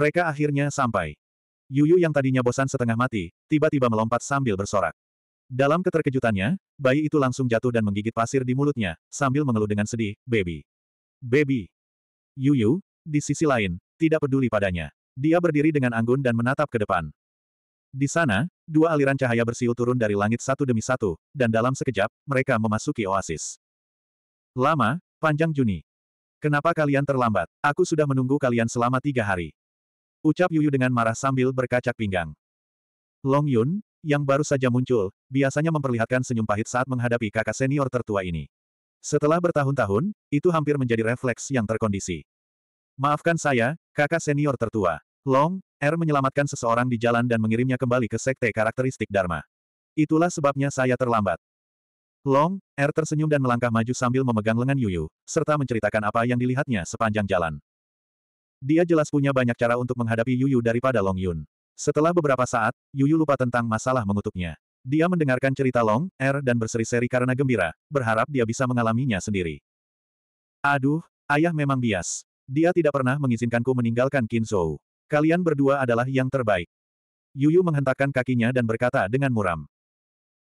Mereka akhirnya sampai. Yuyu yang tadinya bosan setengah mati, tiba-tiba melompat sambil bersorak. Dalam keterkejutannya, bayi itu langsung jatuh dan menggigit pasir di mulutnya, sambil mengeluh dengan sedih, Baby. Baby. Yuyu, di sisi lain, tidak peduli padanya. Dia berdiri dengan anggun dan menatap ke depan. Di sana, dua aliran cahaya bersiul turun dari langit satu demi satu, dan dalam sekejap, mereka memasuki oasis. Lama, panjang Juni. Kenapa kalian terlambat? Aku sudah menunggu kalian selama tiga hari. Ucap Yuyu dengan marah sambil berkacak pinggang. Long Yun, yang baru saja muncul, biasanya memperlihatkan senyum pahit saat menghadapi kakak senior tertua ini. Setelah bertahun-tahun, itu hampir menjadi refleks yang terkondisi. Maafkan saya, kakak senior tertua. Long, R er menyelamatkan seseorang di jalan dan mengirimnya kembali ke sekte karakteristik Dharma. Itulah sebabnya saya terlambat. Long, R er tersenyum dan melangkah maju sambil memegang lengan Yuyu, serta menceritakan apa yang dilihatnya sepanjang jalan. Dia jelas punya banyak cara untuk menghadapi Yuyu daripada Long Yun. Setelah beberapa saat, Yuyu lupa tentang masalah mengutuknya. Dia mendengarkan cerita Long, Er dan berseri-seri karena gembira, berharap dia bisa mengalaminya sendiri. Aduh, ayah memang bias. Dia tidak pernah mengizinkanku meninggalkan Kinzhou. Kalian berdua adalah yang terbaik. Yuyu menghentakkan kakinya dan berkata dengan muram.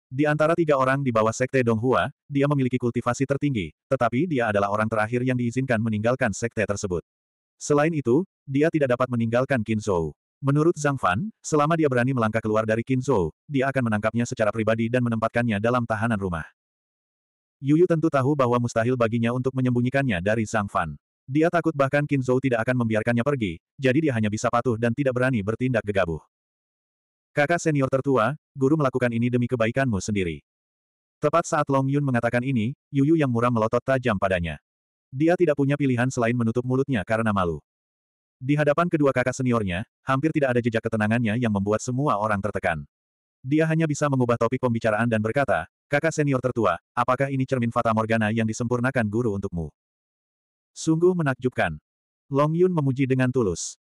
Di antara tiga orang di bawah Sekte Donghua, dia memiliki kultivasi tertinggi, tetapi dia adalah orang terakhir yang diizinkan meninggalkan Sekte tersebut. Selain itu, dia tidak dapat meninggalkan Qin Menurut Zhang Fan, selama dia berani melangkah keluar dari Qin dia akan menangkapnya secara pribadi dan menempatkannya dalam tahanan rumah. Yuyu tentu tahu bahwa mustahil baginya untuk menyembunyikannya dari Zhang Fan. Dia takut bahkan Qin tidak akan membiarkannya pergi, jadi dia hanya bisa patuh dan tidak berani bertindak gegabah. Kakak senior tertua, guru melakukan ini demi kebaikanmu sendiri. Tepat saat Long Yun mengatakan ini, Yuyu yang murah melotot tajam padanya. Dia tidak punya pilihan selain menutup mulutnya karena malu. Di hadapan kedua kakak seniornya, hampir tidak ada jejak ketenangannya yang membuat semua orang tertekan. Dia hanya bisa mengubah topik pembicaraan dan berkata, kakak senior tertua, apakah ini cermin Fata Morgana yang disempurnakan guru untukmu? Sungguh menakjubkan. Long Yun memuji dengan tulus.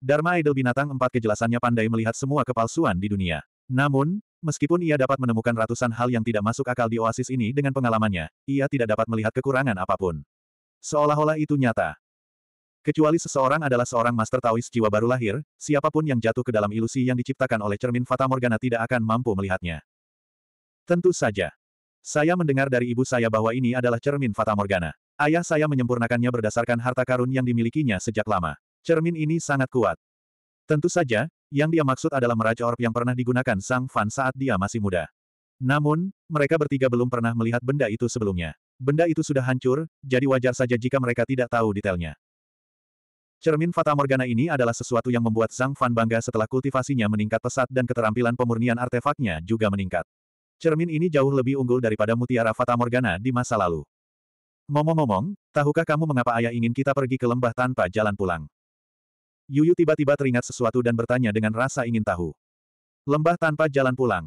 Dharma Idol Binatang empat kejelasannya pandai melihat semua kepalsuan di dunia. Namun, meskipun ia dapat menemukan ratusan hal yang tidak masuk akal di oasis ini dengan pengalamannya, ia tidak dapat melihat kekurangan apapun. Seolah-olah itu nyata. Kecuali seseorang adalah seorang master Taois jiwa baru lahir, siapapun yang jatuh ke dalam ilusi yang diciptakan oleh cermin Fata Morgana tidak akan mampu melihatnya. Tentu saja. Saya mendengar dari ibu saya bahwa ini adalah cermin Fata Morgana. Ayah saya menyempurnakannya berdasarkan harta karun yang dimilikinya sejak lama. Cermin ini sangat kuat. Tentu saja, yang dia maksud adalah meraja orb yang pernah digunakan Sang Fan saat dia masih muda. Namun, mereka bertiga belum pernah melihat benda itu sebelumnya. Benda itu sudah hancur, jadi wajar saja jika mereka tidak tahu detailnya. Cermin Fata Morgana ini adalah sesuatu yang membuat Zhang Fan bangga setelah kultivasinya meningkat pesat dan keterampilan pemurnian artefaknya juga meningkat. Cermin ini jauh lebih unggul daripada mutiara Fata Morgana di masa lalu. Ngomong-ngomong, tahukah kamu mengapa ayah ingin kita pergi ke lembah tanpa jalan pulang? Yuyu tiba-tiba teringat sesuatu dan bertanya dengan rasa ingin tahu. Lembah tanpa jalan pulang.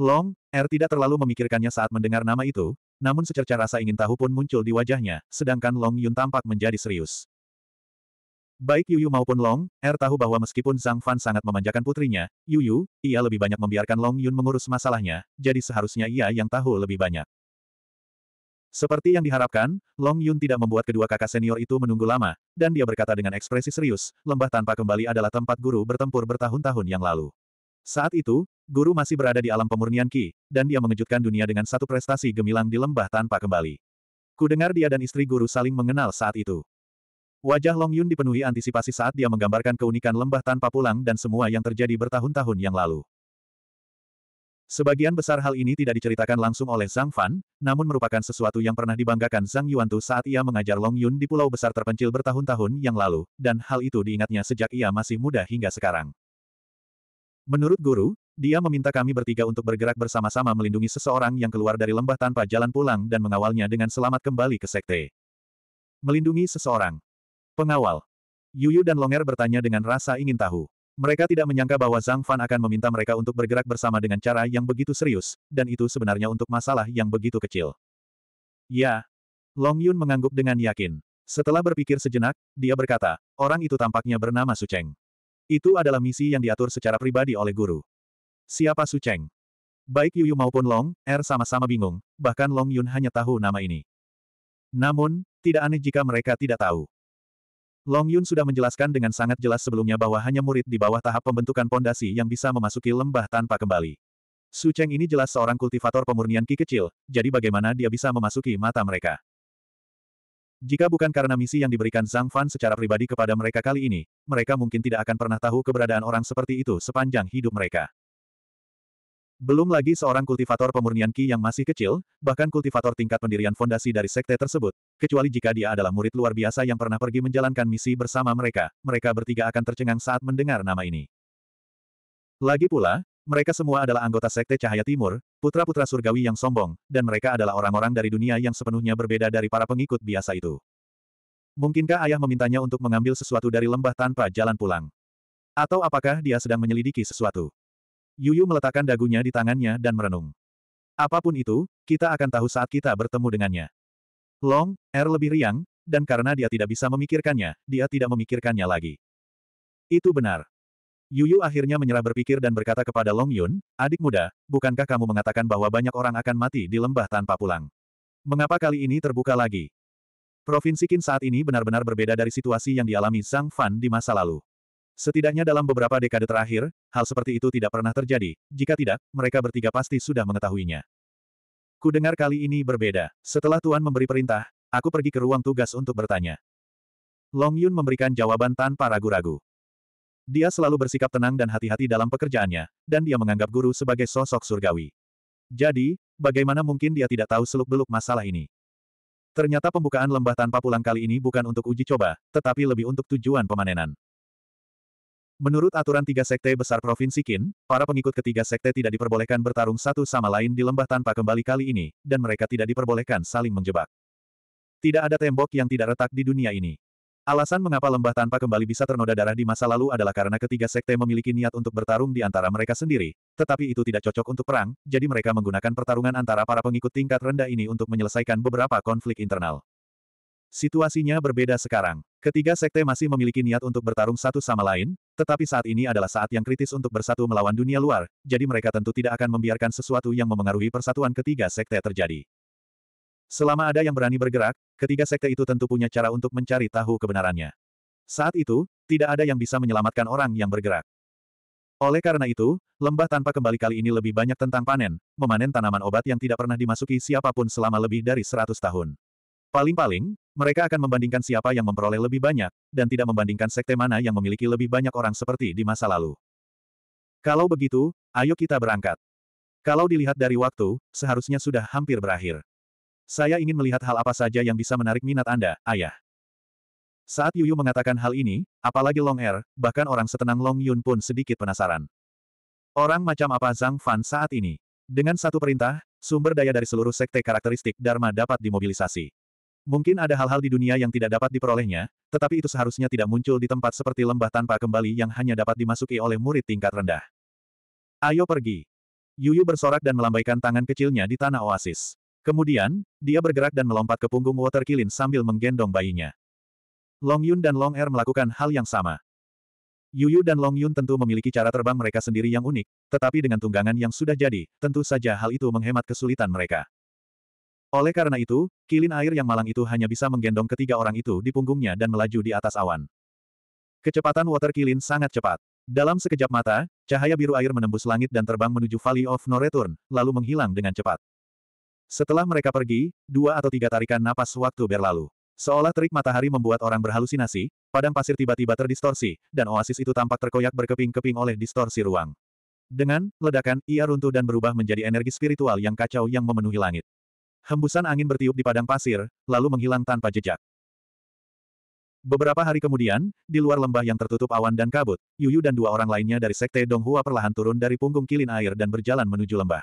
Long, Er tidak terlalu memikirkannya saat mendengar nama itu, namun secerca rasa ingin tahu pun muncul di wajahnya, sedangkan Long Yun tampak menjadi serius. Baik Yuyu maupun Long, Er tahu bahwa meskipun Zhang Fan sangat memanjakan putrinya, Yuyu, ia lebih banyak membiarkan Long Yun mengurus masalahnya, jadi seharusnya ia yang tahu lebih banyak. Seperti yang diharapkan, Long Yun tidak membuat kedua kakak senior itu menunggu lama, dan dia berkata dengan ekspresi serius, lembah tanpa kembali adalah tempat guru bertempur bertahun-tahun yang lalu. Saat itu, Guru masih berada di alam pemurnian Ki, dan dia mengejutkan dunia dengan satu prestasi gemilang di lembah tanpa kembali. Kudengar dia dan istri guru saling mengenal saat itu. Wajah Long Yun dipenuhi antisipasi saat dia menggambarkan keunikan lembah tanpa pulang dan semua yang terjadi bertahun-tahun yang lalu. Sebagian besar hal ini tidak diceritakan langsung oleh Zhang Fan, namun merupakan sesuatu yang pernah dibanggakan Zhang Yuantu saat ia mengajar Long Yun di pulau besar terpencil bertahun-tahun yang lalu, dan hal itu diingatnya sejak ia masih muda hingga sekarang. Menurut guru, dia meminta kami bertiga untuk bergerak bersama-sama melindungi seseorang yang keluar dari lembah tanpa jalan pulang dan mengawalnya dengan selamat kembali ke sekte. Melindungi seseorang. Pengawal. Yuyu dan Longer bertanya dengan rasa ingin tahu. Mereka tidak menyangka bahwa Zhang Fan akan meminta mereka untuk bergerak bersama dengan cara yang begitu serius, dan itu sebenarnya untuk masalah yang begitu kecil. Ya. Long Yun mengangguk dengan yakin. Setelah berpikir sejenak, dia berkata, orang itu tampaknya bernama Su Cheng. Itu adalah misi yang diatur secara pribadi oleh guru. Siapa Su Cheng? Baik Yuyu maupun Long, Er sama-sama bingung, bahkan Long Yun hanya tahu nama ini. Namun, tidak aneh jika mereka tidak tahu. Long Yun sudah menjelaskan dengan sangat jelas sebelumnya bahwa hanya murid di bawah tahap pembentukan pondasi yang bisa memasuki lembah tanpa kembali. Su Cheng ini jelas seorang kultivator pemurnian Ki kecil, jadi bagaimana dia bisa memasuki mata mereka? Jika bukan karena misi yang diberikan Zhang Fan secara pribadi kepada mereka kali ini, mereka mungkin tidak akan pernah tahu keberadaan orang seperti itu sepanjang hidup mereka. Belum lagi seorang kultivator pemurnian Ki yang masih kecil, bahkan kultivator tingkat pendirian fondasi dari sekte tersebut, kecuali jika dia adalah murid luar biasa yang pernah pergi menjalankan misi bersama mereka, mereka bertiga akan tercengang saat mendengar nama ini. Lagi pula, mereka semua adalah anggota Sekte Cahaya Timur, putra-putra surgawi yang sombong, dan mereka adalah orang-orang dari dunia yang sepenuhnya berbeda dari para pengikut biasa itu. Mungkinkah ayah memintanya untuk mengambil sesuatu dari lembah tanpa jalan pulang? Atau apakah dia sedang menyelidiki sesuatu? Yuyu meletakkan dagunya di tangannya dan merenung. Apapun itu, kita akan tahu saat kita bertemu dengannya. Long, Er lebih riang, dan karena dia tidak bisa memikirkannya, dia tidak memikirkannya lagi. Itu benar. Yuyu akhirnya menyerah berpikir dan berkata kepada Long Yun, adik muda, bukankah kamu mengatakan bahwa banyak orang akan mati di lembah tanpa pulang? Mengapa kali ini terbuka lagi? Provinsi Qin saat ini benar-benar berbeda dari situasi yang dialami Zhang Fan di masa lalu. Setidaknya dalam beberapa dekade terakhir, hal seperti itu tidak pernah terjadi, jika tidak, mereka bertiga pasti sudah mengetahuinya. Ku dengar kali ini berbeda. Setelah Tuan memberi perintah, aku pergi ke ruang tugas untuk bertanya. Long Yun memberikan jawaban tanpa ragu-ragu. Dia selalu bersikap tenang dan hati-hati dalam pekerjaannya, dan dia menganggap guru sebagai sosok surgawi. Jadi, bagaimana mungkin dia tidak tahu seluk-beluk masalah ini? Ternyata pembukaan lembah tanpa pulang kali ini bukan untuk uji coba, tetapi lebih untuk tujuan pemanenan. Menurut aturan tiga sekte besar Provinsi Qin, para pengikut ketiga sekte tidak diperbolehkan bertarung satu sama lain di lembah tanpa kembali kali ini, dan mereka tidak diperbolehkan saling menjebak. Tidak ada tembok yang tidak retak di dunia ini. Alasan mengapa lembah tanpa kembali bisa ternoda darah di masa lalu adalah karena ketiga sekte memiliki niat untuk bertarung di antara mereka sendiri, tetapi itu tidak cocok untuk perang, jadi mereka menggunakan pertarungan antara para pengikut tingkat rendah ini untuk menyelesaikan beberapa konflik internal. Situasinya berbeda sekarang. Ketiga sekte masih memiliki niat untuk bertarung satu sama lain, tetapi saat ini adalah saat yang kritis untuk bersatu melawan dunia luar, jadi mereka tentu tidak akan membiarkan sesuatu yang memengaruhi persatuan ketiga sekte terjadi. Selama ada yang berani bergerak, ketiga sekte itu tentu punya cara untuk mencari tahu kebenarannya. Saat itu, tidak ada yang bisa menyelamatkan orang yang bergerak. Oleh karena itu, lembah tanpa kembali kali ini lebih banyak tentang panen, memanen tanaman obat yang tidak pernah dimasuki siapapun selama lebih dari 100 tahun. Paling-paling, mereka akan membandingkan siapa yang memperoleh lebih banyak, dan tidak membandingkan sekte mana yang memiliki lebih banyak orang seperti di masa lalu. Kalau begitu, ayo kita berangkat. Kalau dilihat dari waktu, seharusnya sudah hampir berakhir. Saya ingin melihat hal apa saja yang bisa menarik minat Anda, ayah. Saat Yuyu mengatakan hal ini, apalagi Long Er, bahkan orang setenang Long Yun pun sedikit penasaran. Orang macam apa Zhang Fan saat ini? Dengan satu perintah, sumber daya dari seluruh sekte karakteristik Dharma dapat dimobilisasi. Mungkin ada hal-hal di dunia yang tidak dapat diperolehnya, tetapi itu seharusnya tidak muncul di tempat seperti lembah tanpa kembali yang hanya dapat dimasuki oleh murid tingkat rendah. Ayo pergi. Yuyu bersorak dan melambaikan tangan kecilnya di tanah oasis. Kemudian, dia bergerak dan melompat ke punggung Water Kilin sambil menggendong bayinya. Long Yun dan Long Er melakukan hal yang sama. Yuyu dan Long Yun tentu memiliki cara terbang mereka sendiri yang unik, tetapi dengan tunggangan yang sudah jadi, tentu saja hal itu menghemat kesulitan mereka. Oleh karena itu, kilin air yang malang itu hanya bisa menggendong ketiga orang itu di punggungnya dan melaju di atas awan. Kecepatan water kilin sangat cepat. Dalam sekejap mata, cahaya biru air menembus langit dan terbang menuju Valley of No Return, lalu menghilang dengan cepat. Setelah mereka pergi, dua atau tiga tarikan napas waktu berlalu. Seolah terik matahari membuat orang berhalusinasi, padang pasir tiba-tiba terdistorsi, dan oasis itu tampak terkoyak berkeping-keping oleh distorsi ruang. Dengan ledakan, ia runtuh dan berubah menjadi energi spiritual yang kacau yang memenuhi langit. Hembusan angin bertiup di padang pasir, lalu menghilang tanpa jejak. Beberapa hari kemudian, di luar lembah yang tertutup awan dan kabut, Yuyu dan dua orang lainnya dari Sekte Donghua perlahan turun dari punggung kilin air dan berjalan menuju lembah.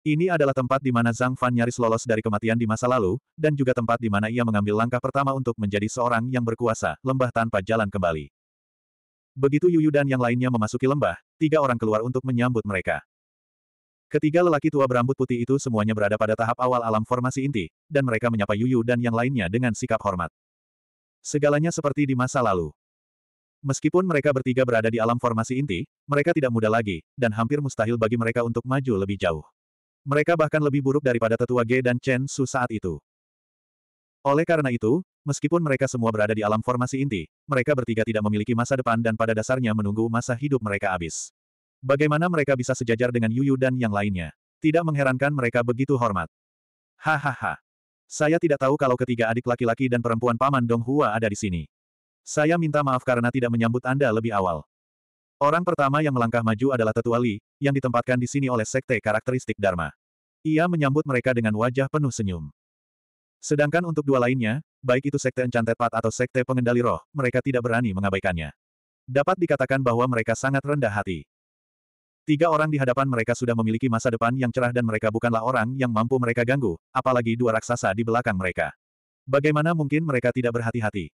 Ini adalah tempat di mana Zhang Fan nyaris lolos dari kematian di masa lalu, dan juga tempat di mana ia mengambil langkah pertama untuk menjadi seorang yang berkuasa, lembah tanpa jalan kembali. Begitu Yuyu dan yang lainnya memasuki lembah, tiga orang keluar untuk menyambut mereka. Ketiga lelaki tua berambut putih itu semuanya berada pada tahap awal alam formasi inti, dan mereka menyapa Yuyu dan yang lainnya dengan sikap hormat. Segalanya seperti di masa lalu. Meskipun mereka bertiga berada di alam formasi inti, mereka tidak muda lagi, dan hampir mustahil bagi mereka untuk maju lebih jauh. Mereka bahkan lebih buruk daripada tetua G dan Chen Su saat itu. Oleh karena itu, meskipun mereka semua berada di alam formasi inti, mereka bertiga tidak memiliki masa depan dan pada dasarnya menunggu masa hidup mereka habis. Bagaimana mereka bisa sejajar dengan Yuyu dan yang lainnya? Tidak mengherankan mereka begitu hormat. Hahaha. Saya tidak tahu kalau ketiga adik laki-laki dan perempuan paman Dong Hua ada di sini. Saya minta maaf karena tidak menyambut Anda lebih awal. Orang pertama yang melangkah maju adalah Tetua Li, yang ditempatkan di sini oleh Sekte Karakteristik Dharma. Ia menyambut mereka dengan wajah penuh senyum. Sedangkan untuk dua lainnya, baik itu Sekte Enchanted Path atau Sekte Pengendali Roh, mereka tidak berani mengabaikannya. Dapat dikatakan bahwa mereka sangat rendah hati. Tiga orang di hadapan mereka sudah memiliki masa depan yang cerah dan mereka bukanlah orang yang mampu mereka ganggu, apalagi dua raksasa di belakang mereka. Bagaimana mungkin mereka tidak berhati-hati?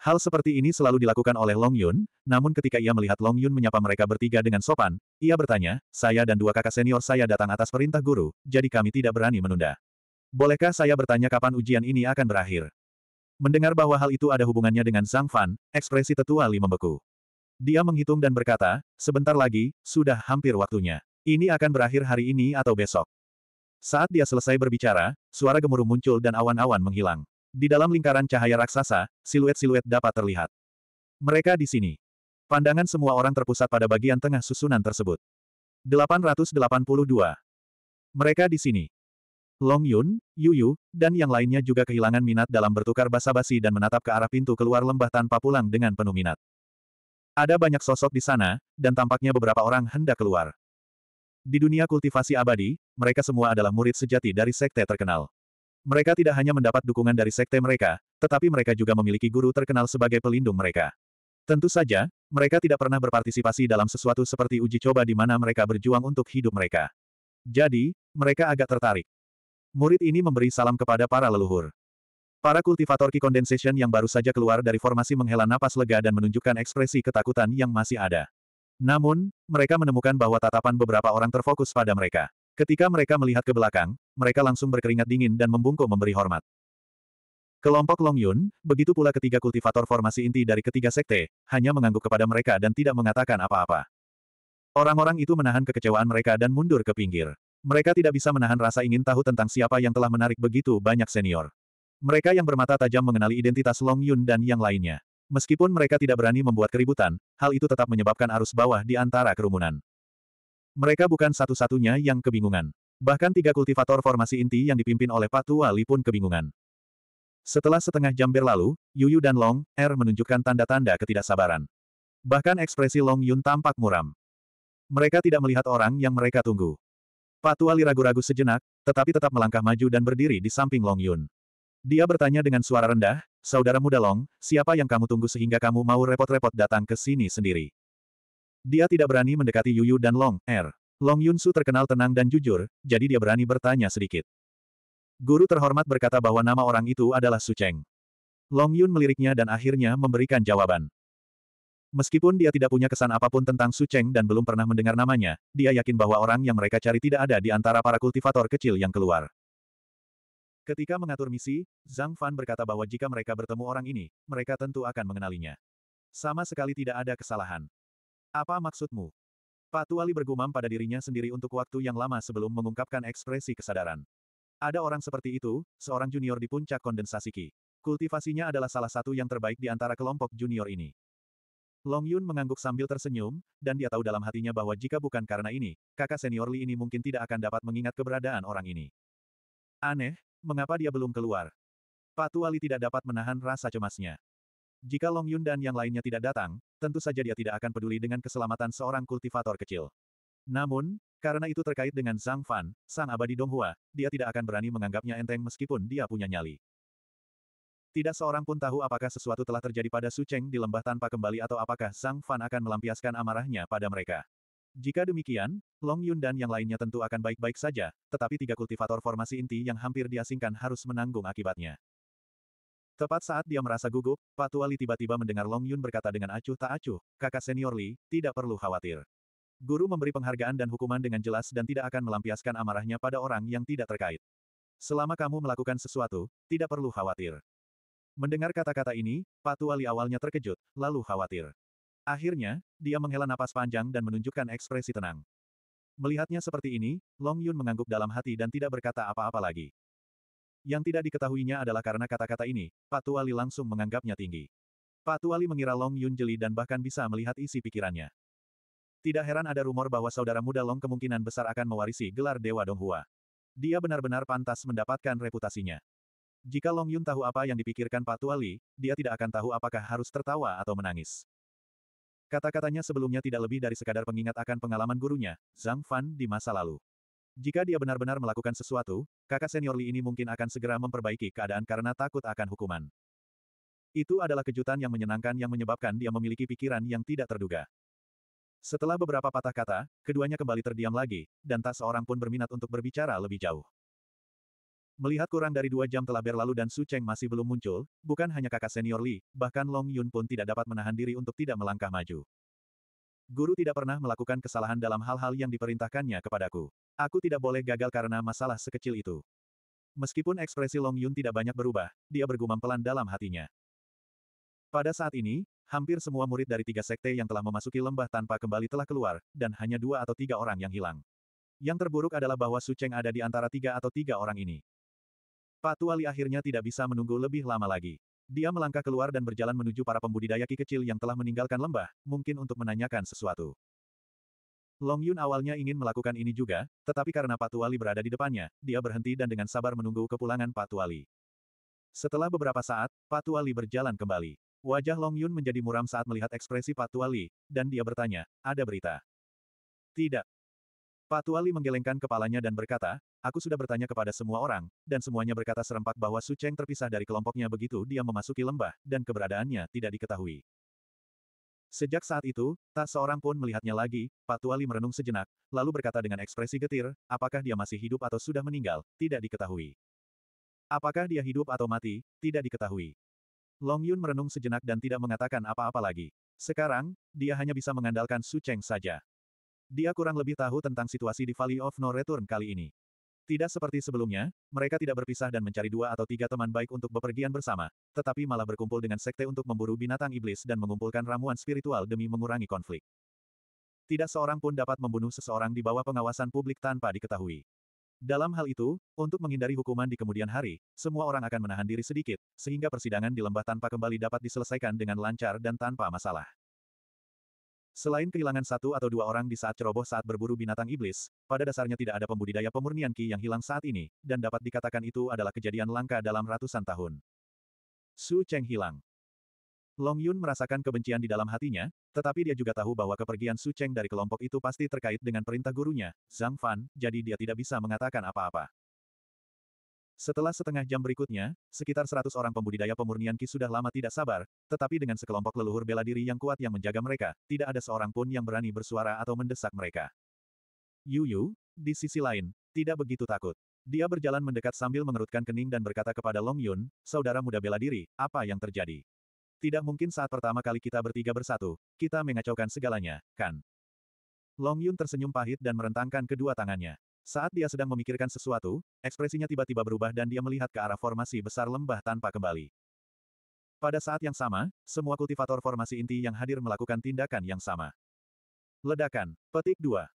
Hal seperti ini selalu dilakukan oleh Long Yun, namun ketika ia melihat Long Yun menyapa mereka bertiga dengan sopan, ia bertanya, saya dan dua kakak senior saya datang atas perintah guru, jadi kami tidak berani menunda. Bolehkah saya bertanya kapan ujian ini akan berakhir? Mendengar bahwa hal itu ada hubungannya dengan Zhang Fan, ekspresi tetua Li membeku. Dia menghitung dan berkata, sebentar lagi, sudah hampir waktunya. Ini akan berakhir hari ini atau besok. Saat dia selesai berbicara, suara gemuruh muncul dan awan-awan menghilang. Di dalam lingkaran cahaya raksasa, siluet-siluet dapat terlihat. Mereka di sini. Pandangan semua orang terpusat pada bagian tengah susunan tersebut. 882. Mereka di sini. Long Yun, Yu Yu, dan yang lainnya juga kehilangan minat dalam bertukar basa-basi dan menatap ke arah pintu keluar lembah tanpa pulang dengan penuh minat. Ada banyak sosok di sana, dan tampaknya beberapa orang hendak keluar. Di dunia kultivasi abadi, mereka semua adalah murid sejati dari sekte terkenal. Mereka tidak hanya mendapat dukungan dari sekte mereka, tetapi mereka juga memiliki guru terkenal sebagai pelindung mereka. Tentu saja, mereka tidak pernah berpartisipasi dalam sesuatu seperti uji coba di mana mereka berjuang untuk hidup mereka. Jadi, mereka agak tertarik. Murid ini memberi salam kepada para leluhur. Para kultivator Qi Condensation yang baru saja keluar dari formasi menghela napas lega dan menunjukkan ekspresi ketakutan yang masih ada. Namun, mereka menemukan bahwa tatapan beberapa orang terfokus pada mereka. Ketika mereka melihat ke belakang, mereka langsung berkeringat dingin dan membungkuk memberi hormat. Kelompok Long Yun, begitu pula ketiga kultivator formasi inti dari ketiga sekte, hanya mengangguk kepada mereka dan tidak mengatakan apa-apa. Orang-orang itu menahan kekecewaan mereka dan mundur ke pinggir. Mereka tidak bisa menahan rasa ingin tahu tentang siapa yang telah menarik begitu banyak senior. Mereka yang bermata tajam mengenali identitas Long Yun dan yang lainnya. Meskipun mereka tidak berani membuat keributan, hal itu tetap menyebabkan arus bawah di antara kerumunan. Mereka bukan satu-satunya yang kebingungan. Bahkan tiga kultivator formasi inti yang dipimpin oleh Tua Li pun kebingungan. Setelah setengah jam berlalu, Yuyu dan Long, Er menunjukkan tanda-tanda ketidaksabaran. Bahkan ekspresi Long Yun tampak muram. Mereka tidak melihat orang yang mereka tunggu. Tua Li ragu-ragu sejenak, tetapi tetap melangkah maju dan berdiri di samping Long Yun. Dia bertanya dengan suara rendah, Saudara muda Long, siapa yang kamu tunggu sehingga kamu mau repot-repot datang ke sini sendiri? Dia tidak berani mendekati Yuyu dan Long, Er. Long Yunsu terkenal tenang dan jujur, jadi dia berani bertanya sedikit. Guru terhormat berkata bahwa nama orang itu adalah Su Cheng. Long Yun meliriknya dan akhirnya memberikan jawaban. Meskipun dia tidak punya kesan apapun tentang Su Cheng dan belum pernah mendengar namanya, dia yakin bahwa orang yang mereka cari tidak ada di antara para kultivator kecil yang keluar. Ketika mengatur misi, Zhang Fan berkata bahwa jika mereka bertemu orang ini, mereka tentu akan mengenalinya. Sama sekali tidak ada kesalahan. Apa maksudmu? Pak Tuali bergumam pada dirinya sendiri untuk waktu yang lama sebelum mengungkapkan ekspresi kesadaran. Ada orang seperti itu, seorang junior di puncak kondensasi Qi. Kultivasinya adalah salah satu yang terbaik di antara kelompok junior ini. Long Yun mengangguk sambil tersenyum, dan dia tahu dalam hatinya bahwa jika bukan karena ini, kakak senior Li ini mungkin tidak akan dapat mengingat keberadaan orang ini. Aneh, Mengapa dia belum keluar? Patu Ali tidak dapat menahan rasa cemasnya. Jika Long Yun dan yang lainnya tidak datang, tentu saja dia tidak akan peduli dengan keselamatan seorang kultivator kecil. Namun, karena itu terkait dengan Zhang Fan, sang abadi Donghua, dia tidak akan berani menganggapnya enteng meskipun dia punya nyali. Tidak seorang pun tahu apakah sesuatu telah terjadi pada Su Cheng di lembah tanpa kembali atau apakah Zhang Fan akan melampiaskan amarahnya pada mereka. Jika demikian, Long Yun dan yang lainnya tentu akan baik-baik saja, tetapi tiga kultivator formasi inti yang hampir diasingkan harus menanggung akibatnya. Tepat saat dia merasa gugup, Pak Li tiba-tiba mendengar Long Yun berkata dengan acuh tak acuh, kakak senior Li, tidak perlu khawatir. Guru memberi penghargaan dan hukuman dengan jelas dan tidak akan melampiaskan amarahnya pada orang yang tidak terkait. Selama kamu melakukan sesuatu, tidak perlu khawatir. Mendengar kata-kata ini, Pak Li awalnya terkejut, lalu khawatir. Akhirnya, dia menghela napas panjang dan menunjukkan ekspresi tenang. Melihatnya seperti ini, Long Yun mengangguk dalam hati dan tidak berkata apa-apa lagi. Yang tidak diketahuinya adalah karena kata-kata ini, Pak Tuali langsung menganggapnya tinggi. Pak Tuali mengira Long Yun jeli dan bahkan bisa melihat isi pikirannya. Tidak heran ada rumor bahwa saudara muda Long kemungkinan besar akan mewarisi gelar Dewa Donghua. Dia benar-benar pantas mendapatkan reputasinya. Jika Long Yun tahu apa yang dipikirkan Pak Tuali, dia tidak akan tahu apakah harus tertawa atau menangis. Kata-katanya sebelumnya tidak lebih dari sekadar pengingat akan pengalaman gurunya, Zhang Fan, di masa lalu. Jika dia benar-benar melakukan sesuatu, kakak senior Li ini mungkin akan segera memperbaiki keadaan karena takut akan hukuman. Itu adalah kejutan yang menyenangkan yang menyebabkan dia memiliki pikiran yang tidak terduga. Setelah beberapa patah kata, keduanya kembali terdiam lagi, dan tak seorang pun berminat untuk berbicara lebih jauh. Melihat kurang dari dua jam telah berlalu dan Su Cheng masih belum muncul, bukan hanya kakak senior Li, bahkan Long Yun pun tidak dapat menahan diri untuk tidak melangkah maju. Guru tidak pernah melakukan kesalahan dalam hal-hal yang diperintahkannya kepadaku. Aku tidak boleh gagal karena masalah sekecil itu. Meskipun ekspresi Long Yun tidak banyak berubah, dia bergumam pelan dalam hatinya. Pada saat ini, hampir semua murid dari tiga sekte yang telah memasuki lembah tanpa kembali telah keluar, dan hanya dua atau tiga orang yang hilang. Yang terburuk adalah bahwa Su Cheng ada di antara tiga atau tiga orang ini. Pak Tuali akhirnya tidak bisa menunggu lebih lama lagi. Dia melangkah keluar dan berjalan menuju para pembudidaya ki kecil yang telah meninggalkan lembah, mungkin untuk menanyakan sesuatu. Long Yun awalnya ingin melakukan ini juga, tetapi karena Pak Tuali berada di depannya, dia berhenti dan dengan sabar menunggu kepulangan Pak Tuali. Setelah beberapa saat, Pak Tuali berjalan kembali. Wajah Long Yun menjadi muram saat melihat ekspresi Pak Tuali, dan dia bertanya, ada berita? Tidak, Pak Tuali menggelengkan kepalanya dan berkata, aku sudah bertanya kepada semua orang, dan semuanya berkata serempak bahwa Su Cheng terpisah dari kelompoknya begitu dia memasuki lembah, dan keberadaannya tidak diketahui. Sejak saat itu, tak seorang pun melihatnya lagi, Pak Tuali merenung sejenak, lalu berkata dengan ekspresi getir, apakah dia masih hidup atau sudah meninggal, tidak diketahui. Apakah dia hidup atau mati, tidak diketahui. Long Yun merenung sejenak dan tidak mengatakan apa-apa lagi. Sekarang, dia hanya bisa mengandalkan Su Cheng saja. Dia kurang lebih tahu tentang situasi di Valley of No Return kali ini. Tidak seperti sebelumnya, mereka tidak berpisah dan mencari dua atau tiga teman baik untuk bepergian bersama, tetapi malah berkumpul dengan sekte untuk memburu binatang iblis dan mengumpulkan ramuan spiritual demi mengurangi konflik. Tidak seorang pun dapat membunuh seseorang di bawah pengawasan publik tanpa diketahui. Dalam hal itu, untuk menghindari hukuman di kemudian hari, semua orang akan menahan diri sedikit, sehingga persidangan di lembah tanpa kembali dapat diselesaikan dengan lancar dan tanpa masalah. Selain kehilangan satu atau dua orang di saat ceroboh saat berburu binatang iblis, pada dasarnya tidak ada pembudidaya pemurnian Ki yang hilang saat ini, dan dapat dikatakan itu adalah kejadian langka dalam ratusan tahun. Su Cheng hilang. Long Yun merasakan kebencian di dalam hatinya, tetapi dia juga tahu bahwa kepergian Su Cheng dari kelompok itu pasti terkait dengan perintah gurunya, Zhang Fan, jadi dia tidak bisa mengatakan apa-apa. Setelah setengah jam berikutnya, sekitar 100 orang pembudidaya pemurnian Ki sudah lama tidak sabar, tetapi dengan sekelompok leluhur bela diri yang kuat yang menjaga mereka, tidak ada seorang pun yang berani bersuara atau mendesak mereka. Yu Yu, di sisi lain, tidak begitu takut. Dia berjalan mendekat sambil mengerutkan kening dan berkata kepada Long Yun, saudara muda bela diri, apa yang terjadi? Tidak mungkin saat pertama kali kita bertiga bersatu, kita mengacaukan segalanya, kan? Long Yun tersenyum pahit dan merentangkan kedua tangannya. Saat dia sedang memikirkan sesuatu, ekspresinya tiba-tiba berubah dan dia melihat ke arah formasi besar lembah tanpa kembali. Pada saat yang sama, semua kultivator formasi inti yang hadir melakukan tindakan yang sama. Ledakan, petik 2.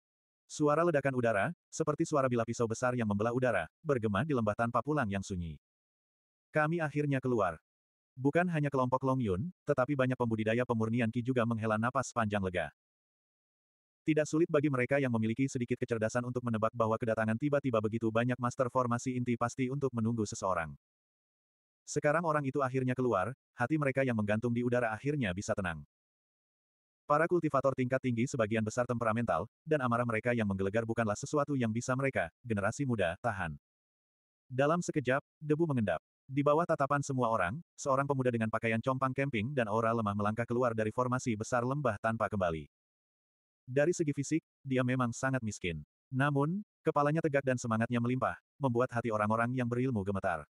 Suara ledakan udara, seperti suara bila pisau besar yang membelah udara, bergema di lembah tanpa pulang yang sunyi. Kami akhirnya keluar. Bukan hanya kelompok Long Yun, tetapi banyak pembudidaya pemurnian Ki juga menghela napas panjang lega. Tidak sulit bagi mereka yang memiliki sedikit kecerdasan untuk menebak bahwa kedatangan tiba-tiba begitu banyak master formasi inti pasti untuk menunggu seseorang. Sekarang orang itu akhirnya keluar, hati mereka yang menggantung di udara akhirnya bisa tenang. Para kultivator tingkat tinggi sebagian besar temperamental, dan amarah mereka yang menggelegar bukanlah sesuatu yang bisa mereka, generasi muda, tahan. Dalam sekejap, debu mengendap. Di bawah tatapan semua orang, seorang pemuda dengan pakaian compang camping dan aura lemah melangkah keluar dari formasi besar lembah tanpa kembali. Dari segi fisik, dia memang sangat miskin. Namun, kepalanya tegak dan semangatnya melimpah, membuat hati orang-orang yang berilmu gemetar.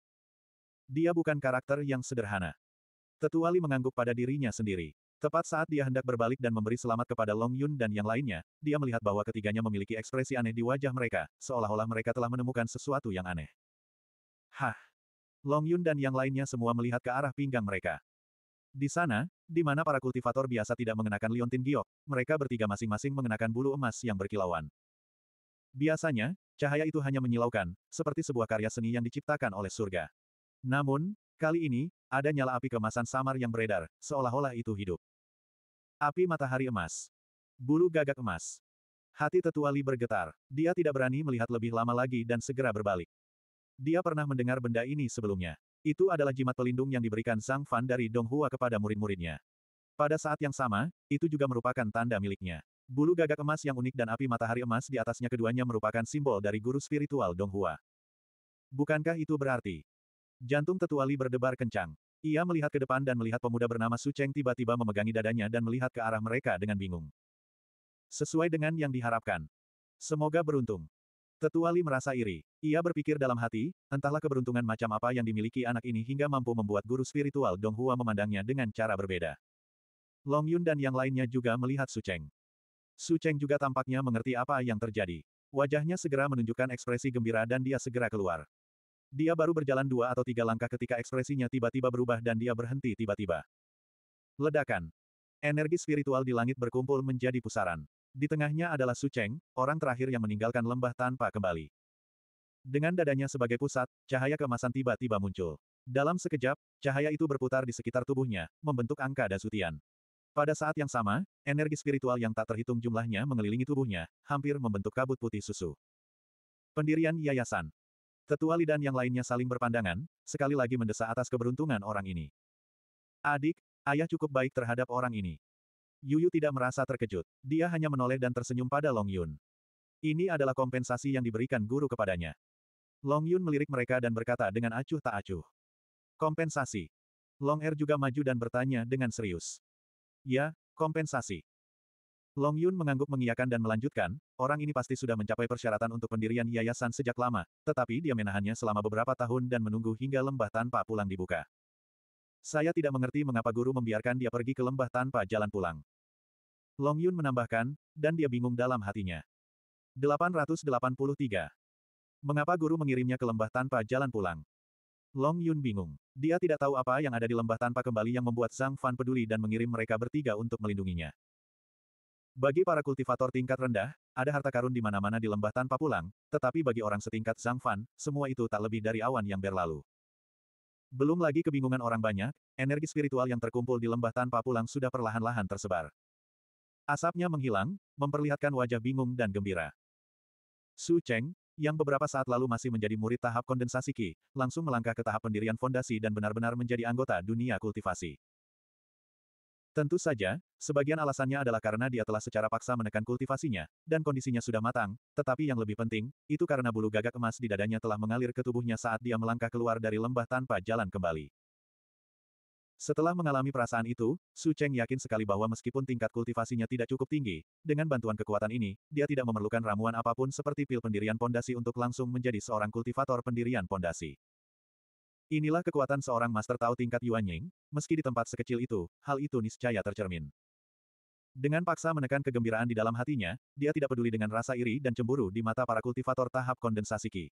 Dia bukan karakter yang sederhana. Tetuali mengangguk pada dirinya sendiri. Tepat saat dia hendak berbalik dan memberi selamat kepada Long Yun dan yang lainnya, dia melihat bahwa ketiganya memiliki ekspresi aneh di wajah mereka, seolah-olah mereka telah menemukan sesuatu yang aneh. Hah! Long Yun dan yang lainnya semua melihat ke arah pinggang mereka. Di sana, di mana para kultivator biasa tidak mengenakan liontin giok, mereka bertiga masing-masing mengenakan bulu emas yang berkilauan. Biasanya, cahaya itu hanya menyilaukan, seperti sebuah karya seni yang diciptakan oleh surga. Namun, kali ini, ada nyala api kemasan samar yang beredar, seolah-olah itu hidup. Api matahari emas. Bulu gagak emas. Hati tetua Li bergetar. Dia tidak berani melihat lebih lama lagi dan segera berbalik. Dia pernah mendengar benda ini sebelumnya. Itu adalah jimat pelindung yang diberikan Sang Fan dari Donghua kepada murid-muridnya. Pada saat yang sama, itu juga merupakan tanda miliknya. Bulu gagak emas yang unik dan api matahari emas di atasnya keduanya merupakan simbol dari guru spiritual Donghua. Bukankah itu berarti? Jantung tetua Li berdebar kencang. Ia melihat ke depan dan melihat pemuda bernama Su Cheng tiba-tiba memegangi dadanya dan melihat ke arah mereka dengan bingung. Sesuai dengan yang diharapkan. Semoga beruntung. Tetua Li merasa iri. Ia berpikir dalam hati, entahlah keberuntungan macam apa yang dimiliki anak ini hingga mampu membuat guru spiritual Dong Hua memandangnya dengan cara berbeda. Long Yun dan yang lainnya juga melihat Su Cheng. Su Cheng juga tampaknya mengerti apa yang terjadi. Wajahnya segera menunjukkan ekspresi gembira dan dia segera keluar. Dia baru berjalan dua atau tiga langkah ketika ekspresinya tiba-tiba berubah dan dia berhenti tiba-tiba. Ledakan. Energi spiritual di langit berkumpul menjadi pusaran. Di tengahnya adalah Su Cheng, orang terakhir yang meninggalkan lembah tanpa kembali. Dengan dadanya sebagai pusat, cahaya kemasan tiba-tiba muncul. Dalam sekejap, cahaya itu berputar di sekitar tubuhnya, membentuk angka dasutian. Pada saat yang sama, energi spiritual yang tak terhitung jumlahnya mengelilingi tubuhnya, hampir membentuk kabut putih susu. Pendirian Yayasan Tetua Lidan yang lainnya saling berpandangan, sekali lagi mendesak atas keberuntungan orang ini. Adik, ayah cukup baik terhadap orang ini. Yuyu tidak merasa terkejut. Dia hanya menoleh dan tersenyum pada Long Yun. Ini adalah kompensasi yang diberikan guru kepadanya. Long Yun melirik mereka dan berkata dengan acuh tak acuh. Kompensasi. Long Er juga maju dan bertanya dengan serius. Ya, kompensasi. Long Yun mengangguk mengiyakan dan melanjutkan, orang ini pasti sudah mencapai persyaratan untuk pendirian yayasan sejak lama, tetapi dia menahannya selama beberapa tahun dan menunggu hingga lembah tanpa pulang dibuka. Saya tidak mengerti mengapa guru membiarkan dia pergi ke lembah tanpa jalan pulang. Long Yun menambahkan, dan dia bingung dalam hatinya. 883. Mengapa guru mengirimnya ke lembah tanpa jalan pulang? Long Yun bingung. Dia tidak tahu apa yang ada di lembah tanpa kembali yang membuat Zhang Fan peduli dan mengirim mereka bertiga untuk melindunginya. Bagi para kultivator tingkat rendah, ada harta karun di mana-mana di lembah tanpa pulang, tetapi bagi orang setingkat Zhang Fan, semua itu tak lebih dari awan yang berlalu. Belum lagi kebingungan orang banyak, energi spiritual yang terkumpul di lembah tanpa pulang sudah perlahan-lahan tersebar. Asapnya menghilang, memperlihatkan wajah bingung dan gembira. Su Cheng, yang beberapa saat lalu masih menjadi murid tahap kondensasi Qi, langsung melangkah ke tahap pendirian fondasi dan benar-benar menjadi anggota dunia kultivasi. Tentu saja, sebagian alasannya adalah karena dia telah secara paksa menekan kultivasinya, dan kondisinya sudah matang, tetapi yang lebih penting, itu karena bulu gagak emas di dadanya telah mengalir ke tubuhnya saat dia melangkah keluar dari lembah tanpa jalan kembali. Setelah mengalami perasaan itu, Su Cheng yakin sekali bahwa meskipun tingkat kultivasinya tidak cukup tinggi, dengan bantuan kekuatan ini, dia tidak memerlukan ramuan apapun seperti pil pendirian pondasi untuk langsung menjadi seorang kultivator pendirian pondasi. Inilah kekuatan seorang master tahu tingkat Yuan Ying, meski di tempat sekecil itu, hal itu niscaya tercermin. Dengan paksa menekan kegembiraan di dalam hatinya, dia tidak peduli dengan rasa iri dan cemburu di mata para kultivator tahap kondensasi Qi.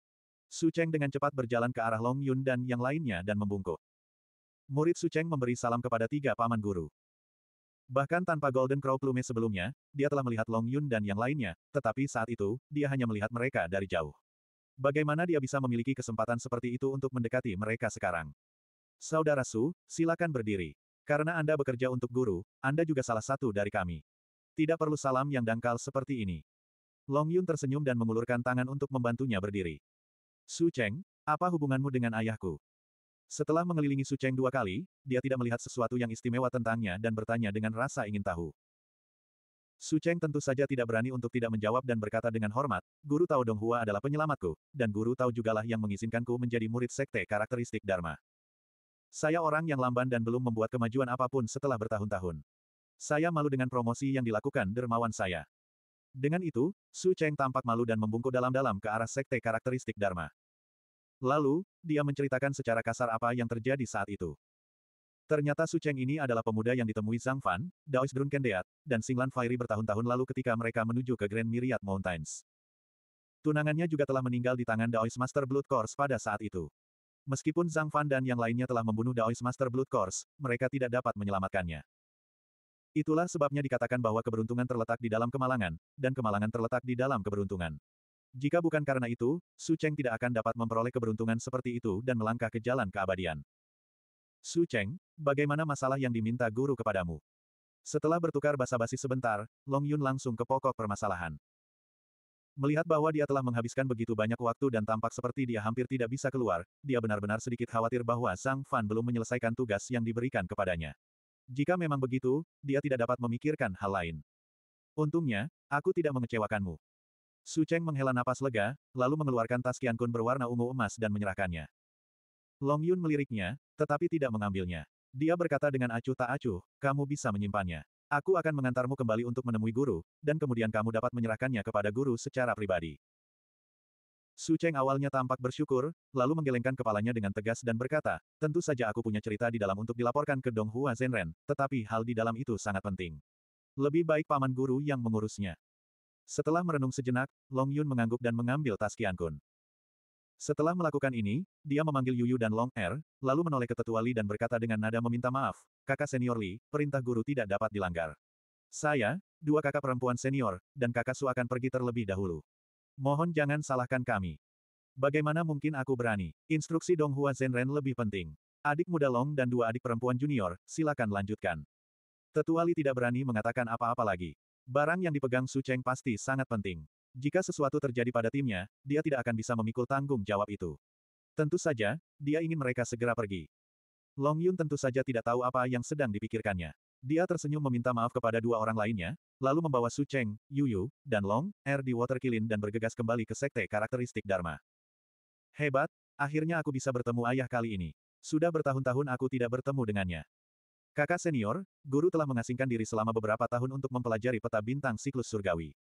Su Cheng dengan cepat berjalan ke arah Long Yun dan yang lainnya dan membungkuk. Murid Suceng memberi salam kepada tiga paman guru. Bahkan tanpa Golden Crow Plume sebelumnya, dia telah melihat Long Yun dan yang lainnya, tetapi saat itu, dia hanya melihat mereka dari jauh. Bagaimana dia bisa memiliki kesempatan seperti itu untuk mendekati mereka sekarang? Saudara Su, silakan berdiri. Karena Anda bekerja untuk guru, Anda juga salah satu dari kami. Tidak perlu salam yang dangkal seperti ini. Long Yun tersenyum dan mengulurkan tangan untuk membantunya berdiri. Su Cheng, apa hubunganmu dengan ayahku? Setelah mengelilingi Su Cheng dua kali, dia tidak melihat sesuatu yang istimewa tentangnya dan bertanya dengan rasa ingin tahu. Su Cheng tentu saja tidak berani untuk tidak menjawab dan berkata dengan hormat, Guru Tao Donghua adalah penyelamatku, dan Guru Tao jugalah yang mengizinkanku menjadi murid sekte karakteristik Dharma. Saya orang yang lamban dan belum membuat kemajuan apapun setelah bertahun-tahun. Saya malu dengan promosi yang dilakukan dermawan saya. Dengan itu, Su Cheng tampak malu dan membungkuk dalam-dalam ke arah sekte karakteristik Dharma. Lalu, dia menceritakan secara kasar apa yang terjadi saat itu. Ternyata Su Cheng ini adalah pemuda yang ditemui Zhang Fan, Daois Drunkendeat, dan Singlan Fairy bertahun-tahun lalu ketika mereka menuju ke Grand Myriad Mountains. Tunangannya juga telah meninggal di tangan Daois Master Blood Course pada saat itu. Meskipun Zhang Fan dan yang lainnya telah membunuh Daois Master Blood Course, mereka tidak dapat menyelamatkannya. Itulah sebabnya dikatakan bahwa keberuntungan terletak di dalam kemalangan, dan kemalangan terletak di dalam keberuntungan. Jika bukan karena itu, Su Cheng tidak akan dapat memperoleh keberuntungan seperti itu dan melangkah ke jalan keabadian. Su Cheng, bagaimana masalah yang diminta guru kepadamu? Setelah bertukar basa-basi sebentar, Long Yun langsung ke pokok permasalahan. Melihat bahwa dia telah menghabiskan begitu banyak waktu dan tampak seperti dia hampir tidak bisa keluar, dia benar-benar sedikit khawatir bahwa Sang Fan belum menyelesaikan tugas yang diberikan kepadanya. Jika memang begitu, dia tidak dapat memikirkan hal lain. Untungnya, aku tidak mengecewakanmu. Su Cheng menghela napas lega, lalu mengeluarkan tas Kun berwarna ungu emas dan menyerahkannya. Long Yun meliriknya, tetapi tidak mengambilnya. Dia berkata dengan acuh tak acuh, kamu bisa menyimpannya. Aku akan mengantarmu kembali untuk menemui guru, dan kemudian kamu dapat menyerahkannya kepada guru secara pribadi. Su Cheng awalnya tampak bersyukur, lalu menggelengkan kepalanya dengan tegas dan berkata, tentu saja aku punya cerita di dalam untuk dilaporkan ke Dong Donghua Zenren, tetapi hal di dalam itu sangat penting. Lebih baik paman guru yang mengurusnya. Setelah merenung sejenak, Long Yun mengangguk dan mengambil tas Kian Kun. Setelah melakukan ini, dia memanggil Yuyu dan Long Er, lalu menoleh ke tetua Li dan berkata dengan nada meminta maaf, kakak senior Li, perintah guru tidak dapat dilanggar. Saya, dua kakak perempuan senior, dan kakak su akan pergi terlebih dahulu. Mohon jangan salahkan kami. Bagaimana mungkin aku berani? Instruksi Dong Hua Zenren lebih penting. Adik muda Long dan dua adik perempuan junior, silakan lanjutkan. Tetua Li tidak berani mengatakan apa-apa lagi. Barang yang dipegang Su Cheng pasti sangat penting. Jika sesuatu terjadi pada timnya, dia tidak akan bisa memikul tanggung jawab itu. Tentu saja, dia ingin mereka segera pergi. Long Yun tentu saja tidak tahu apa yang sedang dipikirkannya. Dia tersenyum meminta maaf kepada dua orang lainnya, lalu membawa Su Cheng, Yu Yu, dan Long, Er di Kilin dan bergegas kembali ke sekte karakteristik Dharma. Hebat, akhirnya aku bisa bertemu ayah kali ini. Sudah bertahun-tahun aku tidak bertemu dengannya. Kakak senior, guru telah mengasingkan diri selama beberapa tahun untuk mempelajari peta bintang siklus surgawi.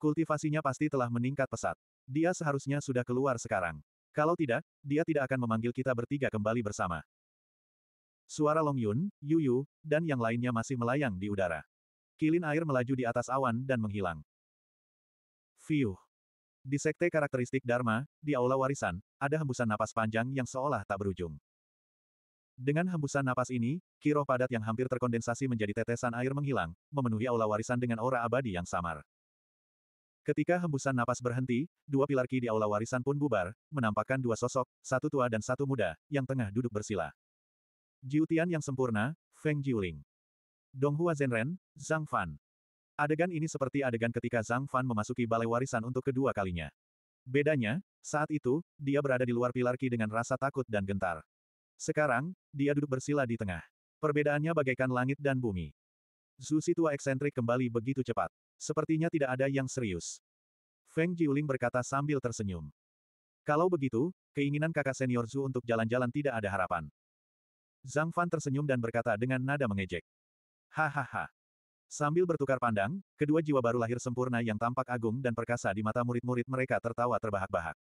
Kultivasinya pasti telah meningkat pesat. Dia seharusnya sudah keluar sekarang. Kalau tidak, dia tidak akan memanggil kita bertiga kembali bersama. Suara Long Yun, Yu Yu, dan yang lainnya masih melayang di udara. Kilin air melaju di atas awan dan menghilang. Fiuh. Di sekte karakteristik Dharma, di aula warisan, ada hembusan napas panjang yang seolah tak berujung. Dengan hembusan napas ini, kiro padat yang hampir terkondensasi menjadi tetesan air menghilang, memenuhi aula warisan dengan aura abadi yang samar. Ketika hembusan napas berhenti, dua pilar ki di aula warisan pun bubar, menampakkan dua sosok, satu tua dan satu muda, yang tengah duduk bersila. Jiutian yang sempurna, Feng Jiuling. Donghua Zhenren, Zhang Fan. Adegan ini seperti adegan ketika Zhang Fan memasuki balai warisan untuk kedua kalinya. Bedanya, saat itu, dia berada di luar pilar ki dengan rasa takut dan gentar. Sekarang, dia duduk bersila di tengah. Perbedaannya bagaikan langit dan bumi. Zusi tua eksentrik kembali begitu cepat. Sepertinya tidak ada yang serius. Feng Jiuling berkata sambil tersenyum. Kalau begitu, keinginan kakak senior Zhu untuk jalan-jalan tidak ada harapan. Zhang Fan tersenyum dan berkata dengan nada mengejek. Hahaha. Sambil bertukar pandang, kedua jiwa baru lahir sempurna yang tampak agung dan perkasa di mata murid-murid mereka tertawa terbahak-bahak.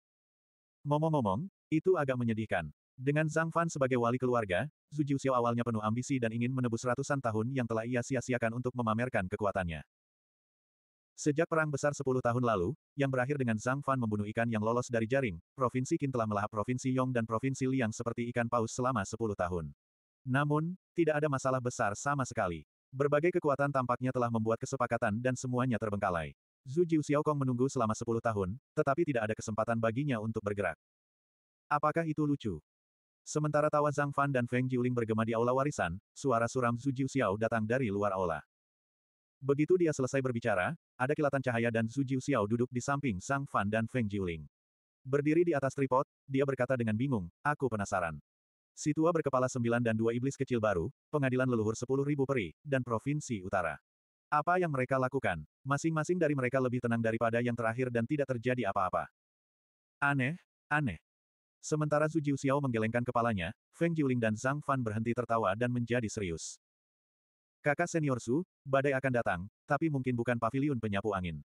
Ngomong-ngomong, itu agak menyedihkan. Dengan Zhang Fan sebagai wali keluarga, Zhu Xiao awalnya penuh ambisi dan ingin menebus ratusan tahun yang telah ia sia-siakan untuk memamerkan kekuatannya. Sejak Perang Besar 10 tahun lalu, yang berakhir dengan Zhang Fan membunuh ikan yang lolos dari jaring, Provinsi Qin telah melahap Provinsi Yong dan Provinsi Liang seperti ikan paus selama 10 tahun. Namun, tidak ada masalah besar sama sekali. Berbagai kekuatan tampaknya telah membuat kesepakatan dan semuanya terbengkalai. Zhu Jiu Kong menunggu selama 10 tahun, tetapi tidak ada kesempatan baginya untuk bergerak. Apakah itu lucu? Sementara tawa Zhang Fan dan Feng Jiuling bergema di aula warisan, suara suram Zhu Jiuxiao datang dari luar aula. Begitu dia selesai berbicara, ada kilatan cahaya dan Zhu Jiuxiao duduk di samping Zhang Fan dan Feng Jiuling. Berdiri di atas tripod, dia berkata dengan bingung, aku penasaran. Si tua berkepala sembilan dan dua iblis kecil baru, pengadilan leluhur sepuluh ribu peri, dan provinsi utara. Apa yang mereka lakukan? Masing-masing dari mereka lebih tenang daripada yang terakhir dan tidak terjadi apa-apa. Aneh, aneh. Sementara Zhu Xiao menggelengkan kepalanya, Feng Jiuling dan Zhang Fan berhenti tertawa dan menjadi serius. Kakak senior Su, badai akan datang, tapi mungkin bukan pavilion penyapu angin.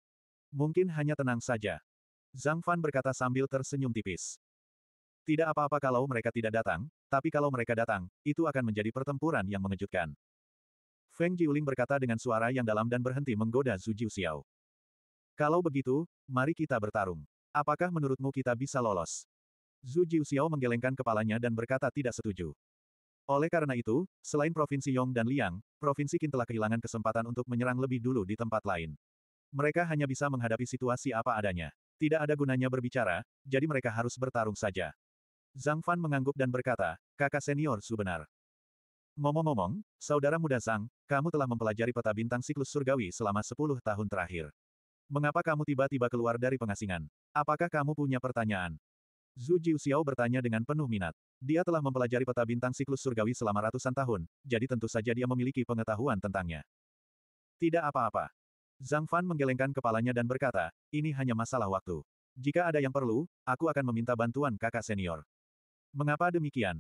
Mungkin hanya tenang saja. Zhang Fan berkata sambil tersenyum tipis. Tidak apa-apa kalau mereka tidak datang, tapi kalau mereka datang, itu akan menjadi pertempuran yang mengejutkan. Feng Jiuling berkata dengan suara yang dalam dan berhenti menggoda Zhu Xiao. Kalau begitu, mari kita bertarung. Apakah menurutmu kita bisa lolos? Zhu Xiao menggelengkan kepalanya dan berkata tidak setuju. Oleh karena itu, selain Provinsi Yong dan Liang, Provinsi Qin telah kehilangan kesempatan untuk menyerang lebih dulu di tempat lain. Mereka hanya bisa menghadapi situasi apa adanya. Tidak ada gunanya berbicara, jadi mereka harus bertarung saja. Zhang Fan mengangguk dan berkata, kakak senior Su benar. Ngomong-ngomong, saudara muda Zhang, kamu telah mempelajari peta bintang siklus surgawi selama 10 tahun terakhir. Mengapa kamu tiba-tiba keluar dari pengasingan? Apakah kamu punya pertanyaan? Zhu Jiuxiao bertanya dengan penuh minat. Dia telah mempelajari peta bintang siklus surgawi selama ratusan tahun, jadi tentu saja dia memiliki pengetahuan tentangnya. Tidak apa-apa. Zhang Fan menggelengkan kepalanya dan berkata, ini hanya masalah waktu. Jika ada yang perlu, aku akan meminta bantuan kakak senior. Mengapa demikian?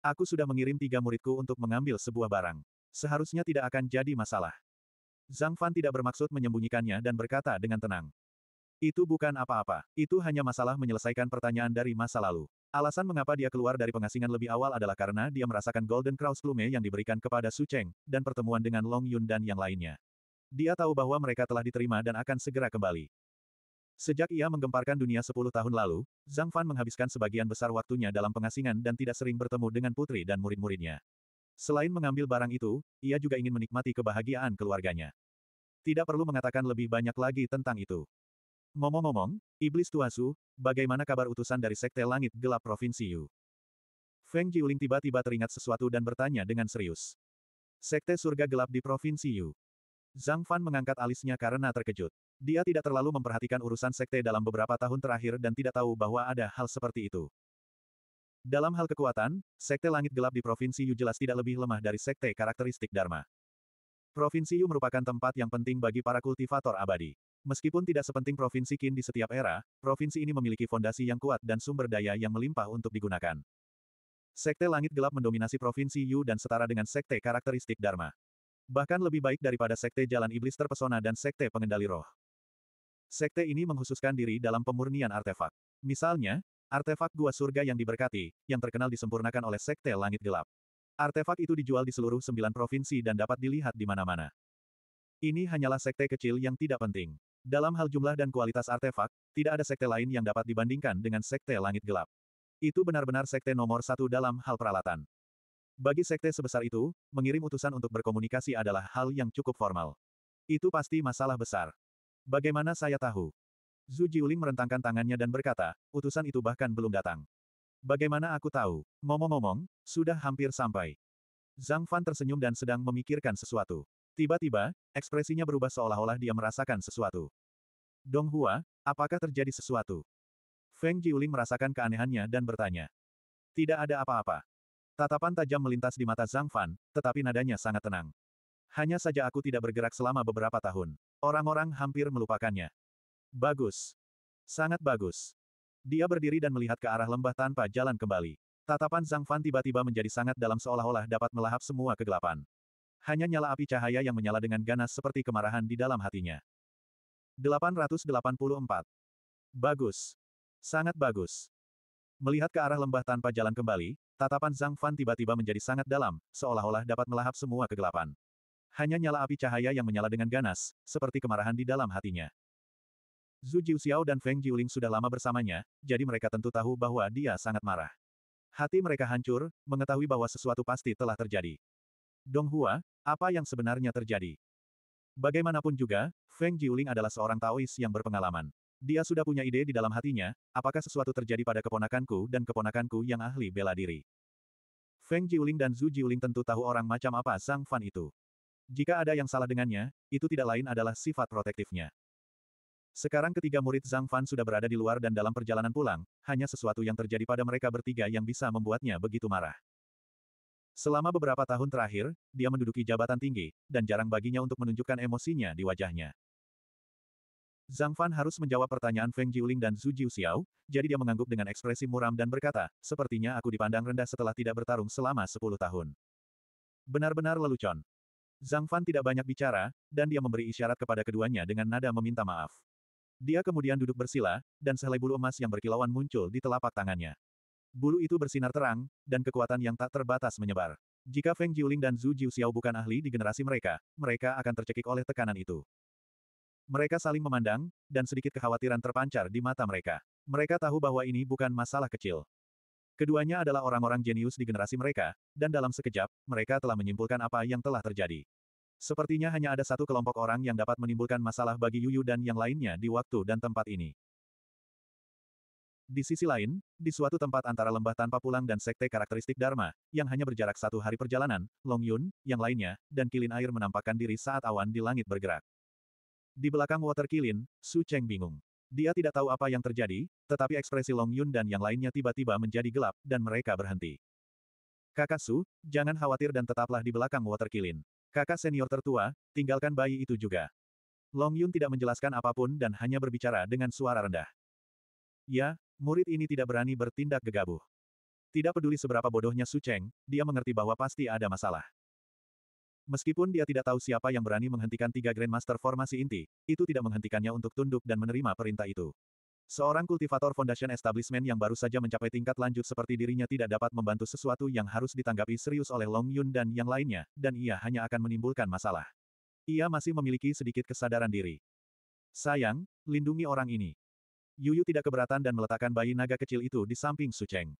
Aku sudah mengirim tiga muridku untuk mengambil sebuah barang. Seharusnya tidak akan jadi masalah. Zhang Fan tidak bermaksud menyembunyikannya dan berkata dengan tenang. Itu bukan apa-apa. Itu hanya masalah menyelesaikan pertanyaan dari masa lalu. Alasan mengapa dia keluar dari pengasingan lebih awal adalah karena dia merasakan Golden Cross Plume yang diberikan kepada Su Cheng, dan pertemuan dengan Long Yun dan yang lainnya. Dia tahu bahwa mereka telah diterima dan akan segera kembali. Sejak ia menggemparkan dunia 10 tahun lalu, Zhang Fan menghabiskan sebagian besar waktunya dalam pengasingan dan tidak sering bertemu dengan putri dan murid-muridnya. Selain mengambil barang itu, ia juga ingin menikmati kebahagiaan keluarganya. Tidak perlu mengatakan lebih banyak lagi tentang itu. Ngomong-ngomong, Iblis Tuasu, bagaimana kabar utusan dari Sekte Langit Gelap Provinsi Yu? Feng Jiuling tiba-tiba teringat sesuatu dan bertanya dengan serius. Sekte Surga Gelap di Provinsi Yu. Zhang Fan mengangkat alisnya karena terkejut. Dia tidak terlalu memperhatikan urusan sekte dalam beberapa tahun terakhir dan tidak tahu bahwa ada hal seperti itu. Dalam hal kekuatan, Sekte Langit Gelap di Provinsi Yu jelas tidak lebih lemah dari Sekte Karakteristik Dharma. Provinsi Yu merupakan tempat yang penting bagi para kultivator abadi. Meskipun tidak sepenting Provinsi Qin di setiap era, provinsi ini memiliki fondasi yang kuat dan sumber daya yang melimpah untuk digunakan. Sekte Langit Gelap mendominasi Provinsi Yu dan setara dengan Sekte Karakteristik Dharma. Bahkan lebih baik daripada Sekte Jalan Iblis Terpesona dan Sekte Pengendali Roh. Sekte ini menghususkan diri dalam pemurnian artefak. Misalnya, artefak Gua Surga yang diberkati, yang terkenal disempurnakan oleh Sekte Langit Gelap. Artefak itu dijual di seluruh sembilan provinsi dan dapat dilihat di mana-mana. Ini hanyalah sekte kecil yang tidak penting. Dalam hal jumlah dan kualitas artefak, tidak ada sekte lain yang dapat dibandingkan dengan sekte langit gelap. Itu benar-benar sekte nomor satu dalam hal peralatan. Bagi sekte sebesar itu, mengirim utusan untuk berkomunikasi adalah hal yang cukup formal. Itu pasti masalah besar. Bagaimana saya tahu? Zhu Jiuling merentangkan tangannya dan berkata, utusan itu bahkan belum datang. Bagaimana aku tahu? Ngomong-ngomong, sudah hampir sampai. Zhang Fan tersenyum dan sedang memikirkan sesuatu. Tiba-tiba, ekspresinya berubah seolah-olah dia merasakan sesuatu. Dong Hua, apakah terjadi sesuatu? Feng Jiuling merasakan keanehannya dan bertanya. Tidak ada apa-apa. Tatapan tajam melintas di mata Zhang Fan, tetapi nadanya sangat tenang. Hanya saja aku tidak bergerak selama beberapa tahun. Orang-orang hampir melupakannya. Bagus. Sangat bagus. Dia berdiri dan melihat ke arah lembah tanpa jalan kembali. Tatapan Zhang Fan tiba-tiba menjadi sangat dalam seolah-olah dapat melahap semua kegelapan. Hanya nyala api cahaya yang menyala dengan ganas seperti kemarahan di dalam hatinya. 884. Bagus. Sangat bagus. Melihat ke arah lembah tanpa jalan kembali, tatapan Zhang Fan tiba-tiba menjadi sangat dalam, seolah-olah dapat melahap semua kegelapan. Hanya nyala api cahaya yang menyala dengan ganas, seperti kemarahan di dalam hatinya. Zhu Xiao dan Feng Jiuling sudah lama bersamanya, jadi mereka tentu tahu bahwa dia sangat marah. Hati mereka hancur, mengetahui bahwa sesuatu pasti telah terjadi. Dong Hua, apa yang sebenarnya terjadi? Bagaimanapun juga, Feng Jiuling adalah seorang Taois yang berpengalaman. Dia sudah punya ide di dalam hatinya, apakah sesuatu terjadi pada keponakanku dan keponakanku yang ahli bela diri. Feng Jiuling dan Zhu Jiuling tentu tahu orang macam apa sang Fan itu. Jika ada yang salah dengannya, itu tidak lain adalah sifat protektifnya. Sekarang ketiga murid Zhang Fan sudah berada di luar dan dalam perjalanan pulang, hanya sesuatu yang terjadi pada mereka bertiga yang bisa membuatnya begitu marah. Selama beberapa tahun terakhir, dia menduduki jabatan tinggi, dan jarang baginya untuk menunjukkan emosinya di wajahnya. Zhang Fan harus menjawab pertanyaan Feng Jiuling dan Zhu Jiuxiao, jadi dia mengangguk dengan ekspresi muram dan berkata, sepertinya aku dipandang rendah setelah tidak bertarung selama 10 tahun. Benar-benar lelucon. Zhang Fan tidak banyak bicara, dan dia memberi isyarat kepada keduanya dengan nada meminta maaf. Dia kemudian duduk bersila, dan sehelai bulu emas yang berkilauan muncul di telapak tangannya. Bulu itu bersinar terang, dan kekuatan yang tak terbatas menyebar. Jika Feng Jiuling dan Zhu Jiuxiao bukan ahli di generasi mereka, mereka akan tercekik oleh tekanan itu. Mereka saling memandang, dan sedikit kekhawatiran terpancar di mata mereka. Mereka tahu bahwa ini bukan masalah kecil. Keduanya adalah orang-orang jenius di generasi mereka, dan dalam sekejap, mereka telah menyimpulkan apa yang telah terjadi. Sepertinya hanya ada satu kelompok orang yang dapat menimbulkan masalah bagi Yuyu dan yang lainnya di waktu dan tempat ini. Di sisi lain, di suatu tempat antara lembah tanpa pulang dan sekte karakteristik Dharma, yang hanya berjarak satu hari perjalanan, Long Yun, yang lainnya, dan kilin air menampakkan diri saat awan di langit bergerak. Di belakang water kilin, Su Cheng bingung. Dia tidak tahu apa yang terjadi, tetapi ekspresi Long Yun dan yang lainnya tiba-tiba menjadi gelap, dan mereka berhenti. Kakak Su, jangan khawatir dan tetaplah di belakang water kilin. Kakak senior tertua, tinggalkan bayi itu juga. Long Yun tidak menjelaskan apapun dan hanya berbicara dengan suara rendah. Ya, Murid ini tidak berani bertindak gegabah. Tidak peduli seberapa bodohnya Su Cheng, dia mengerti bahwa pasti ada masalah. Meskipun dia tidak tahu siapa yang berani menghentikan tiga Grandmaster formasi inti, itu tidak menghentikannya untuk tunduk dan menerima perintah itu. Seorang kultivator Foundation Establishment yang baru saja mencapai tingkat lanjut seperti dirinya tidak dapat membantu sesuatu yang harus ditanggapi serius oleh Long Yun dan yang lainnya, dan ia hanya akan menimbulkan masalah. Ia masih memiliki sedikit kesadaran diri. Sayang, lindungi orang ini. Yuyu tidak keberatan dan meletakkan bayi naga kecil itu di samping Su Cheng.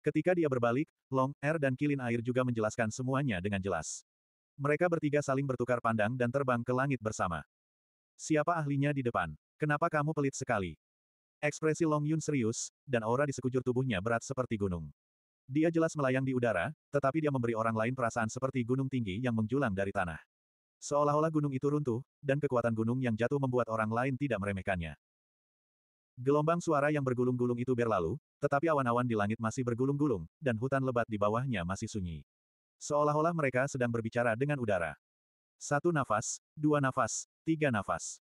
Ketika dia berbalik, Long, Er dan Kilin Air juga menjelaskan semuanya dengan jelas. Mereka bertiga saling bertukar pandang dan terbang ke langit bersama. Siapa ahlinya di depan? Kenapa kamu pelit sekali? Ekspresi Long Yun serius, dan aura di sekujur tubuhnya berat seperti gunung. Dia jelas melayang di udara, tetapi dia memberi orang lain perasaan seperti gunung tinggi yang menjulang dari tanah. Seolah-olah gunung itu runtuh, dan kekuatan gunung yang jatuh membuat orang lain tidak meremehkannya. Gelombang suara yang bergulung-gulung itu berlalu, tetapi awan-awan di langit masih bergulung-gulung, dan hutan lebat di bawahnya masih sunyi. Seolah-olah mereka sedang berbicara dengan udara. Satu nafas, dua nafas, tiga nafas.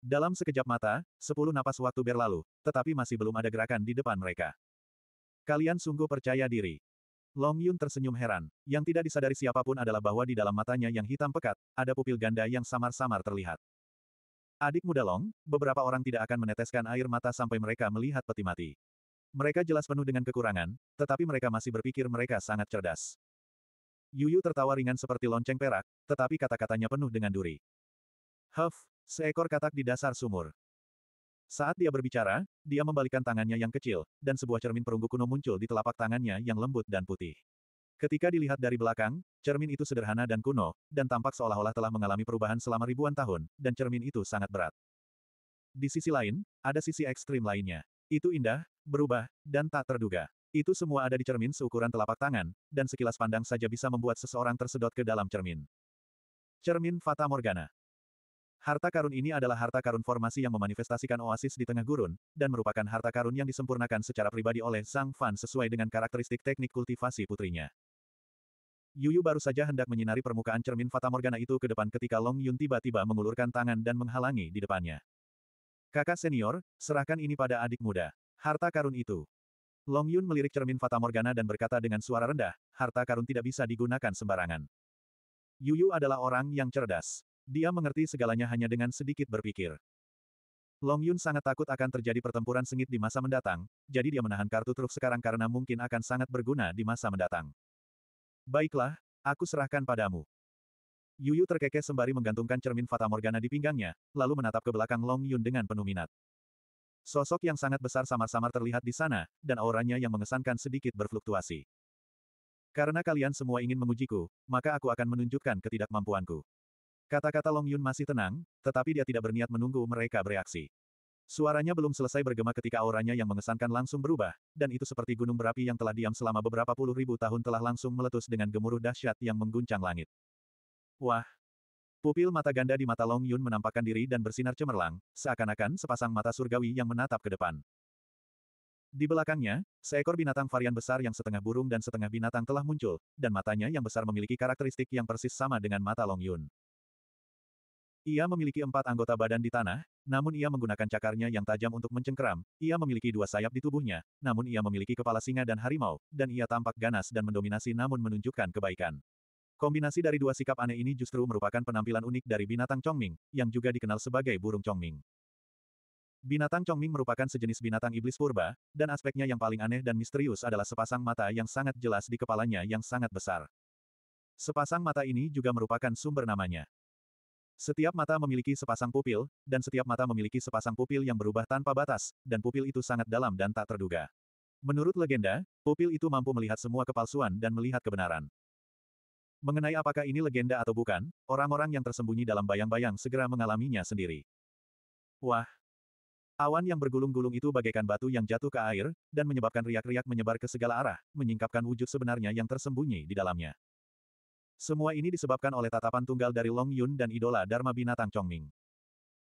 Dalam sekejap mata, sepuluh nafas waktu berlalu, tetapi masih belum ada gerakan di depan mereka. Kalian sungguh percaya diri. Long Yun tersenyum heran. Yang tidak disadari siapapun adalah bahwa di dalam matanya yang hitam pekat, ada pupil ganda yang samar-samar terlihat. Adik muda Long, beberapa orang tidak akan meneteskan air mata sampai mereka melihat peti mati. Mereka jelas penuh dengan kekurangan, tetapi mereka masih berpikir mereka sangat cerdas. Yuyu tertawa ringan seperti lonceng perak, tetapi kata-katanya penuh dengan duri. Huff, seekor katak di dasar sumur. Saat dia berbicara, dia membalikkan tangannya yang kecil, dan sebuah cermin perunggu kuno muncul di telapak tangannya yang lembut dan putih. Ketika dilihat dari belakang, cermin itu sederhana dan kuno, dan tampak seolah-olah telah mengalami perubahan selama ribuan tahun, dan cermin itu sangat berat. Di sisi lain, ada sisi ekstrim lainnya. Itu indah, berubah, dan tak terduga. Itu semua ada di cermin seukuran telapak tangan, dan sekilas pandang saja bisa membuat seseorang tersedot ke dalam cermin. Cermin Fata Morgana Harta karun ini adalah harta karun formasi yang memanifestasikan oasis di tengah gurun, dan merupakan harta karun yang disempurnakan secara pribadi oleh sang Fan sesuai dengan karakteristik teknik kultivasi putrinya. Yuyu baru saja hendak menyinari permukaan cermin Fata Morgana itu ke depan ketika Long Yun tiba-tiba mengulurkan tangan dan menghalangi di depannya. Kakak senior, serahkan ini pada adik muda. Harta karun itu. Long Yun melirik cermin Fata Morgana dan berkata dengan suara rendah, harta karun tidak bisa digunakan sembarangan. Yuyu adalah orang yang cerdas. Dia mengerti segalanya hanya dengan sedikit berpikir. Long Yun sangat takut akan terjadi pertempuran sengit di masa mendatang, jadi dia menahan kartu truf sekarang karena mungkin akan sangat berguna di masa mendatang. Baiklah, aku serahkan padamu. Yuyu terkekeh sembari menggantungkan cermin Fata Morgana di pinggangnya, lalu menatap ke belakang Long Yun dengan penuh minat. Sosok yang sangat besar samar-samar terlihat di sana, dan auranya yang mengesankan sedikit berfluktuasi. Karena kalian semua ingin mengujiku, maka aku akan menunjukkan ketidakmampuanku. Kata-kata Long Yun masih tenang, tetapi dia tidak berniat menunggu mereka bereaksi. Suaranya belum selesai bergema ketika auranya yang mengesankan langsung berubah, dan itu seperti gunung berapi yang telah diam selama beberapa puluh ribu tahun telah langsung meletus dengan gemuruh dahsyat yang mengguncang langit. Wah! Pupil mata ganda di mata Long Yun menampakkan diri dan bersinar cemerlang, seakan-akan sepasang mata surgawi yang menatap ke depan. Di belakangnya, seekor binatang varian besar yang setengah burung dan setengah binatang telah muncul, dan matanya yang besar memiliki karakteristik yang persis sama dengan mata Long Yun. Ia memiliki empat anggota badan di tanah, namun ia menggunakan cakarnya yang tajam untuk mencengkeram. Ia memiliki dua sayap di tubuhnya, namun ia memiliki kepala singa dan harimau, dan ia tampak ganas dan mendominasi namun menunjukkan kebaikan. Kombinasi dari dua sikap aneh ini justru merupakan penampilan unik dari binatang Chongming, yang juga dikenal sebagai burung Chongming. Binatang Chongming merupakan sejenis binatang iblis purba, dan aspeknya yang paling aneh dan misterius adalah sepasang mata yang sangat jelas di kepalanya yang sangat besar. Sepasang mata ini juga merupakan sumber namanya. Setiap mata memiliki sepasang pupil, dan setiap mata memiliki sepasang pupil yang berubah tanpa batas, dan pupil itu sangat dalam dan tak terduga. Menurut legenda, pupil itu mampu melihat semua kepalsuan dan melihat kebenaran. Mengenai apakah ini legenda atau bukan, orang-orang yang tersembunyi dalam bayang-bayang segera mengalaminya sendiri. Wah! Awan yang bergulung-gulung itu bagaikan batu yang jatuh ke air, dan menyebabkan riak-riak menyebar ke segala arah, menyingkapkan wujud sebenarnya yang tersembunyi di dalamnya. Semua ini disebabkan oleh tatapan tunggal dari Long Yun dan idola Dharma binatang Chongming.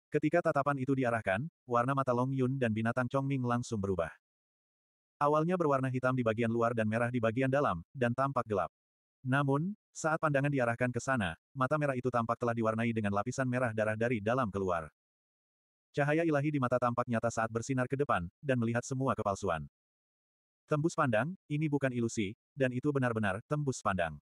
Ketika tatapan itu diarahkan, warna mata Long Yun dan binatang Chongming langsung berubah. Awalnya berwarna hitam di bagian luar dan merah di bagian dalam, dan tampak gelap. Namun, saat pandangan diarahkan ke sana, mata merah itu tampak telah diwarnai dengan lapisan merah darah dari dalam keluar. Cahaya ilahi di mata tampak nyata saat bersinar ke depan, dan melihat semua kepalsuan. Tembus pandang, ini bukan ilusi, dan itu benar-benar tembus pandang.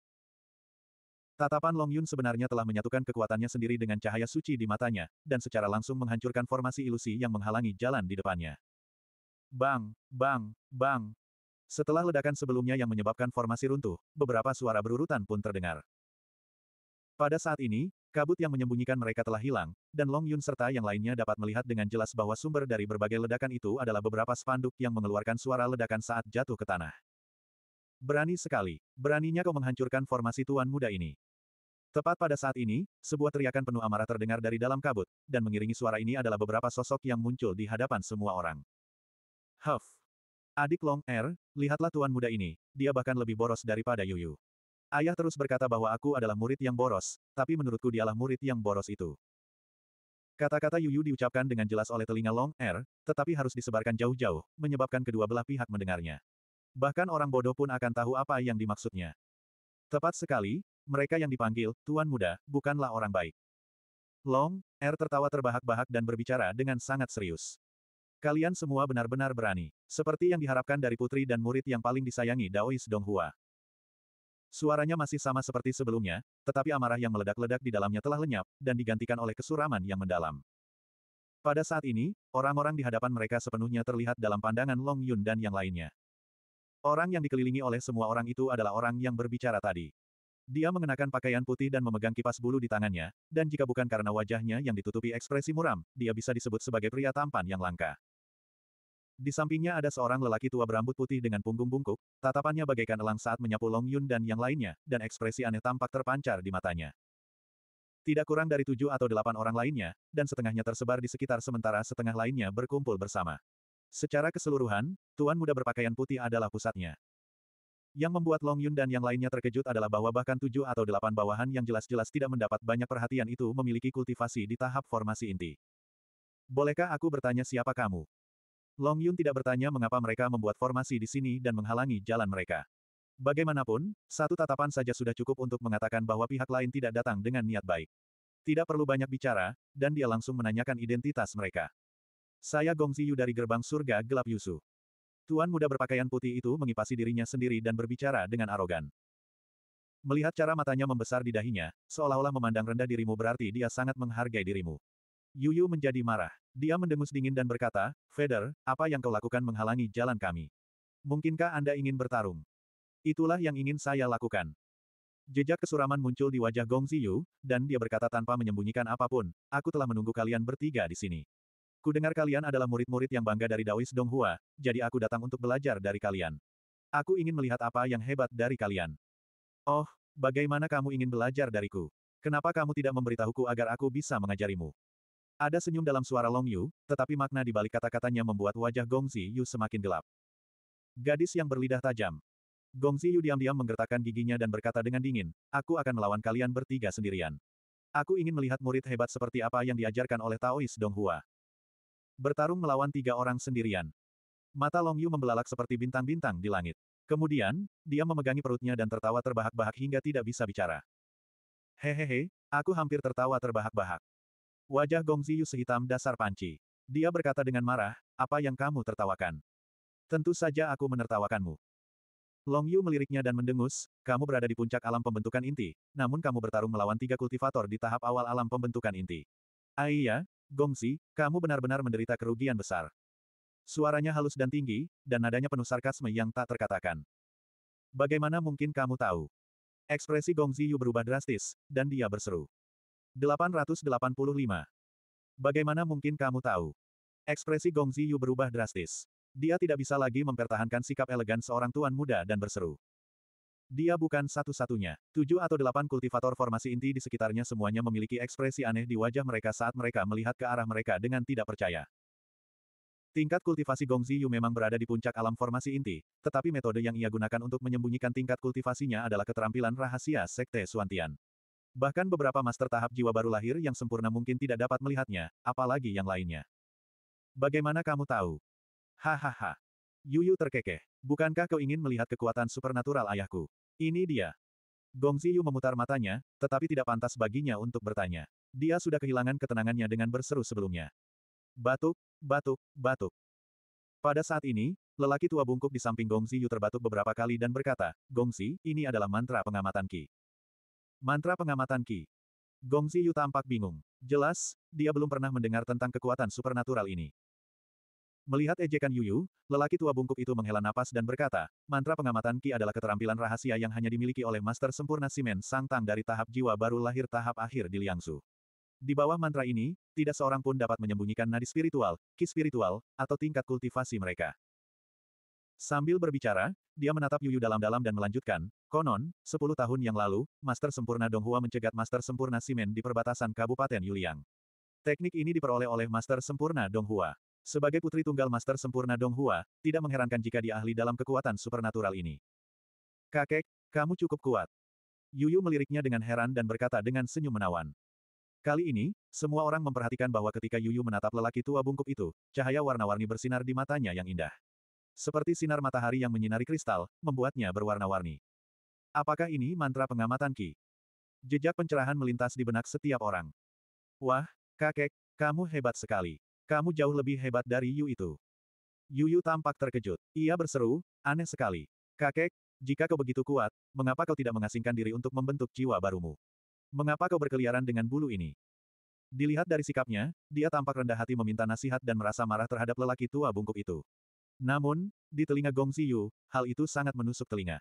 Tatapan Long Yun sebenarnya telah menyatukan kekuatannya sendiri dengan cahaya suci di matanya, dan secara langsung menghancurkan formasi ilusi yang menghalangi jalan di depannya. Bang, bang, bang. Setelah ledakan sebelumnya yang menyebabkan formasi runtuh, beberapa suara berurutan pun terdengar. Pada saat ini, kabut yang menyembunyikan mereka telah hilang, dan Long Yun serta yang lainnya dapat melihat dengan jelas bahwa sumber dari berbagai ledakan itu adalah beberapa spanduk yang mengeluarkan suara ledakan saat jatuh ke tanah. Berani sekali, beraninya kau menghancurkan formasi tuan muda ini. Tepat pada saat ini, sebuah teriakan penuh amarah terdengar dari dalam kabut, dan mengiringi suara ini adalah beberapa sosok yang muncul di hadapan semua orang. Huff! Adik Long Er, lihatlah tuan muda ini, dia bahkan lebih boros daripada Yuyu. Ayah terus berkata bahwa aku adalah murid yang boros, tapi menurutku dialah murid yang boros itu. Kata-kata Yuyu diucapkan dengan jelas oleh telinga Long Er, tetapi harus disebarkan jauh-jauh, menyebabkan kedua belah pihak mendengarnya. Bahkan orang bodoh pun akan tahu apa yang dimaksudnya. Tepat sekali, mereka yang dipanggil, Tuan Muda, bukanlah orang baik. Long, R er tertawa terbahak-bahak dan berbicara dengan sangat serius. Kalian semua benar-benar berani. Seperti yang diharapkan dari putri dan murid yang paling disayangi Daois Donghua. Suaranya masih sama seperti sebelumnya, tetapi amarah yang meledak-ledak di dalamnya telah lenyap, dan digantikan oleh kesuraman yang mendalam. Pada saat ini, orang-orang di hadapan mereka sepenuhnya terlihat dalam pandangan Long Yun dan yang lainnya. Orang yang dikelilingi oleh semua orang itu adalah orang yang berbicara tadi. Dia mengenakan pakaian putih dan memegang kipas bulu di tangannya, dan jika bukan karena wajahnya yang ditutupi ekspresi muram, dia bisa disebut sebagai pria tampan yang langka. Di sampingnya ada seorang lelaki tua berambut putih dengan punggung bungkuk, tatapannya bagaikan elang saat menyapu Long Yun dan yang lainnya, dan ekspresi aneh tampak terpancar di matanya. Tidak kurang dari tujuh atau delapan orang lainnya, dan setengahnya tersebar di sekitar sementara setengah lainnya berkumpul bersama. Secara keseluruhan, Tuan Muda berpakaian putih adalah pusatnya. Yang membuat Long Yun dan yang lainnya terkejut adalah bahwa bahkan tujuh atau delapan bawahan yang jelas-jelas tidak mendapat banyak perhatian itu memiliki kultivasi di tahap formasi inti. Bolehkah aku bertanya siapa kamu? Long Yun tidak bertanya mengapa mereka membuat formasi di sini dan menghalangi jalan mereka. Bagaimanapun, satu tatapan saja sudah cukup untuk mengatakan bahwa pihak lain tidak datang dengan niat baik. Tidak perlu banyak bicara, dan dia langsung menanyakan identitas mereka. Saya Gong Ziyu dari gerbang surga gelap Yusu. Tuan muda berpakaian putih itu mengipasi dirinya sendiri dan berbicara dengan arogan. Melihat cara matanya membesar di dahinya, seolah-olah memandang rendah dirimu berarti dia sangat menghargai dirimu. Yuyu menjadi marah. Dia mendengus dingin dan berkata, Feder, apa yang kau lakukan menghalangi jalan kami? Mungkinkah Anda ingin bertarung? Itulah yang ingin saya lakukan. Jejak kesuraman muncul di wajah Gong Ziyu, dan dia berkata tanpa menyembunyikan apapun, aku telah menunggu kalian bertiga di sini. Kudengar kalian adalah murid-murid yang bangga dari Daois Donghua, jadi aku datang untuk belajar dari kalian. Aku ingin melihat apa yang hebat dari kalian. Oh, bagaimana kamu ingin belajar dariku? Kenapa kamu tidak memberitahuku agar aku bisa mengajarimu? Ada senyum dalam suara Long Yu, tetapi makna di balik kata-katanya membuat wajah Gong Zi Yu semakin gelap. Gadis yang berlidah tajam. Gong Zi Yu diam-diam menggertakkan giginya dan berkata dengan dingin, aku akan melawan kalian bertiga sendirian. Aku ingin melihat murid hebat seperti apa yang diajarkan oleh Taois Donghua. Bertarung melawan tiga orang sendirian. Mata Long Yu membelalak seperti bintang-bintang di langit. Kemudian, dia memegangi perutnya dan tertawa terbahak-bahak hingga tidak bisa bicara. Hehehe, aku hampir tertawa terbahak-bahak. Wajah Gong Ziyu sehitam dasar panci. Dia berkata dengan marah, apa yang kamu tertawakan? Tentu saja aku menertawakanmu. Long Yu meliriknya dan mendengus, kamu berada di puncak alam pembentukan inti, namun kamu bertarung melawan tiga kultivator di tahap awal alam pembentukan inti. Aiyah." Ah Gongzi, kamu benar-benar menderita kerugian besar. Suaranya halus dan tinggi, dan nadanya penuh sarkasme yang tak terkatakan. Bagaimana mungkin kamu tahu? Ekspresi Gong Ziyu berubah drastis, dan dia berseru. 885. Bagaimana mungkin kamu tahu? Ekspresi Gong Ziyu berubah drastis. Dia tidak bisa lagi mempertahankan sikap elegan seorang tuan muda dan berseru. Dia bukan satu-satunya. Tujuh atau delapan kultivator formasi inti di sekitarnya semuanya memiliki ekspresi aneh di wajah mereka saat mereka melihat ke arah mereka dengan tidak percaya. Tingkat kultivasi Gong Ziyu memang berada di puncak alam formasi inti, tetapi metode yang ia gunakan untuk menyembunyikan tingkat kultivasinya adalah keterampilan rahasia Sekte Suantian. Bahkan beberapa master tahap jiwa baru lahir yang sempurna mungkin tidak dapat melihatnya, apalagi yang lainnya. Bagaimana kamu tahu? Hahaha. Yuyu terkekeh. Bukankah kau ingin melihat kekuatan supernatural ayahku? Ini dia. Gong Ziyu memutar matanya, tetapi tidak pantas baginya untuk bertanya. Dia sudah kehilangan ketenangannya dengan berseru sebelumnya. Batuk, batuk, batuk. Pada saat ini, lelaki tua bungkuk di samping Gong Ziyu terbatuk beberapa kali dan berkata, Gong Zi, ini adalah mantra pengamatan Ki. Mantra pengamatan Ki. Gong Ziyu tampak bingung. Jelas, dia belum pernah mendengar tentang kekuatan supernatural ini. Melihat ejekan Yuyu, lelaki tua bungkuk itu menghela napas dan berkata, mantra pengamatan Ki adalah keterampilan rahasia yang hanya dimiliki oleh Master Sempurna Simen sang tang dari tahap jiwa baru lahir tahap akhir di Liangsu. Di bawah mantra ini, tidak seorang pun dapat menyembunyikan nadi spiritual, ki spiritual, atau tingkat kultivasi mereka. Sambil berbicara, dia menatap Yuyu dalam-dalam dan melanjutkan, konon, 10 tahun yang lalu, Master Sempurna Donghua mencegat Master Sempurna Simen di perbatasan Kabupaten Yuliang. Teknik ini diperoleh oleh Master Sempurna Donghua. Sebagai putri tunggal master sempurna Donghua, tidak mengherankan jika dia ahli dalam kekuatan supernatural ini. Kakek, kamu cukup kuat. Yuyu meliriknya dengan heran dan berkata dengan senyum menawan. Kali ini, semua orang memperhatikan bahwa ketika Yuyu menatap lelaki tua bungkuk itu, cahaya warna-warni bersinar di matanya yang indah. Seperti sinar matahari yang menyinari kristal, membuatnya berwarna-warni. Apakah ini mantra pengamatan Ki? Jejak pencerahan melintas di benak setiap orang. Wah, kakek, kamu hebat sekali. Kamu jauh lebih hebat dari Yu itu. Yu Yu tampak terkejut. Ia berseru, aneh sekali. Kakek, jika kau begitu kuat, mengapa kau tidak mengasingkan diri untuk membentuk jiwa barumu? Mengapa kau berkeliaran dengan bulu ini? Dilihat dari sikapnya, dia tampak rendah hati meminta nasihat dan merasa marah terhadap lelaki tua bungkuk itu. Namun, di telinga Gong Yu, hal itu sangat menusuk telinga.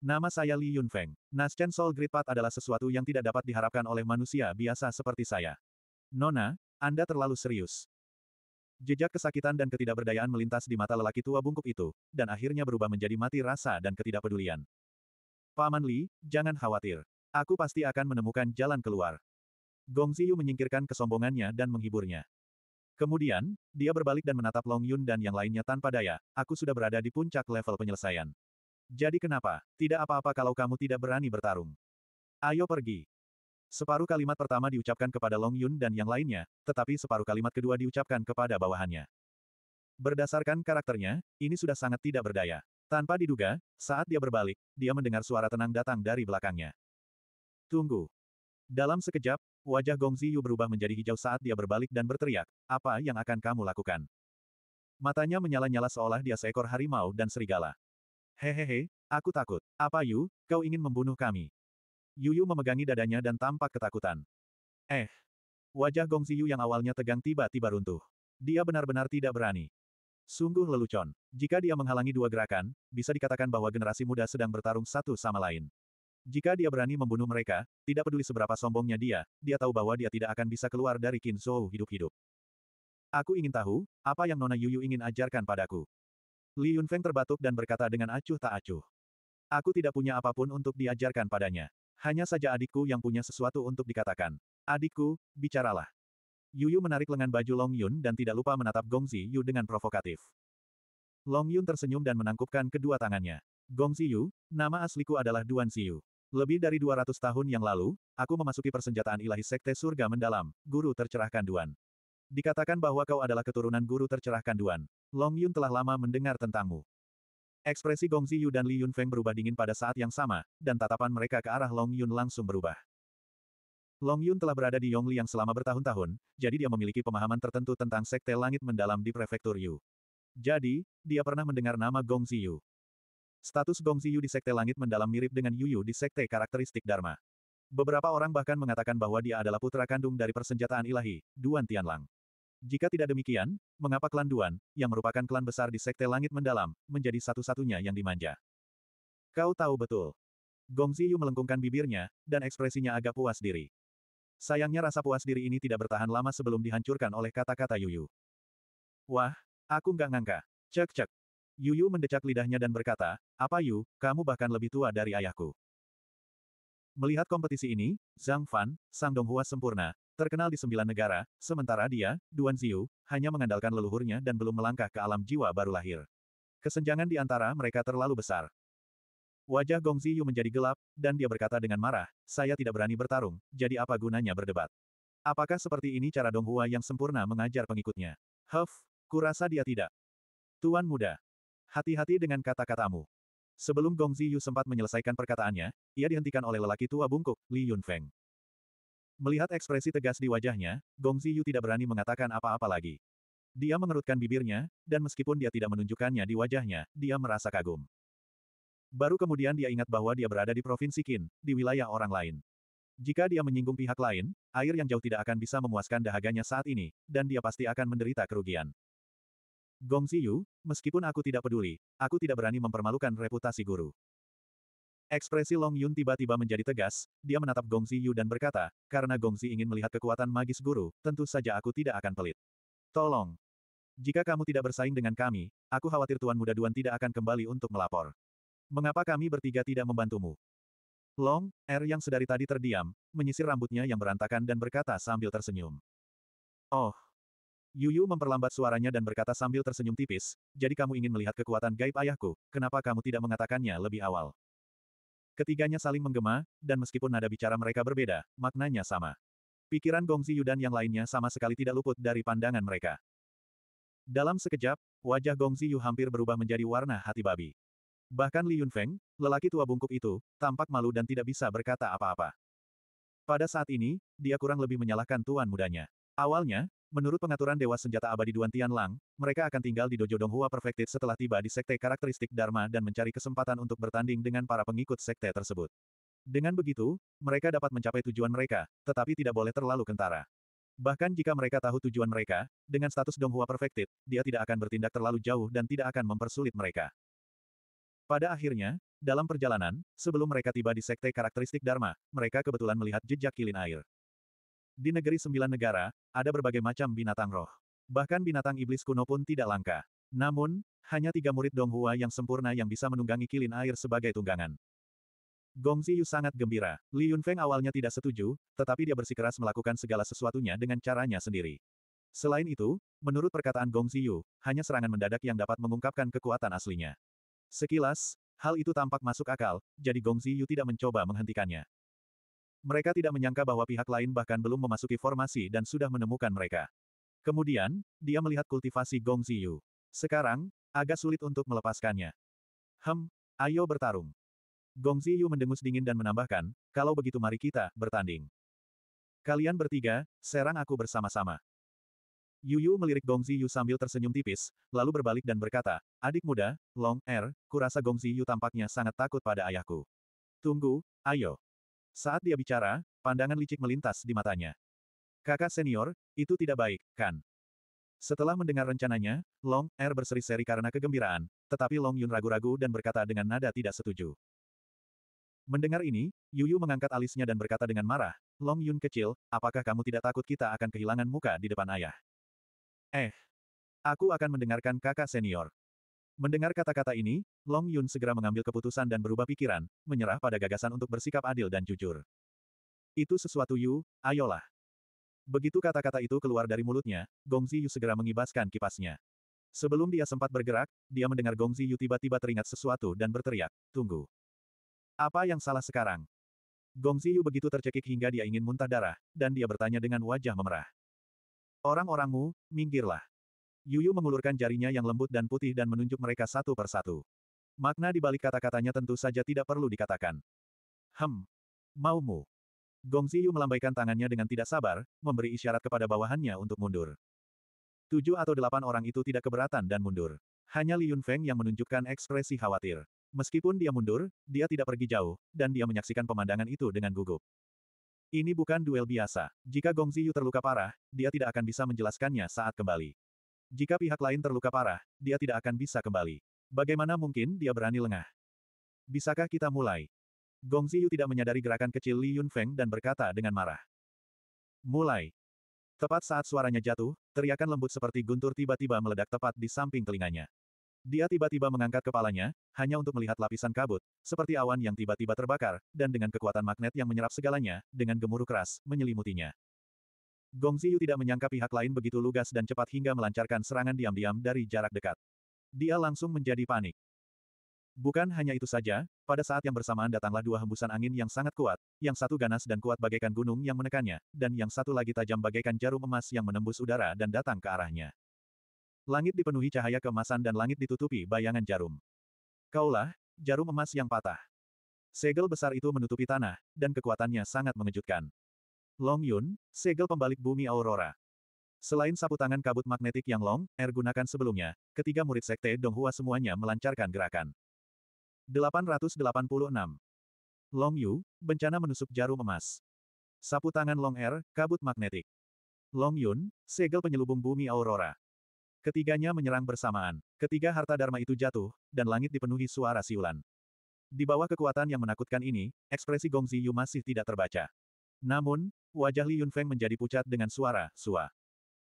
Nama saya Li Yunfeng. Naschen Soul Grid Path adalah sesuatu yang tidak dapat diharapkan oleh manusia biasa seperti saya. Nona, anda terlalu serius. Jejak kesakitan dan ketidakberdayaan melintas di mata lelaki tua bungkuk itu, dan akhirnya berubah menjadi mati rasa dan ketidakpedulian. Paman Li, jangan khawatir. Aku pasti akan menemukan jalan keluar. Gong Ziyu menyingkirkan kesombongannya dan menghiburnya. Kemudian, dia berbalik dan menatap Long Yun dan yang lainnya tanpa daya, aku sudah berada di puncak level penyelesaian. Jadi kenapa, tidak apa-apa kalau kamu tidak berani bertarung. Ayo pergi. Separuh kalimat pertama diucapkan kepada Long Yun dan yang lainnya, tetapi separuh kalimat kedua diucapkan kepada bawahannya. Berdasarkan karakternya, ini sudah sangat tidak berdaya. Tanpa diduga, saat dia berbalik, dia mendengar suara tenang datang dari belakangnya. Tunggu. Dalam sekejap, wajah Gong Ziyu berubah menjadi hijau saat dia berbalik dan berteriak, apa yang akan kamu lakukan? Matanya menyala-nyala seolah dia seekor harimau dan serigala. Hehehe, aku takut. Apa Yu, kau ingin membunuh kami? Yuyu memegangi dadanya dan tampak ketakutan. Eh. Wajah Gong Ziyu yang awalnya tegang tiba-tiba runtuh. Dia benar-benar tidak berani. Sungguh lelucon. Jika dia menghalangi dua gerakan, bisa dikatakan bahwa generasi muda sedang bertarung satu sama lain. Jika dia berani membunuh mereka, tidak peduli seberapa sombongnya dia, dia tahu bahwa dia tidak akan bisa keluar dari Qin hidup-hidup. Aku ingin tahu, apa yang Nona Yuyu ingin ajarkan padaku. Li Yunfeng terbatuk dan berkata dengan acuh tak acuh. Aku tidak punya apapun untuk diajarkan padanya. Hanya saja adikku yang punya sesuatu untuk dikatakan. Adikku, bicaralah. Yuyu menarik lengan baju Long Yun dan tidak lupa menatap Gong Zi Yu dengan provokatif. Long Yun tersenyum dan menangkupkan kedua tangannya. Gong Zi Yu, nama asliku adalah Duan Zi Yu. Lebih dari 200 tahun yang lalu, aku memasuki persenjataan ilahi Sekte Surga Mendalam, Guru Tercerahkan Duan. Dikatakan bahwa kau adalah keturunan Guru Tercerahkan Duan. Long Yun telah lama mendengar tentangmu. Ekspresi Gong Ziyu dan Li Yunfeng berubah dingin pada saat yang sama, dan tatapan mereka ke arah Long Yun langsung berubah. Long Yun telah berada di Yongli yang selama bertahun-tahun, jadi dia memiliki pemahaman tertentu tentang Sekte Langit Mendalam di Prefektur Yu. Jadi, dia pernah mendengar nama Gong Ziyu. Status Gong Ziyu di Sekte Langit Mendalam mirip dengan Yu Yu di Sekte Karakteristik Dharma. Beberapa orang bahkan mengatakan bahwa dia adalah putra kandung dari persenjataan ilahi, Duan Tianlang. Jika tidak demikian, mengapa klan Duan, yang merupakan klan besar di Sekte Langit Mendalam, menjadi satu-satunya yang dimanja? Kau tahu betul. Gong Ziyu melengkungkan bibirnya, dan ekspresinya agak puas diri. Sayangnya rasa puas diri ini tidak bertahan lama sebelum dihancurkan oleh kata-kata Yuyu. Wah, aku nggak ngangka. Cek-cek. Yuyu mendecak lidahnya dan berkata, apa Yu, kamu bahkan lebih tua dari ayahku. Melihat kompetisi ini, Zhang Fan, Sang Donghua sempurna, Terkenal di sembilan negara, sementara dia, Duan Ziyu, hanya mengandalkan leluhurnya dan belum melangkah ke alam jiwa baru lahir. Kesenjangan di antara mereka terlalu besar. Wajah Gong Ziyu menjadi gelap, dan dia berkata dengan marah, saya tidak berani bertarung, jadi apa gunanya berdebat? Apakah seperti ini cara Dong Hua yang sempurna mengajar pengikutnya? Huff, kurasa dia tidak. Tuan muda, hati-hati dengan kata-katamu. Sebelum Gong Ziyu sempat menyelesaikan perkataannya, ia dihentikan oleh lelaki tua bungkuk, Li Yunfeng. Melihat ekspresi tegas di wajahnya, Gong Ziyu tidak berani mengatakan apa-apa lagi. Dia mengerutkan bibirnya, dan meskipun dia tidak menunjukkannya di wajahnya, dia merasa kagum. Baru kemudian dia ingat bahwa dia berada di provinsi Qin, di wilayah orang lain. Jika dia menyinggung pihak lain, air yang jauh tidak akan bisa memuaskan dahaganya saat ini, dan dia pasti akan menderita kerugian. Gong Ziyu, meskipun aku tidak peduli, aku tidak berani mempermalukan reputasi guru. Ekspresi Long Yun tiba-tiba menjadi tegas, dia menatap Gong Yu dan berkata, karena Gong Zi ingin melihat kekuatan magis guru, tentu saja aku tidak akan pelit. Tolong! Jika kamu tidak bersaing dengan kami, aku khawatir Tuan Muda Duan tidak akan kembali untuk melapor. Mengapa kami bertiga tidak membantumu? Long, R er yang sedari tadi terdiam, menyisir rambutnya yang berantakan dan berkata sambil tersenyum. Oh! Yuyu memperlambat suaranya dan berkata sambil tersenyum tipis, jadi kamu ingin melihat kekuatan gaib ayahku, kenapa kamu tidak mengatakannya lebih awal? Ketiganya saling menggema, dan meskipun nada bicara mereka berbeda, maknanya sama. Pikiran Gong Ziyu dan yang lainnya sama sekali tidak luput dari pandangan mereka. Dalam sekejap, wajah Gong Ziyu hampir berubah menjadi warna hati babi. Bahkan Li Yunfeng, lelaki tua bungkuk itu, tampak malu dan tidak bisa berkata apa-apa. Pada saat ini, dia kurang lebih menyalahkan tuan mudanya. Awalnya, Menurut pengaturan Dewa Senjata Abadi Duan Tianlang, mereka akan tinggal di Dojo Donghua Perfected setelah tiba di Sekte Karakteristik Dharma dan mencari kesempatan untuk bertanding dengan para pengikut Sekte tersebut. Dengan begitu, mereka dapat mencapai tujuan mereka, tetapi tidak boleh terlalu kentara. Bahkan jika mereka tahu tujuan mereka, dengan status Donghua Perfected, dia tidak akan bertindak terlalu jauh dan tidak akan mempersulit mereka. Pada akhirnya, dalam perjalanan, sebelum mereka tiba di Sekte Karakteristik Dharma, mereka kebetulan melihat jejak kilin air. Di negeri sembilan negara, ada berbagai macam binatang roh. Bahkan binatang iblis kuno pun tidak langka. Namun, hanya tiga murid Donghua yang sempurna yang bisa menunggangi kilin air sebagai tunggangan. Gong Ziyu sangat gembira. Li Yunfeng awalnya tidak setuju, tetapi dia bersikeras melakukan segala sesuatunya dengan caranya sendiri. Selain itu, menurut perkataan Gong Ziyu, hanya serangan mendadak yang dapat mengungkapkan kekuatan aslinya. Sekilas, hal itu tampak masuk akal, jadi Gong Ziyu tidak mencoba menghentikannya. Mereka tidak menyangka bahwa pihak lain bahkan belum memasuki formasi dan sudah menemukan mereka. Kemudian, dia melihat kultivasi Gong Ziyu. Sekarang, agak sulit untuk melepaskannya. Hem, ayo bertarung. Gong Ziyu mendengus dingin dan menambahkan, kalau begitu mari kita, bertanding. Kalian bertiga, serang aku bersama-sama. Yuyu melirik Gong Ziyu sambil tersenyum tipis, lalu berbalik dan berkata, Adik muda, Long Er, kurasa Gong Ziyu tampaknya sangat takut pada ayahku. Tunggu, ayo. Saat dia bicara, pandangan licik melintas di matanya. Kakak senior, itu tidak baik, kan? Setelah mendengar rencananya, Long Er berseri-seri karena kegembiraan, tetapi Long Yun ragu-ragu dan berkata dengan nada tidak setuju. Mendengar ini, Yuyu mengangkat alisnya dan berkata dengan marah, Long Yun kecil, apakah kamu tidak takut kita akan kehilangan muka di depan ayah? Eh, aku akan mendengarkan kakak senior. Mendengar kata-kata ini, Long Yun segera mengambil keputusan dan berubah pikiran, menyerah pada gagasan untuk bersikap adil dan jujur. Itu sesuatu Yu, ayolah. Begitu kata-kata itu keluar dari mulutnya, Gong Ziyu segera mengibaskan kipasnya. Sebelum dia sempat bergerak, dia mendengar Gong Ziyu tiba-tiba teringat sesuatu dan berteriak, tunggu. Apa yang salah sekarang? Gong Ziyu begitu tercekik hingga dia ingin muntah darah, dan dia bertanya dengan wajah memerah. Orang-orangmu, minggirlah. Yuyu mengulurkan jarinya yang lembut dan putih dan menunjuk mereka satu persatu. Makna di balik kata-katanya tentu saja tidak perlu dikatakan. Hem. Maumu. Gong Ziyu melambaikan tangannya dengan tidak sabar, memberi isyarat kepada bawahannya untuk mundur. Tujuh atau delapan orang itu tidak keberatan dan mundur. Hanya Li Yunfeng yang menunjukkan ekspresi khawatir. Meskipun dia mundur, dia tidak pergi jauh, dan dia menyaksikan pemandangan itu dengan gugup. Ini bukan duel biasa. Jika Gong Ziyu terluka parah, dia tidak akan bisa menjelaskannya saat kembali. Jika pihak lain terluka parah, dia tidak akan bisa kembali. Bagaimana mungkin dia berani lengah? Bisakah kita mulai? Gong Ziyu tidak menyadari gerakan kecil Li Yunfeng dan berkata dengan marah. Mulai. Tepat saat suaranya jatuh, teriakan lembut seperti guntur tiba-tiba meledak tepat di samping telinganya. Dia tiba-tiba mengangkat kepalanya, hanya untuk melihat lapisan kabut, seperti awan yang tiba-tiba terbakar, dan dengan kekuatan magnet yang menyerap segalanya, dengan gemuruh keras, menyelimutinya. Gong Ziyu tidak menyangka pihak lain begitu lugas dan cepat hingga melancarkan serangan diam-diam dari jarak dekat. Dia langsung menjadi panik. Bukan hanya itu saja, pada saat yang bersamaan datanglah dua hembusan angin yang sangat kuat, yang satu ganas dan kuat bagaikan gunung yang menekannya, dan yang satu lagi tajam bagaikan jarum emas yang menembus udara dan datang ke arahnya. Langit dipenuhi cahaya kemasan dan langit ditutupi bayangan jarum. Kaulah, jarum emas yang patah. Segel besar itu menutupi tanah, dan kekuatannya sangat mengejutkan. Long Yun, segel pembalik bumi Aurora. Selain sapu tangan kabut magnetik yang Long, Er gunakan sebelumnya, ketiga murid sekte Donghua semuanya melancarkan gerakan. 886. Long Yu, bencana menusuk jarum emas. Sapu tangan Long Er, kabut magnetik. Long Yun, segel penyelubung bumi Aurora. Ketiganya menyerang bersamaan. Ketiga harta Dharma itu jatuh, dan langit dipenuhi suara siulan. Di bawah kekuatan yang menakutkan ini, ekspresi Gongzi Yu masih tidak terbaca. Namun, wajah Li Yunfeng menjadi pucat dengan suara, sua.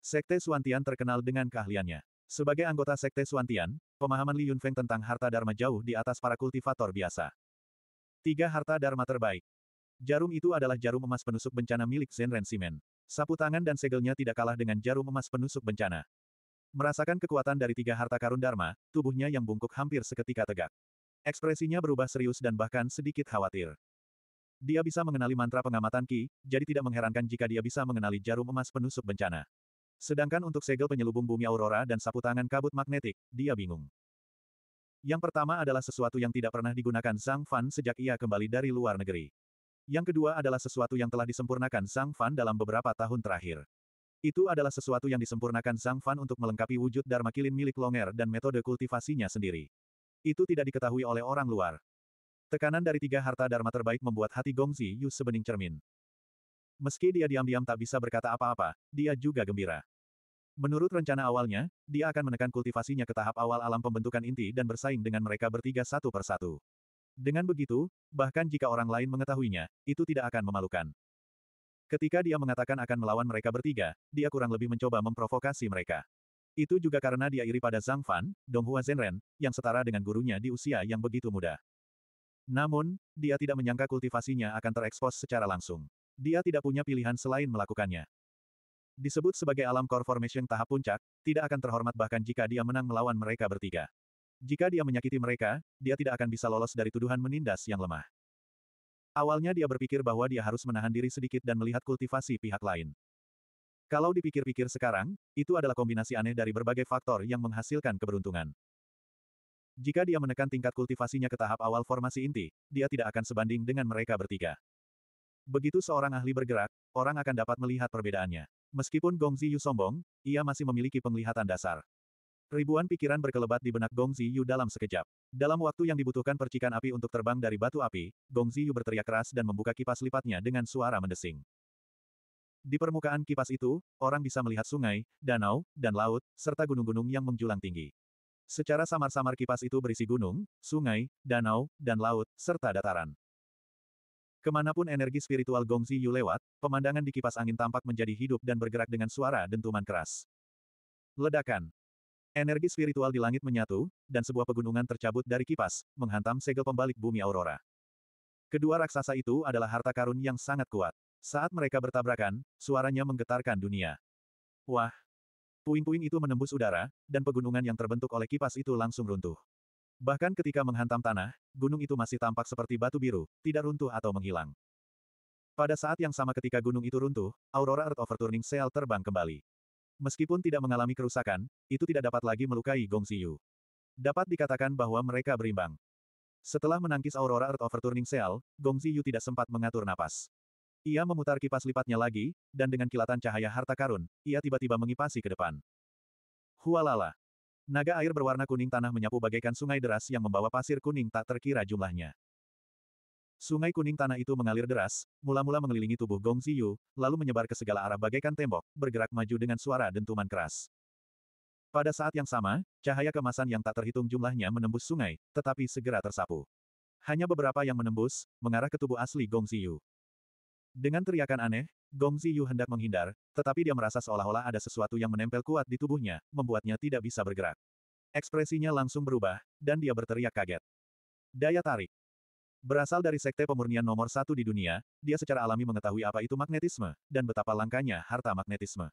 Sekte Suantian terkenal dengan keahliannya. Sebagai anggota Sekte Suantian, pemahaman Li Yunfeng tentang harta dharma jauh di atas para kultivator biasa. Tiga harta dharma terbaik. Jarum itu adalah jarum emas penusuk bencana milik Zenren Simen. Sapu tangan dan segelnya tidak kalah dengan jarum emas penusuk bencana. Merasakan kekuatan dari tiga harta karun dharma, tubuhnya yang bungkuk hampir seketika tegak. Ekspresinya berubah serius dan bahkan sedikit khawatir. Dia bisa mengenali mantra pengamatan Ki, jadi tidak mengherankan jika dia bisa mengenali jarum emas penusuk bencana. Sedangkan untuk segel penyelubung bumi aurora dan sapu tangan kabut magnetik, dia bingung. Yang pertama adalah sesuatu yang tidak pernah digunakan Zhang Fan sejak ia kembali dari luar negeri. Yang kedua adalah sesuatu yang telah disempurnakan Zhang Fan dalam beberapa tahun terakhir. Itu adalah sesuatu yang disempurnakan Zhang Fan untuk melengkapi wujud Dharma Kilin milik Longer dan metode kultivasinya sendiri. Itu tidak diketahui oleh orang luar. Tekanan dari tiga harta Dharma terbaik membuat hati Gongzi Yu sebening cermin. Meski dia diam-diam tak bisa berkata apa-apa, dia juga gembira. Menurut rencana awalnya, dia akan menekan kultivasinya ke tahap awal alam pembentukan inti dan bersaing dengan mereka bertiga satu persatu. Dengan begitu, bahkan jika orang lain mengetahuinya, itu tidak akan memalukan. Ketika dia mengatakan akan melawan mereka bertiga, dia kurang lebih mencoba memprovokasi mereka. Itu juga karena dia iri pada Zhang Fan, Donghua Zhenren, yang setara dengan gurunya di usia yang begitu muda. Namun, dia tidak menyangka kultivasinya akan terekspos secara langsung. Dia tidak punya pilihan selain melakukannya. Disebut sebagai alam core formation tahap puncak, tidak akan terhormat bahkan jika dia menang melawan mereka bertiga. Jika dia menyakiti mereka, dia tidak akan bisa lolos dari tuduhan menindas yang lemah. Awalnya dia berpikir bahwa dia harus menahan diri sedikit dan melihat kultivasi pihak lain. Kalau dipikir-pikir sekarang, itu adalah kombinasi aneh dari berbagai faktor yang menghasilkan keberuntungan. Jika dia menekan tingkat kultivasinya ke tahap awal formasi inti, dia tidak akan sebanding dengan mereka bertiga. Begitu seorang ahli bergerak, orang akan dapat melihat perbedaannya. Meskipun Gong Ziyu sombong, ia masih memiliki penglihatan dasar. Ribuan pikiran berkelebat di benak Gong Ziyu dalam sekejap. Dalam waktu yang dibutuhkan percikan api untuk terbang dari batu api, Gong Ziyu berteriak keras dan membuka kipas lipatnya dengan suara mendesing. Di permukaan kipas itu, orang bisa melihat sungai, danau, dan laut, serta gunung-gunung yang menjulang tinggi. Secara samar-samar kipas itu berisi gunung, sungai, danau, dan laut, serta dataran. Kemanapun energi spiritual Gong Yu lewat, pemandangan di kipas angin tampak menjadi hidup dan bergerak dengan suara dentuman keras. Ledakan. Energi spiritual di langit menyatu, dan sebuah pegunungan tercabut dari kipas, menghantam segel pembalik bumi aurora. Kedua raksasa itu adalah harta karun yang sangat kuat. Saat mereka bertabrakan, suaranya menggetarkan dunia. Wah, Puing-puing itu menembus udara, dan pegunungan yang terbentuk oleh kipas itu langsung runtuh. Bahkan ketika menghantam tanah, gunung itu masih tampak seperti batu biru, tidak runtuh atau menghilang. Pada saat yang sama ketika gunung itu runtuh, Aurora Earth Overturning Sail terbang kembali. Meskipun tidak mengalami kerusakan, itu tidak dapat lagi melukai Gong Xiu. Dapat dikatakan bahwa mereka berimbang. Setelah menangkis Aurora Earth Overturning Sail, Gong Ziyu tidak sempat mengatur napas. Ia memutar kipas lipatnya lagi, dan dengan kilatan cahaya harta karun, ia tiba-tiba mengipasi ke depan. Hualala. Naga air berwarna kuning tanah menyapu bagaikan sungai deras yang membawa pasir kuning tak terkira jumlahnya. Sungai kuning tanah itu mengalir deras, mula-mula mengelilingi tubuh Gong Ziyu, lalu menyebar ke segala arah bagaikan tembok, bergerak maju dengan suara dentuman keras. Pada saat yang sama, cahaya kemasan yang tak terhitung jumlahnya menembus sungai, tetapi segera tersapu. Hanya beberapa yang menembus, mengarah ke tubuh asli Gong Ziyu. Dengan teriakan aneh, Gong Ziyu hendak menghindar, tetapi dia merasa seolah-olah ada sesuatu yang menempel kuat di tubuhnya, membuatnya tidak bisa bergerak. Ekspresinya langsung berubah, dan dia berteriak kaget. Daya tarik. Berasal dari sekte pemurnian nomor satu di dunia, dia secara alami mengetahui apa itu magnetisme, dan betapa langkanya harta magnetisme.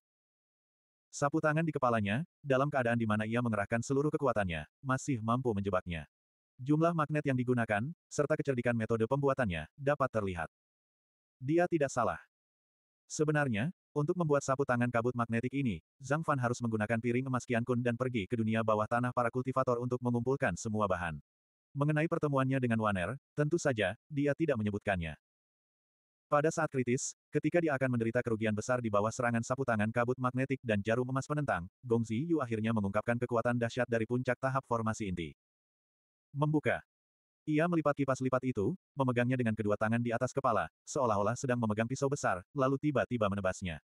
Sapu tangan di kepalanya, dalam keadaan di mana ia mengerahkan seluruh kekuatannya, masih mampu menjebaknya. Jumlah magnet yang digunakan, serta kecerdikan metode pembuatannya, dapat terlihat. Dia tidak salah. Sebenarnya, untuk membuat sapu tangan kabut magnetik ini, Zhang Fan harus menggunakan piring emas Qian Kun dan pergi ke dunia bawah tanah para kultivator untuk mengumpulkan semua bahan. Mengenai pertemuannya dengan Waner, tentu saja, dia tidak menyebutkannya. Pada saat kritis, ketika dia akan menderita kerugian besar di bawah serangan sapu tangan kabut magnetik dan jarum emas penentang, Gong Ziyu akhirnya mengungkapkan kekuatan dahsyat dari puncak tahap formasi inti. Membuka ia melipat kipas lipat itu, memegangnya dengan kedua tangan di atas kepala, seolah-olah sedang memegang pisau besar, lalu tiba-tiba menebasnya.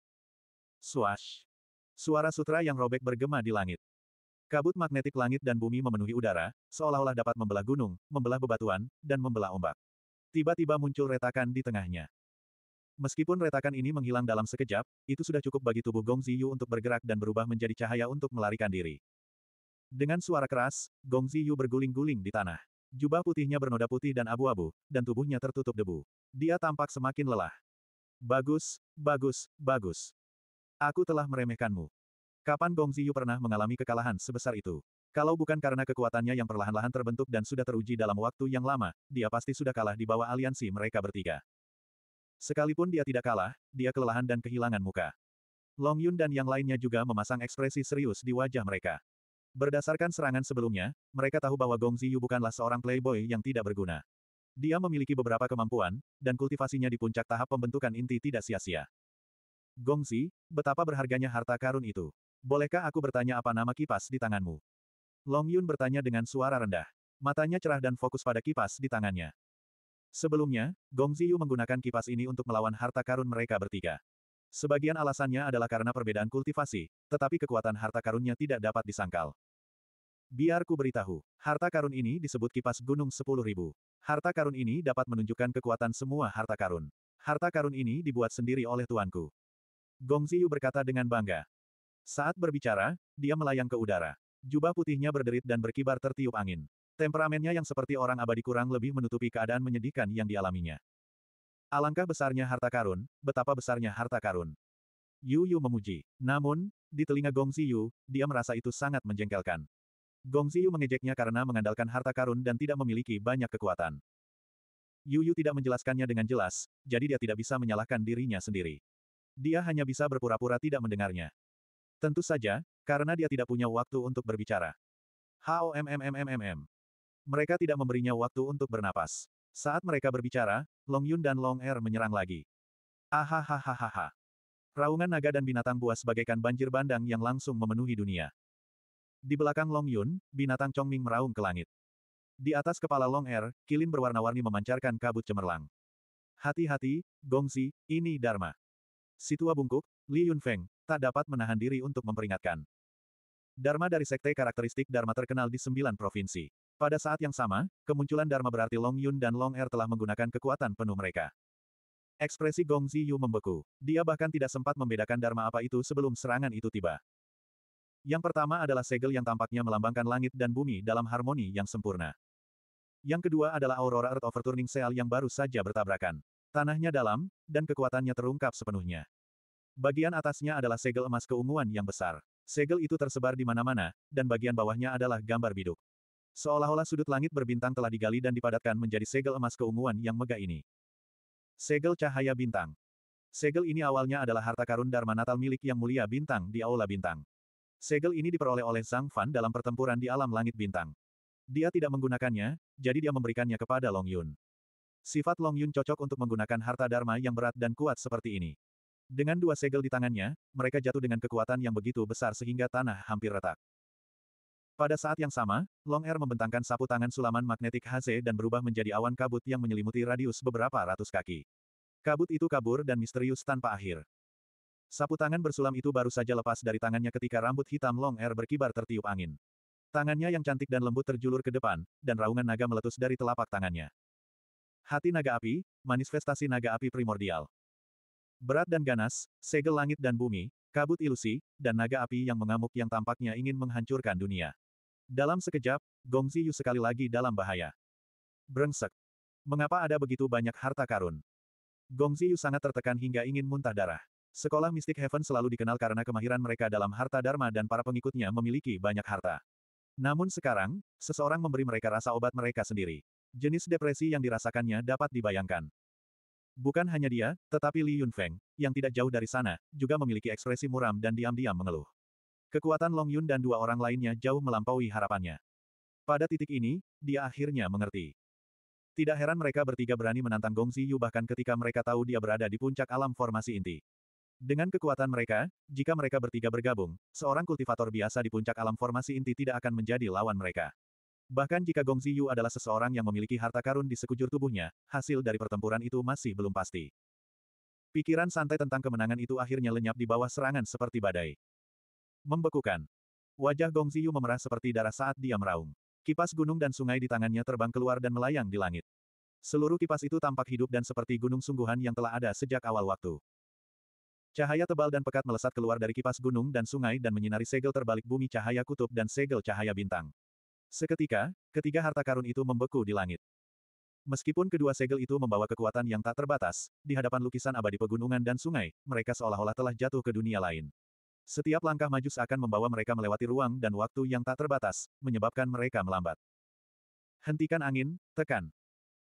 Swash! Suara sutra yang robek bergema di langit. Kabut magnetik langit dan bumi memenuhi udara, seolah-olah dapat membelah gunung, membelah bebatuan, dan membelah ombak. Tiba-tiba muncul retakan di tengahnya. Meskipun retakan ini menghilang dalam sekejap, itu sudah cukup bagi tubuh Gong Ziyu untuk bergerak dan berubah menjadi cahaya untuk melarikan diri. Dengan suara keras, Gong Ziyu berguling-guling di tanah. Jubah putihnya bernoda putih dan abu-abu, dan tubuhnya tertutup debu. Dia tampak semakin lelah. Bagus, bagus, bagus. Aku telah meremehkanmu. Kapan Gong Ziyu pernah mengalami kekalahan sebesar itu? Kalau bukan karena kekuatannya yang perlahan-lahan terbentuk dan sudah teruji dalam waktu yang lama, dia pasti sudah kalah di bawah aliansi mereka bertiga. Sekalipun dia tidak kalah, dia kelelahan dan kehilangan muka. Long Yun dan yang lainnya juga memasang ekspresi serius di wajah mereka. Berdasarkan serangan sebelumnya, mereka tahu bahwa Gong Ziyu bukanlah seorang playboy yang tidak berguna. Dia memiliki beberapa kemampuan, dan kultivasinya di puncak tahap pembentukan inti tidak sia-sia. Gong Ziyu, betapa berharganya harta karun itu. Bolehkah aku bertanya apa nama kipas di tanganmu? Long Yun bertanya dengan suara rendah. Matanya cerah dan fokus pada kipas di tangannya. Sebelumnya, Gong Ziyu menggunakan kipas ini untuk melawan harta karun mereka bertiga. Sebagian alasannya adalah karena perbedaan kultivasi, tetapi kekuatan harta karunnya tidak dapat disangkal. Biar ku beritahu, harta karun ini disebut kipas gunung sepuluh ribu. Harta karun ini dapat menunjukkan kekuatan semua harta karun. Harta karun ini dibuat sendiri oleh tuanku. Gong Ziyu berkata dengan bangga. Saat berbicara, dia melayang ke udara. Jubah putihnya berderit dan berkibar tertiup angin. Temperamennya yang seperti orang abadi kurang lebih menutupi keadaan menyedihkan yang dialaminya. Alangkah besarnya harta karun, betapa besarnya harta karun. Yu Yu memuji. Namun, di telinga Gong Ziyu, dia merasa itu sangat menjengkelkan. Gong Ziyu mengejeknya karena mengandalkan harta karun dan tidak memiliki banyak kekuatan. Yu Yu tidak menjelaskannya dengan jelas, jadi dia tidak bisa menyalahkan dirinya sendiri. Dia hanya bisa berpura-pura tidak mendengarnya. Tentu saja, karena dia tidak punya waktu untuk berbicara. HOMMMMMM. Mm, mm, mm, Mereka tidak memberinya waktu untuk bernapas. Saat mereka berbicara, Long Yun dan Long Er menyerang lagi. Ahahahaha. Raungan naga dan binatang buas bagaikan banjir bandang yang langsung memenuhi dunia. Di belakang Long Yun, binatang Chongming meraung ke langit. Di atas kepala Long Er, kilin berwarna-warni memancarkan kabut cemerlang. Hati-hati, Gongzi, ini Dharma. Si tua bungkuk, Li Yunfeng, tak dapat menahan diri untuk memperingatkan. Dharma dari sekte karakteristik Dharma terkenal di sembilan provinsi. Pada saat yang sama, kemunculan Dharma berarti Long Yun dan Long Er telah menggunakan kekuatan penuh mereka. Ekspresi Gong Ziyu membeku. Dia bahkan tidak sempat membedakan Dharma apa itu sebelum serangan itu tiba. Yang pertama adalah segel yang tampaknya melambangkan langit dan bumi dalam harmoni yang sempurna. Yang kedua adalah Aurora Earth Overturning Seal yang baru saja bertabrakan. Tanahnya dalam, dan kekuatannya terungkap sepenuhnya. Bagian atasnya adalah segel emas keunguan yang besar. Segel itu tersebar di mana-mana, dan bagian bawahnya adalah gambar biduk. Seolah-olah sudut langit berbintang telah digali dan dipadatkan menjadi segel emas keunguan yang megah ini. Segel cahaya bintang. Segel ini awalnya adalah harta karun Dharma Natal milik Yang Mulia Bintang di Aula Bintang. Segel ini diperoleh oleh Zhang Fan dalam pertempuran di alam langit bintang. Dia tidak menggunakannya, jadi dia memberikannya kepada Long Yun. Sifat Long Yun cocok untuk menggunakan harta Dharma yang berat dan kuat seperti ini. Dengan dua segel di tangannya, mereka jatuh dengan kekuatan yang begitu besar sehingga tanah hampir retak. Pada saat yang sama, Long Air er membentangkan sapu tangan sulaman magnetik Haze dan berubah menjadi awan kabut yang menyelimuti radius beberapa ratus kaki. Kabut itu kabur dan misterius tanpa akhir. Sapu tangan bersulam itu baru saja lepas dari tangannya ketika rambut hitam Long Air er berkibar tertiup angin. Tangannya yang cantik dan lembut terjulur ke depan, dan raungan naga meletus dari telapak tangannya. Hati naga api, manifestasi naga api primordial. Berat dan ganas, segel langit dan bumi, kabut ilusi, dan naga api yang mengamuk yang tampaknya ingin menghancurkan dunia. Dalam sekejap, Gong Ziyu sekali lagi dalam bahaya. Brengsek. Mengapa ada begitu banyak harta karun? Gong Ziyu sangat tertekan hingga ingin muntah darah. Sekolah Mystic Heaven selalu dikenal karena kemahiran mereka dalam harta dharma dan para pengikutnya memiliki banyak harta. Namun sekarang, seseorang memberi mereka rasa obat mereka sendiri. Jenis depresi yang dirasakannya dapat dibayangkan. Bukan hanya dia, tetapi Li Yunfeng, yang tidak jauh dari sana, juga memiliki ekspresi muram dan diam-diam mengeluh. Kekuatan Long Yun dan dua orang lainnya jauh melampaui harapannya. Pada titik ini, dia akhirnya mengerti. Tidak heran mereka bertiga berani menantang Gong Ziyu bahkan ketika mereka tahu dia berada di puncak alam formasi inti. Dengan kekuatan mereka, jika mereka bertiga bergabung, seorang kultivator biasa di puncak alam formasi inti tidak akan menjadi lawan mereka. Bahkan jika Gong Ziyu adalah seseorang yang memiliki harta karun di sekujur tubuhnya, hasil dari pertempuran itu masih belum pasti. Pikiran santai tentang kemenangan itu akhirnya lenyap di bawah serangan seperti badai. Membekukan. Wajah Gong Ziyu memerah seperti darah saat dia meraung. Kipas gunung dan sungai di tangannya terbang keluar dan melayang di langit. Seluruh kipas itu tampak hidup dan seperti gunung sungguhan yang telah ada sejak awal waktu. Cahaya tebal dan pekat melesat keluar dari kipas gunung dan sungai dan menyinari segel terbalik bumi cahaya kutub dan segel cahaya bintang. Seketika, ketiga harta karun itu membeku di langit. Meskipun kedua segel itu membawa kekuatan yang tak terbatas, di hadapan lukisan abadi pegunungan dan sungai, mereka seolah-olah telah jatuh ke dunia lain. Setiap langkah maju seakan membawa mereka melewati ruang dan waktu yang tak terbatas, menyebabkan mereka melambat. Hentikan angin, tekan.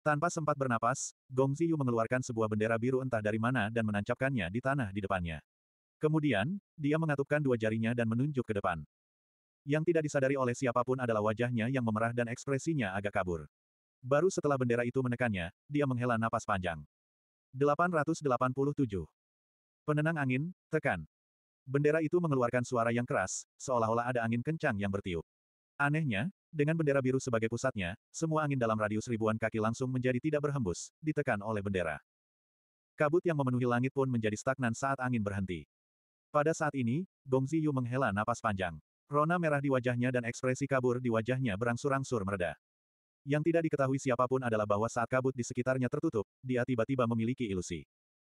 Tanpa sempat bernapas, Gong Ziyu mengeluarkan sebuah bendera biru entah dari mana dan menancapkannya di tanah di depannya. Kemudian, dia mengatupkan dua jarinya dan menunjuk ke depan. Yang tidak disadari oleh siapapun adalah wajahnya yang memerah dan ekspresinya agak kabur. Baru setelah bendera itu menekannya, dia menghela napas panjang. 887. Penenang angin, tekan. Bendera itu mengeluarkan suara yang keras, seolah-olah ada angin kencang yang bertiup. Anehnya, dengan bendera biru sebagai pusatnya, semua angin dalam radius ribuan kaki langsung menjadi tidak berhembus, ditekan oleh bendera. Kabut yang memenuhi langit pun menjadi stagnan saat angin berhenti. Pada saat ini, Gong Ziyu menghela napas panjang. Rona merah di wajahnya dan ekspresi kabur di wajahnya berangsur-angsur mereda. Yang tidak diketahui siapapun adalah bahwa saat kabut di sekitarnya tertutup, dia tiba-tiba memiliki ilusi.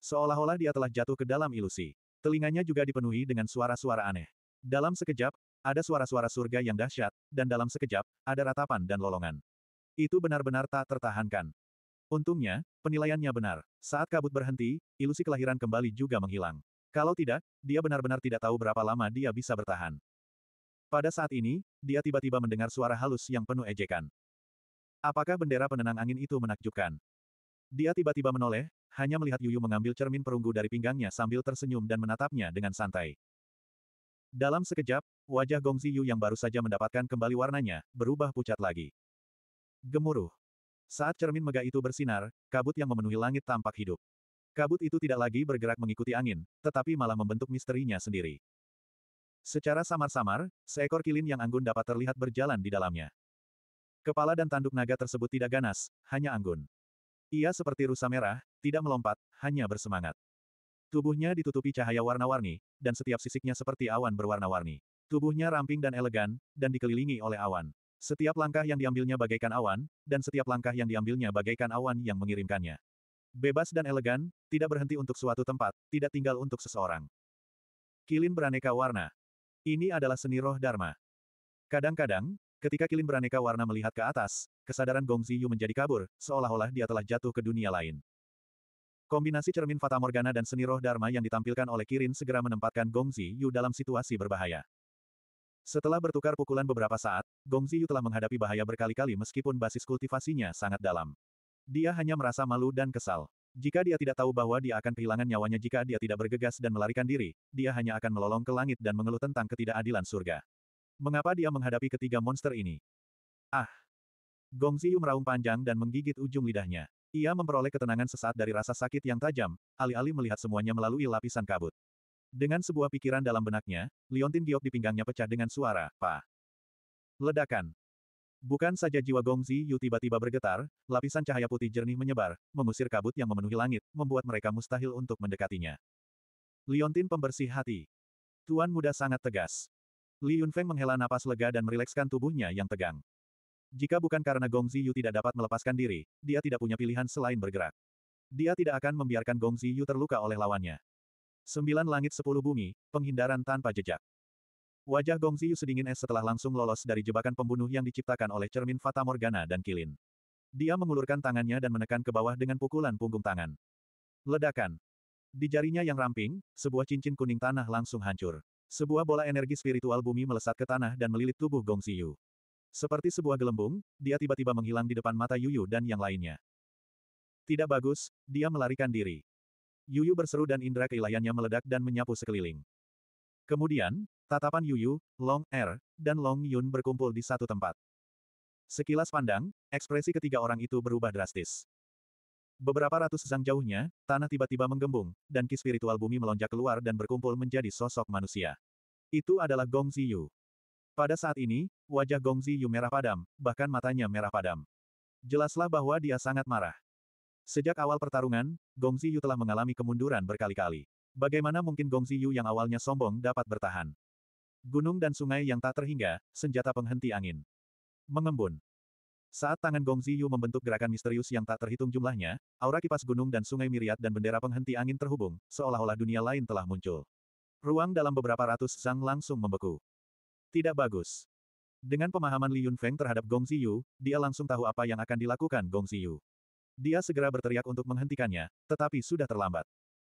Seolah-olah dia telah jatuh ke dalam ilusi. Telinganya juga dipenuhi dengan suara-suara aneh. Dalam sekejap, ada suara-suara surga yang dahsyat, dan dalam sekejap, ada ratapan dan lolongan. Itu benar-benar tak tertahankan. Untungnya, penilaiannya benar. Saat kabut berhenti, ilusi kelahiran kembali juga menghilang. Kalau tidak, dia benar-benar tidak tahu berapa lama dia bisa bertahan. Pada saat ini, dia tiba-tiba mendengar suara halus yang penuh ejekan. Apakah bendera penenang angin itu menakjubkan? Dia tiba-tiba menoleh, hanya melihat Yuyu mengambil cermin perunggu dari pinggangnya sambil tersenyum dan menatapnya dengan santai. Dalam sekejap, wajah Gong Ziyu yang baru saja mendapatkan kembali warnanya, berubah pucat lagi. Gemuruh. Saat cermin megah itu bersinar, kabut yang memenuhi langit tampak hidup. Kabut itu tidak lagi bergerak mengikuti angin, tetapi malah membentuk misterinya sendiri. Secara samar-samar, seekor kilin yang anggun dapat terlihat berjalan di dalamnya. Kepala dan tanduk naga tersebut tidak ganas, hanya anggun. Ia seperti rusa merah, tidak melompat, hanya bersemangat. Tubuhnya ditutupi cahaya warna-warni, dan setiap sisiknya seperti awan berwarna-warni. Tubuhnya ramping dan elegan, dan dikelilingi oleh awan. Setiap langkah yang diambilnya bagaikan awan, dan setiap langkah yang diambilnya bagaikan awan yang mengirimkannya. Bebas dan elegan, tidak berhenti untuk suatu tempat, tidak tinggal untuk seseorang. Kilin beraneka warna. Ini adalah seni roh Dharma. Kadang-kadang, Ketika kilin beraneka warna melihat ke atas, kesadaran Gong Ziyu menjadi kabur, seolah-olah dia telah jatuh ke dunia lain. Kombinasi cermin Fata Morgana dan seni roh Dharma yang ditampilkan oleh Kirin segera menempatkan Gong Ziyu dalam situasi berbahaya. Setelah bertukar pukulan beberapa saat, Gong Ziyu telah menghadapi bahaya berkali-kali meskipun basis kultivasinya sangat dalam. Dia hanya merasa malu dan kesal. Jika dia tidak tahu bahwa dia akan kehilangan nyawanya jika dia tidak bergegas dan melarikan diri, dia hanya akan melolong ke langit dan mengeluh tentang ketidakadilan surga. Mengapa dia menghadapi ketiga monster ini? Ah! Gong Ziyu meraung panjang dan menggigit ujung lidahnya. Ia memperoleh ketenangan sesaat dari rasa sakit yang tajam, alih-alih melihat semuanya melalui lapisan kabut. Dengan sebuah pikiran dalam benaknya, liontin giok di pinggangnya pecah dengan suara, pa. Ledakan. Bukan saja jiwa Zi Yu tiba-tiba bergetar, lapisan cahaya putih jernih menyebar, mengusir kabut yang memenuhi langit, membuat mereka mustahil untuk mendekatinya. Liontin pembersih hati. Tuan muda sangat tegas. Li Yunfeng menghela napas lega dan merilekskan tubuhnya yang tegang. Jika bukan karena Gong Ziyu tidak dapat melepaskan diri, dia tidak punya pilihan selain bergerak. Dia tidak akan membiarkan Gong Ziyu terluka oleh lawannya. Sembilan langit sepuluh bumi, penghindaran tanpa jejak. Wajah Gong Ziyu sedingin es setelah langsung lolos dari jebakan pembunuh yang diciptakan oleh cermin Fata Morgana dan Kilin. Dia mengulurkan tangannya dan menekan ke bawah dengan pukulan punggung tangan. Ledakan. Di jarinya yang ramping, sebuah cincin kuning tanah langsung hancur. Sebuah bola energi spiritual bumi melesat ke tanah dan melilit tubuh Gong Xiu. Seperti sebuah gelembung, dia tiba-tiba menghilang di depan mata Yuyu dan yang lainnya. Tidak bagus, dia melarikan diri. Yuyu berseru dan indera keilayannya meledak dan menyapu sekeliling. Kemudian, tatapan Yuyu, Long Er, dan Long Yun berkumpul di satu tempat. Sekilas pandang, ekspresi ketiga orang itu berubah drastis. Beberapa ratus zang jauhnya, tanah tiba-tiba menggembung, dan ki spiritual bumi melonjak keluar dan berkumpul menjadi sosok manusia. Itu adalah Gong Ziyu. Pada saat ini, wajah Gong Ziyu merah padam, bahkan matanya merah padam. Jelaslah bahwa dia sangat marah. Sejak awal pertarungan, Gong Ziyu telah mengalami kemunduran berkali-kali. Bagaimana mungkin Gong Ziyu yang awalnya sombong dapat bertahan? Gunung dan sungai yang tak terhingga, senjata penghenti angin. Mengembun. Saat tangan Gong Ziyu membentuk gerakan misterius yang tak terhitung jumlahnya, aura kipas gunung dan sungai miriat dan bendera penghenti angin terhubung, seolah-olah dunia lain telah muncul. Ruang dalam beberapa ratus sang langsung membeku. Tidak bagus. Dengan pemahaman Li Yunfeng terhadap Gong Ziyu, dia langsung tahu apa yang akan dilakukan Gong Ziyu. Dia segera berteriak untuk menghentikannya, tetapi sudah terlambat.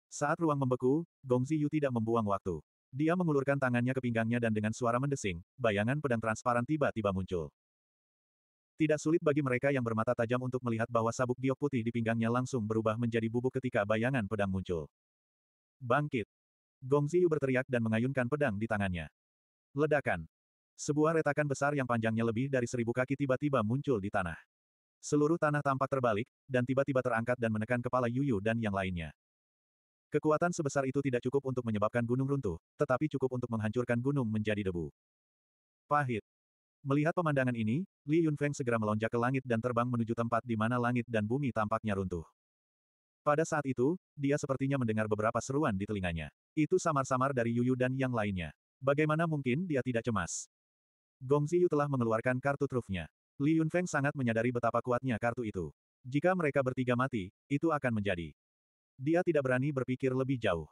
Saat ruang membeku, Gong Ziyu tidak membuang waktu. Dia mengulurkan tangannya ke pinggangnya dan dengan suara mendesing, bayangan pedang transparan tiba-tiba muncul. Tidak sulit bagi mereka yang bermata tajam untuk melihat bahwa sabuk giok putih di pinggangnya langsung berubah menjadi bubuk ketika bayangan pedang muncul. Bangkit! Gong Ziyu berteriak dan mengayunkan pedang di tangannya. Ledakan! Sebuah retakan besar yang panjangnya lebih dari seribu kaki tiba-tiba muncul di tanah. Seluruh tanah tampak terbalik, dan tiba-tiba terangkat dan menekan kepala Yuyu dan yang lainnya. Kekuatan sebesar itu tidak cukup untuk menyebabkan gunung runtuh, tetapi cukup untuk menghancurkan gunung menjadi debu. Pahit. Melihat pemandangan ini, Li Yunfeng segera melonjak ke langit dan terbang menuju tempat di mana langit dan bumi tampaknya runtuh. Pada saat itu, dia sepertinya mendengar beberapa seruan di telinganya. Itu samar-samar dari Yuyu dan yang lainnya. Bagaimana mungkin dia tidak cemas? Gong Ziyu telah mengeluarkan kartu trufnya. Li Yunfeng sangat menyadari betapa kuatnya kartu itu. Jika mereka bertiga mati, itu akan menjadi. Dia tidak berani berpikir lebih jauh.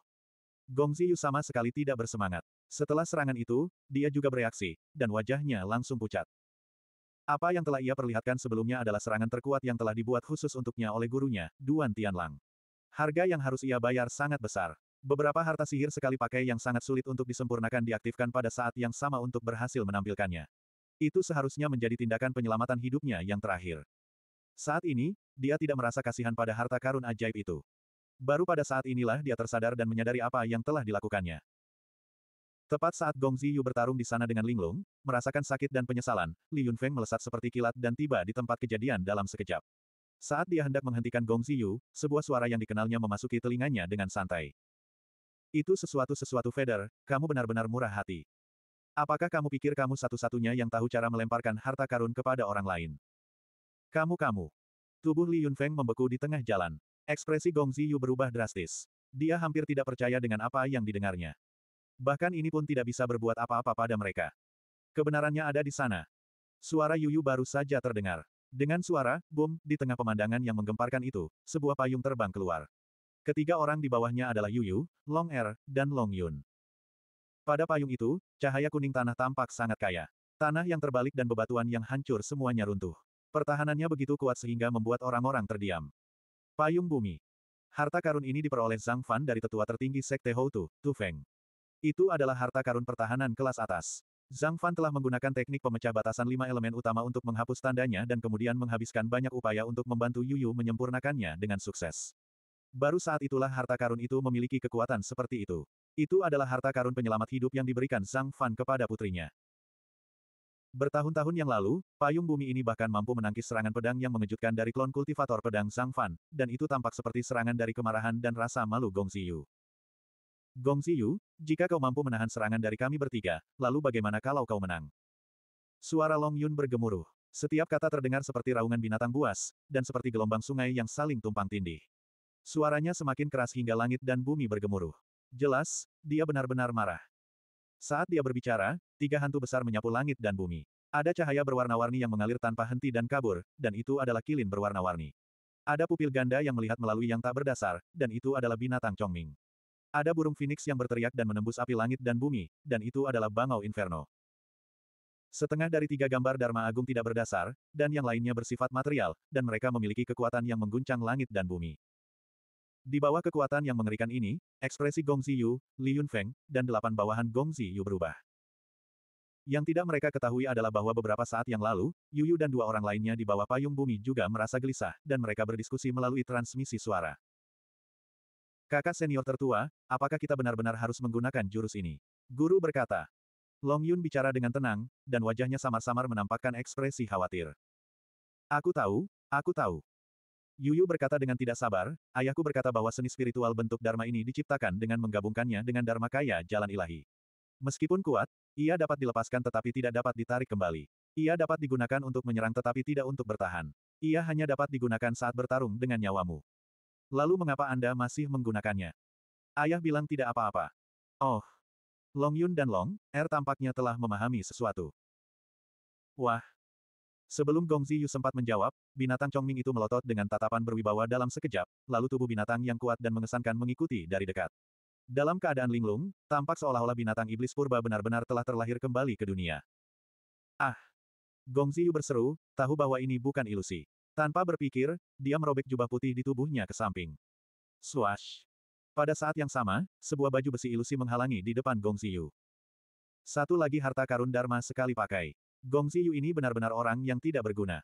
Gong Ziyu sama sekali tidak bersemangat. Setelah serangan itu, dia juga bereaksi, dan wajahnya langsung pucat. Apa yang telah ia perlihatkan sebelumnya adalah serangan terkuat yang telah dibuat khusus untuknya oleh gurunya, Duan Tianlang. Harga yang harus ia bayar sangat besar. Beberapa harta sihir sekali pakai yang sangat sulit untuk disempurnakan diaktifkan pada saat yang sama untuk berhasil menampilkannya. Itu seharusnya menjadi tindakan penyelamatan hidupnya yang terakhir. Saat ini, dia tidak merasa kasihan pada harta karun ajaib itu. Baru pada saat inilah dia tersadar dan menyadari apa yang telah dilakukannya. Tepat saat Gong Ziyu bertarung di sana dengan linglung, merasakan sakit dan penyesalan, Li Yunfeng melesat seperti kilat dan tiba di tempat kejadian dalam sekejap. Saat dia hendak menghentikan Gong Ziyu, sebuah suara yang dikenalnya memasuki telinganya dengan santai. Itu sesuatu-sesuatu Feather, kamu benar-benar murah hati. Apakah kamu pikir kamu satu-satunya yang tahu cara melemparkan harta karun kepada orang lain? Kamu-kamu. Tubuh Li Yunfeng membeku di tengah jalan. Ekspresi Gong Ziyu berubah drastis. Dia hampir tidak percaya dengan apa yang didengarnya. Bahkan ini pun tidak bisa berbuat apa-apa pada mereka. Kebenarannya ada di sana. Suara Yuyu baru saja terdengar. Dengan suara, boom, di tengah pemandangan yang menggemparkan itu, sebuah payung terbang keluar. Ketiga orang di bawahnya adalah Yuyu, Long Er, dan Long Yun. Pada payung itu, cahaya kuning tanah tampak sangat kaya. Tanah yang terbalik dan bebatuan yang hancur semuanya runtuh. Pertahanannya begitu kuat sehingga membuat orang-orang terdiam. Payung bumi. Harta karun ini diperoleh Zhang Fan dari tetua tertinggi Sekte Houtu, Tu Feng. Itu adalah harta karun pertahanan kelas atas. Zhang Fan telah menggunakan teknik pemecah batasan lima elemen utama untuk menghapus tandanya dan kemudian menghabiskan banyak upaya untuk membantu Yu Yu menyempurnakannya dengan sukses. Baru saat itulah harta karun itu memiliki kekuatan seperti itu. Itu adalah harta karun penyelamat hidup yang diberikan Zhang Fan kepada putrinya. Bertahun-tahun yang lalu, payung bumi ini bahkan mampu menangkis serangan pedang yang mengejutkan dari klon kultivator pedang Zhang Fan, dan itu tampak seperti serangan dari kemarahan dan rasa malu Gong Ziyu. Gong Ziyu, jika kau mampu menahan serangan dari kami bertiga, lalu bagaimana kalau kau menang? Suara Long Yun bergemuruh. Setiap kata terdengar seperti raungan binatang buas, dan seperti gelombang sungai yang saling tumpang tindih. Suaranya semakin keras hingga langit dan bumi bergemuruh. Jelas, dia benar-benar marah. Saat dia berbicara, tiga hantu besar menyapu langit dan bumi. Ada cahaya berwarna-warni yang mengalir tanpa henti dan kabur, dan itu adalah kilin berwarna-warni. Ada pupil ganda yang melihat melalui yang tak berdasar, dan itu adalah binatang Chongming. Ada burung phoenix yang berteriak dan menembus api langit dan bumi, dan itu adalah Bangau Inferno. Setengah dari tiga gambar Dharma Agung tidak berdasar, dan yang lainnya bersifat material, dan mereka memiliki kekuatan yang mengguncang langit dan bumi. Di bawah kekuatan yang mengerikan ini, ekspresi Gong Ziyu, Li Yunfeng, dan delapan bawahan Gong Ziyu berubah. Yang tidak mereka ketahui adalah bahwa beberapa saat yang lalu, Yuyu dan dua orang lainnya di bawah payung bumi juga merasa gelisah, dan mereka berdiskusi melalui transmisi suara. Kakak senior tertua, apakah kita benar-benar harus menggunakan jurus ini? Guru berkata. Long Yun bicara dengan tenang, dan wajahnya samar-samar menampakkan ekspresi khawatir. Aku tahu, aku tahu. Yuyu berkata dengan tidak sabar, ayahku berkata bahwa seni spiritual bentuk Dharma ini diciptakan dengan menggabungkannya dengan Dharma kaya jalan ilahi. Meskipun kuat, ia dapat dilepaskan tetapi tidak dapat ditarik kembali. Ia dapat digunakan untuk menyerang tetapi tidak untuk bertahan. Ia hanya dapat digunakan saat bertarung dengan nyawamu. Lalu mengapa Anda masih menggunakannya? Ayah bilang tidak apa-apa. Oh. Long Yun dan Long, er tampaknya telah memahami sesuatu. Wah. Sebelum Gong Ziyu sempat menjawab, binatang Chongming itu melotot dengan tatapan berwibawa dalam sekejap, lalu tubuh binatang yang kuat dan mengesankan mengikuti dari dekat. Dalam keadaan linglung, tampak seolah-olah binatang iblis purba benar-benar telah terlahir kembali ke dunia. Ah! Gong Ziyu berseru, tahu bahwa ini bukan ilusi. Tanpa berpikir, dia merobek jubah putih di tubuhnya ke samping. Swash! Pada saat yang sama, sebuah baju besi ilusi menghalangi di depan Gong Ziyu. Satu lagi harta karun Dharma sekali pakai. Gong Ziyu ini benar-benar orang yang tidak berguna.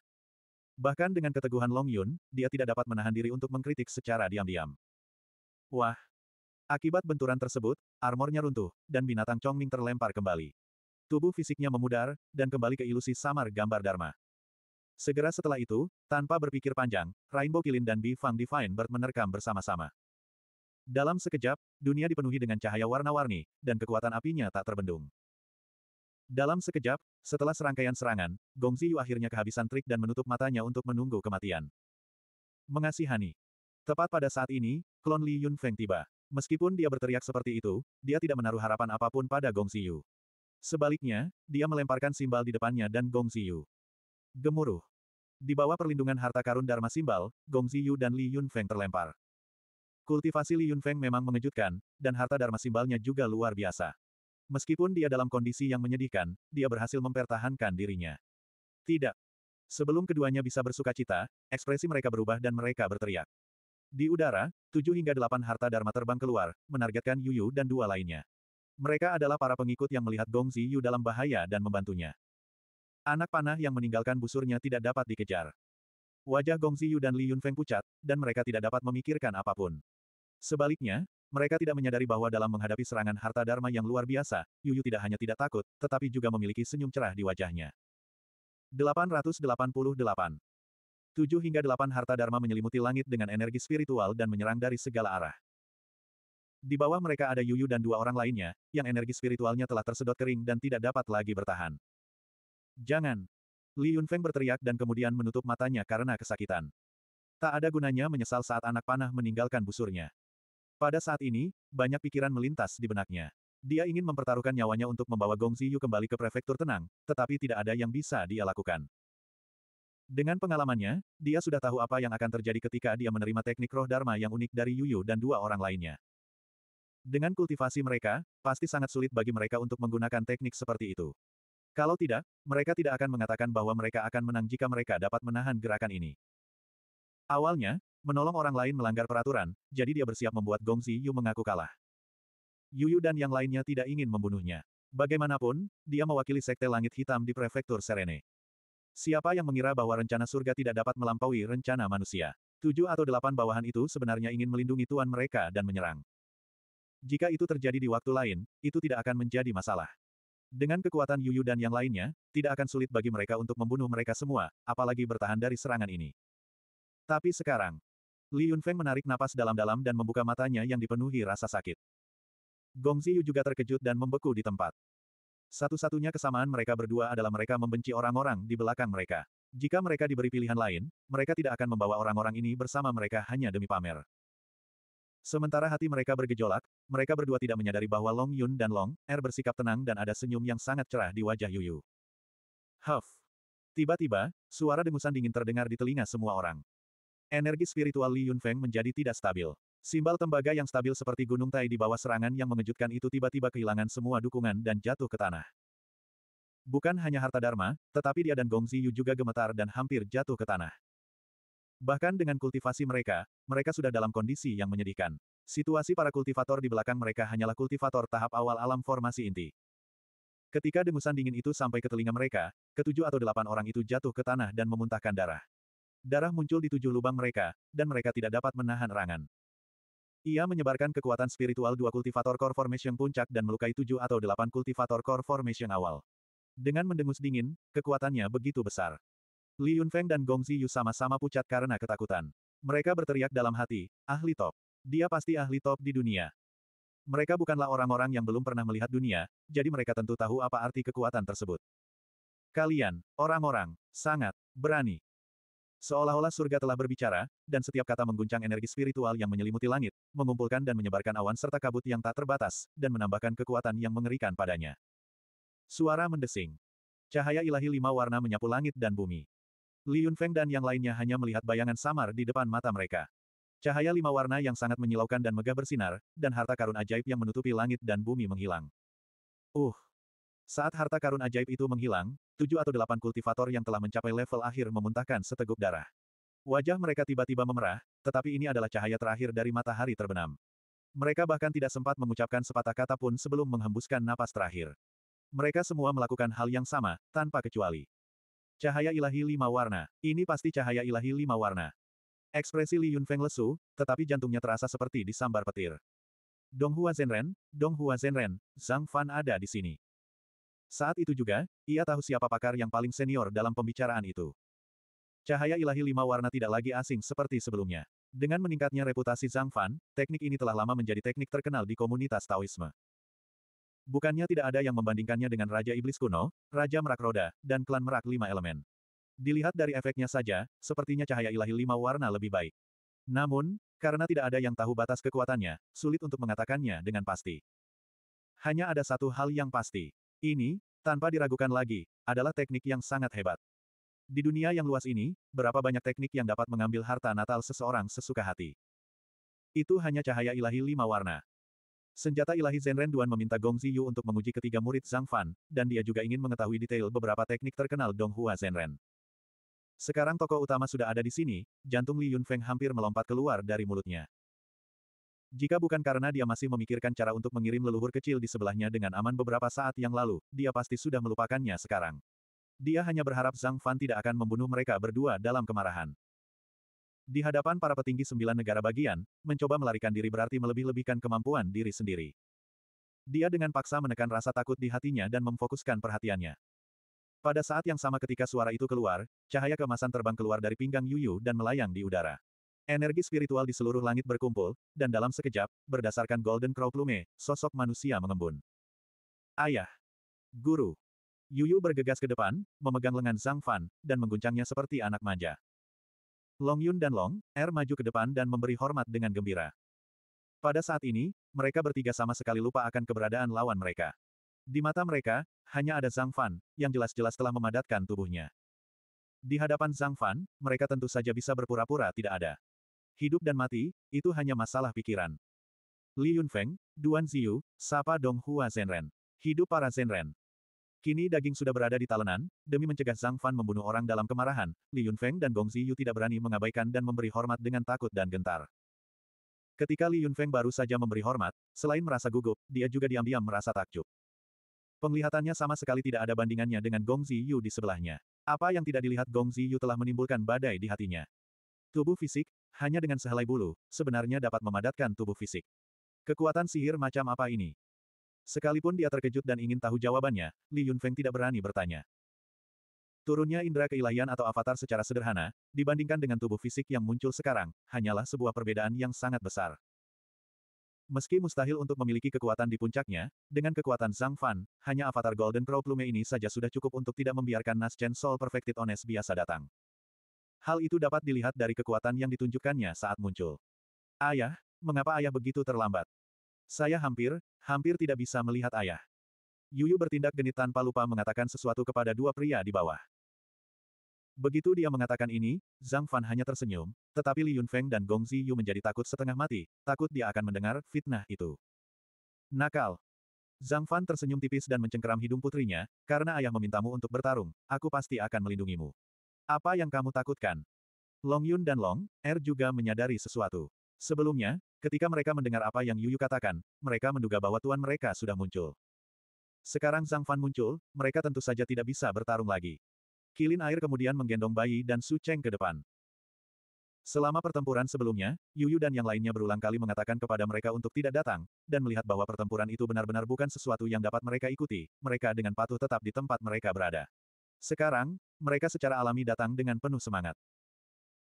Bahkan dengan keteguhan Long Yun, dia tidak dapat menahan diri untuk mengkritik secara diam-diam. Wah! Akibat benturan tersebut, armornya runtuh, dan binatang Chongming terlempar kembali. Tubuh fisiknya memudar, dan kembali ke ilusi samar gambar Dharma. Segera setelah itu, tanpa berpikir panjang, Rainbow Kilin dan Fang Divine Bird menerkam bersama-sama. Dalam sekejap, dunia dipenuhi dengan cahaya warna-warni, dan kekuatan apinya tak terbendung. Dalam sekejap, setelah serangkaian serangan, Gong Ziyu akhirnya kehabisan trik dan menutup matanya untuk menunggu kematian. Mengasihani. Tepat pada saat ini, klon Li Yun Feng tiba. Meskipun dia berteriak seperti itu, dia tidak menaruh harapan apapun pada Gong Ziyu. Sebaliknya, dia melemparkan simbal di depannya dan Gong Ziyu. Gemuruh. Di bawah perlindungan harta karun Dharma Simbal, Gong Ziyu dan Li Yunfeng terlempar. Kultivasi Li Yunfeng memang mengejutkan, dan harta Dharma Simbalnya juga luar biasa. Meskipun dia dalam kondisi yang menyedihkan, dia berhasil mempertahankan dirinya. Tidak. Sebelum keduanya bisa bersuka cita, ekspresi mereka berubah dan mereka berteriak. Di udara, tujuh hingga delapan harta Dharma terbang keluar, menargetkan Yuyu dan dua lainnya. Mereka adalah para pengikut yang melihat Gong Ziyu dalam bahaya dan membantunya. Anak panah yang meninggalkan busurnya tidak dapat dikejar. Wajah Gong Ziyu dan Li Yunfeng pucat, dan mereka tidak dapat memikirkan apapun. Sebaliknya, mereka tidak menyadari bahwa dalam menghadapi serangan harta dharma yang luar biasa, Yuyu tidak hanya tidak takut, tetapi juga memiliki senyum cerah di wajahnya. 888 Tujuh hingga delapan harta dharma menyelimuti langit dengan energi spiritual dan menyerang dari segala arah. Di bawah mereka ada Yuyu dan dua orang lainnya, yang energi spiritualnya telah tersedot kering dan tidak dapat lagi bertahan. Jangan! Li Yunfeng berteriak dan kemudian menutup matanya karena kesakitan. Tak ada gunanya menyesal saat anak panah meninggalkan busurnya. Pada saat ini, banyak pikiran melintas di benaknya. Dia ingin mempertaruhkan nyawanya untuk membawa Gong Ziyu kembali ke prefektur tenang, tetapi tidak ada yang bisa dia lakukan. Dengan pengalamannya, dia sudah tahu apa yang akan terjadi ketika dia menerima teknik roh dharma yang unik dari Yuyu dan dua orang lainnya. Dengan kultivasi mereka, pasti sangat sulit bagi mereka untuk menggunakan teknik seperti itu. Kalau tidak, mereka tidak akan mengatakan bahwa mereka akan menang jika mereka dapat menahan gerakan ini. Awalnya, menolong orang lain melanggar peraturan, jadi dia bersiap membuat Gong Xi Yu mengaku kalah. Yu Yu dan yang lainnya tidak ingin membunuhnya. Bagaimanapun, dia mewakili Sekte Langit Hitam di Prefektur Serene. Siapa yang mengira bahwa rencana surga tidak dapat melampaui rencana manusia? Tujuh atau delapan bawahan itu sebenarnya ingin melindungi tuan mereka dan menyerang. Jika itu terjadi di waktu lain, itu tidak akan menjadi masalah. Dengan kekuatan Yuyu dan yang lainnya, tidak akan sulit bagi mereka untuk membunuh mereka semua, apalagi bertahan dari serangan ini. Tapi sekarang, Li Yunfeng menarik napas dalam-dalam dan membuka matanya yang dipenuhi rasa sakit. Gong Ziyu juga terkejut dan membeku di tempat. Satu-satunya kesamaan mereka berdua adalah mereka membenci orang-orang di belakang mereka. Jika mereka diberi pilihan lain, mereka tidak akan membawa orang-orang ini bersama mereka hanya demi pamer. Sementara hati mereka bergejolak, mereka berdua tidak menyadari bahwa Long Yun dan Long Er bersikap tenang dan ada senyum yang sangat cerah di wajah Yuyu. Huff. Tiba-tiba, suara dengusan dingin terdengar di telinga semua orang. Energi spiritual Li Yun Feng menjadi tidak stabil. Simbal tembaga yang stabil seperti gunung tai di bawah serangan yang mengejutkan itu tiba-tiba kehilangan semua dukungan dan jatuh ke tanah. Bukan hanya harta Dharma, tetapi dia dan Gong Ziyu juga gemetar dan hampir jatuh ke tanah. Bahkan dengan kultivasi mereka, mereka sudah dalam kondisi yang menyedihkan. Situasi para kultivator di belakang mereka hanyalah kultivator tahap awal alam formasi inti. Ketika dengusan dingin itu sampai ke telinga mereka, ketujuh atau delapan orang itu jatuh ke tanah dan memuntahkan darah. Darah muncul di tujuh lubang mereka, dan mereka tidak dapat menahan erangan. Ia menyebarkan kekuatan spiritual dua kultivator core formation puncak dan melukai tujuh atau delapan kultivator core formation awal. Dengan mendengus dingin, kekuatannya begitu besar. Li Yunfeng dan Gong Ziyu sama-sama pucat karena ketakutan. Mereka berteriak dalam hati, ahli top. Dia pasti ahli top di dunia. Mereka bukanlah orang-orang yang belum pernah melihat dunia, jadi mereka tentu tahu apa arti kekuatan tersebut. Kalian, orang-orang, sangat berani. Seolah-olah surga telah berbicara, dan setiap kata mengguncang energi spiritual yang menyelimuti langit, mengumpulkan dan menyebarkan awan serta kabut yang tak terbatas, dan menambahkan kekuatan yang mengerikan padanya. Suara mendesing. Cahaya ilahi lima warna menyapu langit dan bumi. Li Yunfeng dan yang lainnya hanya melihat bayangan samar di depan mata mereka. Cahaya lima warna yang sangat menyilaukan dan megah bersinar, dan harta karun ajaib yang menutupi langit dan bumi menghilang. Uh! Saat harta karun ajaib itu menghilang, tujuh atau delapan kultivator yang telah mencapai level akhir memuntahkan seteguk darah. Wajah mereka tiba-tiba memerah, tetapi ini adalah cahaya terakhir dari matahari terbenam. Mereka bahkan tidak sempat mengucapkan sepatah kata pun sebelum menghembuskan napas terakhir. Mereka semua melakukan hal yang sama, tanpa kecuali. Cahaya ilahi lima warna. Ini pasti cahaya ilahi lima warna. Ekspresi Li Yunfeng lesu, tetapi jantungnya terasa seperti disambar petir. Dong Hua Zhenren, Dong Hua Zhenren, Zhang Fan ada di sini. Saat itu juga, ia tahu siapa pakar yang paling senior dalam pembicaraan itu. Cahaya ilahi lima warna tidak lagi asing seperti sebelumnya. Dengan meningkatnya reputasi Zhang Fan, teknik ini telah lama menjadi teknik terkenal di komunitas Taoisme. Bukannya tidak ada yang membandingkannya dengan Raja Iblis kuno, Raja Merak Roda, dan Klan Merak Lima Elemen. Dilihat dari efeknya saja, sepertinya cahaya ilahi lima warna lebih baik. Namun, karena tidak ada yang tahu batas kekuatannya, sulit untuk mengatakannya dengan pasti. Hanya ada satu hal yang pasti. Ini, tanpa diragukan lagi, adalah teknik yang sangat hebat. Di dunia yang luas ini, berapa banyak teknik yang dapat mengambil harta natal seseorang sesuka hati. Itu hanya cahaya ilahi lima warna. Senjata ilahi Zenren Duan meminta Gong Ziyu untuk menguji ketiga murid Zhang Fan, dan dia juga ingin mengetahui detail beberapa teknik terkenal Donghua Zenren. Sekarang tokoh utama sudah ada di sini, jantung Li Yunfeng hampir melompat keluar dari mulutnya. Jika bukan karena dia masih memikirkan cara untuk mengirim leluhur kecil di sebelahnya dengan aman beberapa saat yang lalu, dia pasti sudah melupakannya sekarang. Dia hanya berharap Zhang Fan tidak akan membunuh mereka berdua dalam kemarahan. Di hadapan para petinggi sembilan negara bagian, mencoba melarikan diri berarti melebih-lebihkan kemampuan diri sendiri. Dia dengan paksa menekan rasa takut di hatinya dan memfokuskan perhatiannya. Pada saat yang sama ketika suara itu keluar, cahaya kemasan terbang keluar dari pinggang Yuyu dan melayang di udara. Energi spiritual di seluruh langit berkumpul, dan dalam sekejap, berdasarkan Golden Crow Plume, sosok manusia mengembun. Ayah. Guru. Yuyu bergegas ke depan, memegang lengan Zhang Fan, dan mengguncangnya seperti anak manja. Long Yun dan Long, Er maju ke depan dan memberi hormat dengan gembira. Pada saat ini, mereka bertiga sama sekali lupa akan keberadaan lawan mereka. Di mata mereka, hanya ada Zhang Fan, yang jelas-jelas telah memadatkan tubuhnya. Di hadapan Zhang Fan, mereka tentu saja bisa berpura-pura tidak ada. Hidup dan mati, itu hanya masalah pikiran. Li Yunfeng, Duan Ziyu, Sapa Dong Hua Zenren. Hidup para Zenren. Kini daging sudah berada di talenan, demi mencegah Zhang Fan membunuh orang dalam kemarahan, Li Yunfeng dan Gong Ziyu tidak berani mengabaikan dan memberi hormat dengan takut dan gentar. Ketika Li Yunfeng baru saja memberi hormat, selain merasa gugup, dia juga diam-diam merasa takjub. Penglihatannya sama sekali tidak ada bandingannya dengan Gong Ziyu di sebelahnya. Apa yang tidak dilihat Gong Ziyu telah menimbulkan badai di hatinya. Tubuh fisik, hanya dengan sehelai bulu, sebenarnya dapat memadatkan tubuh fisik. Kekuatan sihir macam apa ini? Sekalipun dia terkejut dan ingin tahu jawabannya, Li Yunfeng tidak berani bertanya. Turunnya indera keilahian atau avatar secara sederhana, dibandingkan dengan tubuh fisik yang muncul sekarang, hanyalah sebuah perbedaan yang sangat besar. Meski mustahil untuk memiliki kekuatan di puncaknya, dengan kekuatan Zhang Fan, hanya avatar Golden Crow Plume ini saja sudah cukup untuk tidak membiarkan Nas Chen Soul Perfected Ones biasa datang. Hal itu dapat dilihat dari kekuatan yang ditunjukkannya saat muncul. Ayah, mengapa ayah begitu terlambat? Saya hampir, hampir tidak bisa melihat ayah. Yuyu bertindak genit tanpa lupa mengatakan sesuatu kepada dua pria di bawah. Begitu dia mengatakan ini, Zhang Fan hanya tersenyum, tetapi Li Yunfeng dan Gong Ziyu menjadi takut setengah mati, takut dia akan mendengar fitnah itu. Nakal. Zhang Fan tersenyum tipis dan mencengkeram hidung putrinya, karena ayah memintamu untuk bertarung, aku pasti akan melindungimu. Apa yang kamu takutkan? Long Yun dan Long, Er juga menyadari sesuatu. Sebelumnya, Ketika mereka mendengar apa yang Yuyu katakan, mereka menduga bahwa tuan mereka sudah muncul. Sekarang Zhang Fan muncul, mereka tentu saja tidak bisa bertarung lagi. Kilin air kemudian menggendong bayi dan Su Cheng ke depan. Selama pertempuran sebelumnya, Yuyu dan yang lainnya berulang kali mengatakan kepada mereka untuk tidak datang, dan melihat bahwa pertempuran itu benar-benar bukan sesuatu yang dapat mereka ikuti, mereka dengan patuh tetap di tempat mereka berada. Sekarang, mereka secara alami datang dengan penuh semangat.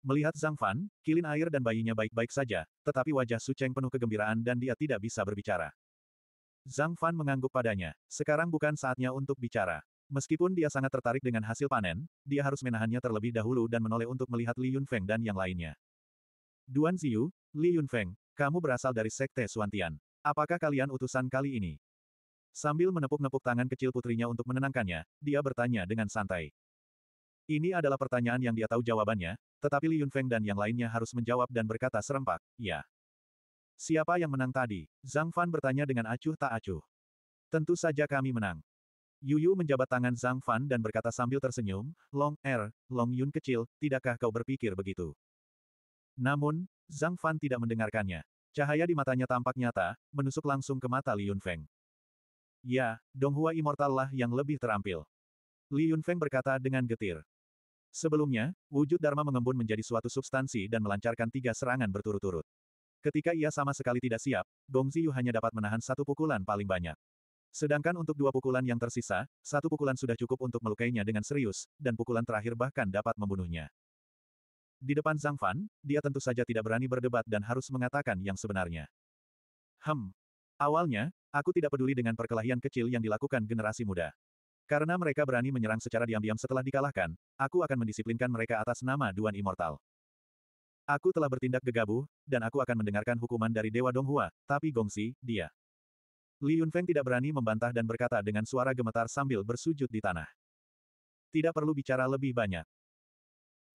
Melihat Zhang Fan, kilin air dan bayinya baik-baik saja, tetapi wajah Su Cheng penuh kegembiraan dan dia tidak bisa berbicara. Zhang Fan mengangguk padanya. Sekarang bukan saatnya untuk bicara. Meskipun dia sangat tertarik dengan hasil panen, dia harus menahannya terlebih dahulu dan menoleh untuk melihat Li Yunfeng dan yang lainnya. Duan Ziyu, Li Yunfeng, kamu berasal dari Sekte Suantian. Apakah kalian utusan kali ini? Sambil menepuk-nepuk tangan kecil putrinya untuk menenangkannya, dia bertanya dengan santai. Ini adalah pertanyaan yang dia tahu jawabannya, tetapi Li Yunfeng dan yang lainnya harus menjawab dan berkata serempak, ya. Siapa yang menang tadi? Zhang Fan bertanya dengan acuh tak acuh. Tentu saja kami menang. Yu Yu menjabat tangan Zhang Fan dan berkata sambil tersenyum, Long Er, Long Yun kecil, tidakkah kau berpikir begitu? Namun, Zhang Fan tidak mendengarkannya. Cahaya di matanya tampak nyata, menusuk langsung ke mata Li Yunfeng. Ya, Donghua Immortal lah yang lebih terampil. Li Yunfeng berkata dengan getir. Sebelumnya, wujud Dharma mengembun menjadi suatu substansi dan melancarkan tiga serangan berturut-turut. Ketika ia sama sekali tidak siap, Gong Ziyu hanya dapat menahan satu pukulan paling banyak. Sedangkan untuk dua pukulan yang tersisa, satu pukulan sudah cukup untuk melukainya dengan serius, dan pukulan terakhir bahkan dapat membunuhnya. Di depan Zhang Fan, dia tentu saja tidak berani berdebat dan harus mengatakan yang sebenarnya. Hem. Awalnya, aku tidak peduli dengan perkelahian kecil yang dilakukan generasi muda. Karena mereka berani menyerang secara diam-diam setelah dikalahkan, aku akan mendisiplinkan mereka atas nama Duan Immortal. Aku telah bertindak gegabah, dan aku akan mendengarkan hukuman dari Dewa Donghua, tapi Gongsi, dia. Li Yunfeng tidak berani membantah dan berkata dengan suara gemetar sambil bersujud di tanah. Tidak perlu bicara lebih banyak.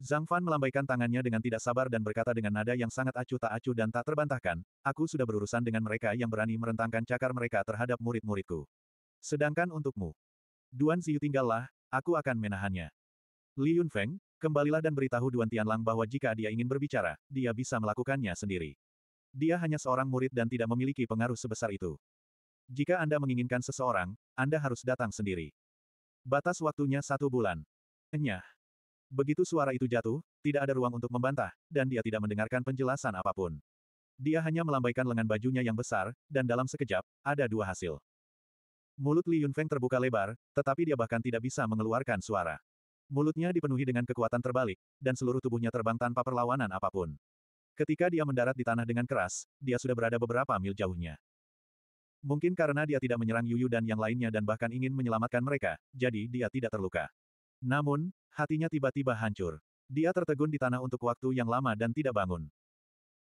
Zhang Fan melambaikan tangannya dengan tidak sabar dan berkata dengan nada yang sangat acuh tak acuh dan tak terbantahkan, aku sudah berurusan dengan mereka yang berani merentangkan cakar mereka terhadap murid-muridku. Sedangkan untukmu, Duan Ziyu tinggallah, aku akan menahannya. Li Yunfeng, kembalilah dan beritahu Duan Tianlang bahwa jika dia ingin berbicara, dia bisa melakukannya sendiri. Dia hanya seorang murid dan tidak memiliki pengaruh sebesar itu. Jika Anda menginginkan seseorang, Anda harus datang sendiri. Batas waktunya satu bulan. Enyah. Begitu suara itu jatuh, tidak ada ruang untuk membantah, dan dia tidak mendengarkan penjelasan apapun. Dia hanya melambaikan lengan bajunya yang besar, dan dalam sekejap, ada dua hasil. Mulut Li Yunfeng terbuka lebar, tetapi dia bahkan tidak bisa mengeluarkan suara. Mulutnya dipenuhi dengan kekuatan terbalik, dan seluruh tubuhnya terbang tanpa perlawanan apapun. Ketika dia mendarat di tanah dengan keras, dia sudah berada beberapa mil jauhnya. Mungkin karena dia tidak menyerang Yuyu dan yang lainnya dan bahkan ingin menyelamatkan mereka, jadi dia tidak terluka. Namun, hatinya tiba-tiba hancur. Dia tertegun di tanah untuk waktu yang lama dan tidak bangun.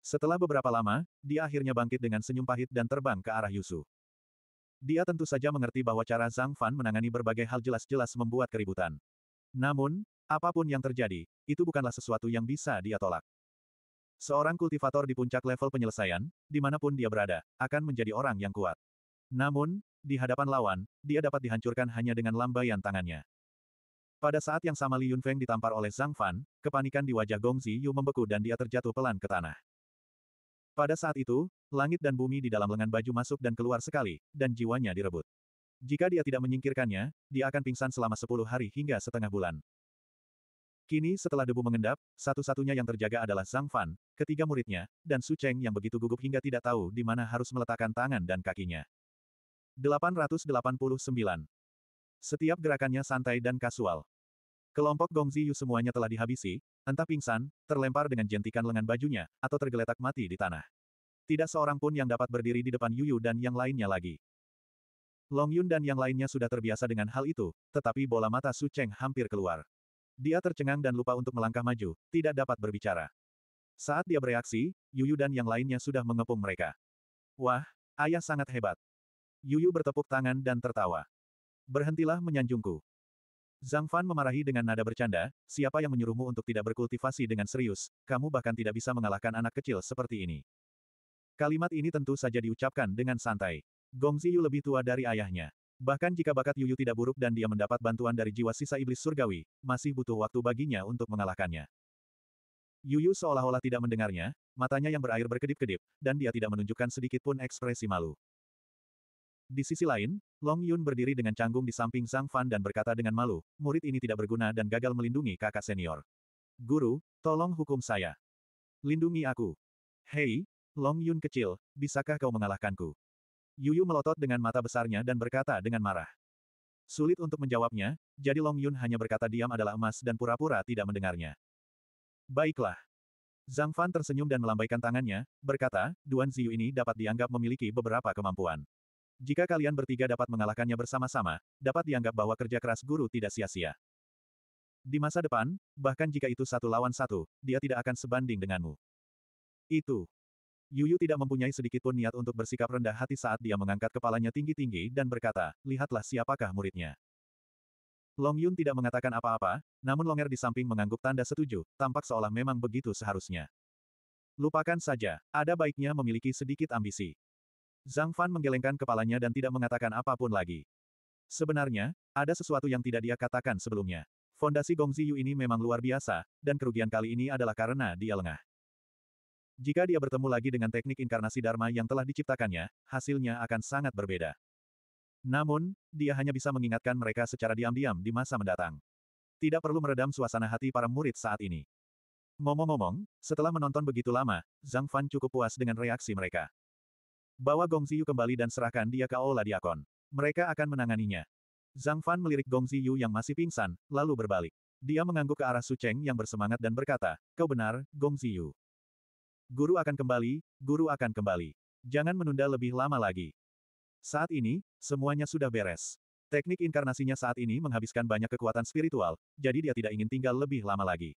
Setelah beberapa lama, dia akhirnya bangkit dengan senyum pahit dan terbang ke arah Yusu. Dia tentu saja mengerti bahwa cara Zhang Fan menangani berbagai hal jelas-jelas membuat keributan. Namun, apapun yang terjadi, itu bukanlah sesuatu yang bisa dia tolak. Seorang kultivator di puncak level penyelesaian, dimanapun dia berada, akan menjadi orang yang kuat. Namun, di hadapan lawan, dia dapat dihancurkan hanya dengan lambaian tangannya. Pada saat yang sama Li Yunfeng ditampar oleh Zhang Fan, kepanikan di wajah Gong Ziyu membeku dan dia terjatuh pelan ke tanah. Pada saat itu, langit dan bumi di dalam lengan baju masuk dan keluar sekali, dan jiwanya direbut. Jika dia tidak menyingkirkannya, dia akan pingsan selama sepuluh hari hingga setengah bulan. Kini setelah debu mengendap, satu-satunya yang terjaga adalah Zhang Fan, ketiga muridnya, dan Su Cheng yang begitu gugup hingga tidak tahu di mana harus meletakkan tangan dan kakinya. 889. Setiap gerakannya santai dan kasual. Kelompok Gongzi Yu semuanya telah dihabisi, entah pingsan, terlempar dengan jentikan lengan bajunya, atau tergeletak mati di tanah. Tidak seorang pun yang dapat berdiri di depan Yuyu dan yang lainnya lagi. Long Yun dan yang lainnya sudah terbiasa dengan hal itu, tetapi bola mata Su Cheng hampir keluar. Dia tercengang dan lupa untuk melangkah maju, tidak dapat berbicara. Saat dia bereaksi, Yuyu dan yang lainnya sudah mengepung mereka. Wah, ayah sangat hebat. Yuyu bertepuk tangan dan tertawa. Berhentilah menyanjungku. Zhang Fan memarahi dengan nada bercanda, siapa yang menyuruhmu untuk tidak berkultivasi dengan serius, kamu bahkan tidak bisa mengalahkan anak kecil seperti ini. Kalimat ini tentu saja diucapkan dengan santai. Gong Ziyu lebih tua dari ayahnya. Bahkan jika bakat Yuyu tidak buruk dan dia mendapat bantuan dari jiwa sisa iblis surgawi, masih butuh waktu baginya untuk mengalahkannya. Yuyu seolah-olah tidak mendengarnya, matanya yang berair berkedip-kedip, dan dia tidak menunjukkan sedikit pun ekspresi malu. Di sisi lain, Long Yun berdiri dengan canggung di samping Zhang Fan dan berkata dengan malu, murid ini tidak berguna dan gagal melindungi kakak senior. Guru, tolong hukum saya. Lindungi aku. Hei, Long Yun kecil, bisakah kau mengalahkanku? Yuyu melotot dengan mata besarnya dan berkata dengan marah. Sulit untuk menjawabnya, jadi Long Yun hanya berkata diam adalah emas dan pura-pura tidak mendengarnya. Baiklah. Zhang Fan tersenyum dan melambaikan tangannya, berkata, Duan Ziyu ini dapat dianggap memiliki beberapa kemampuan. Jika kalian bertiga dapat mengalahkannya bersama-sama, dapat dianggap bahwa kerja keras guru tidak sia-sia. Di masa depan, bahkan jika itu satu lawan satu, dia tidak akan sebanding denganmu. Itu. Yuyu tidak mempunyai sedikitpun niat untuk bersikap rendah hati saat dia mengangkat kepalanya tinggi-tinggi dan berkata, lihatlah siapakah muridnya. Long Yun tidak mengatakan apa-apa, namun Longer di samping mengangguk tanda setuju, tampak seolah memang begitu seharusnya. Lupakan saja, ada baiknya memiliki sedikit ambisi. Zhang Fan menggelengkan kepalanya dan tidak mengatakan apapun lagi. Sebenarnya, ada sesuatu yang tidak dia katakan sebelumnya. Fondasi Gong Ziyu ini memang luar biasa, dan kerugian kali ini adalah karena dia lengah. Jika dia bertemu lagi dengan teknik inkarnasi Dharma yang telah diciptakannya, hasilnya akan sangat berbeda. Namun, dia hanya bisa mengingatkan mereka secara diam-diam di masa mendatang. Tidak perlu meredam suasana hati para murid saat ini. Ngomong-ngomong, setelah menonton begitu lama, Zhang Fan cukup puas dengan reaksi mereka. Bawa Gong Ziyu kembali dan serahkan dia ke Aula Diakon. Mereka akan menanganinya. Zhang Fan melirik Gong Ziyu yang masih pingsan, lalu berbalik. Dia mengangguk ke arah Su Cheng yang bersemangat dan berkata, Kau benar, Gong Ziyu. Guru akan kembali, guru akan kembali. Jangan menunda lebih lama lagi. Saat ini, semuanya sudah beres. Teknik inkarnasinya saat ini menghabiskan banyak kekuatan spiritual, jadi dia tidak ingin tinggal lebih lama lagi.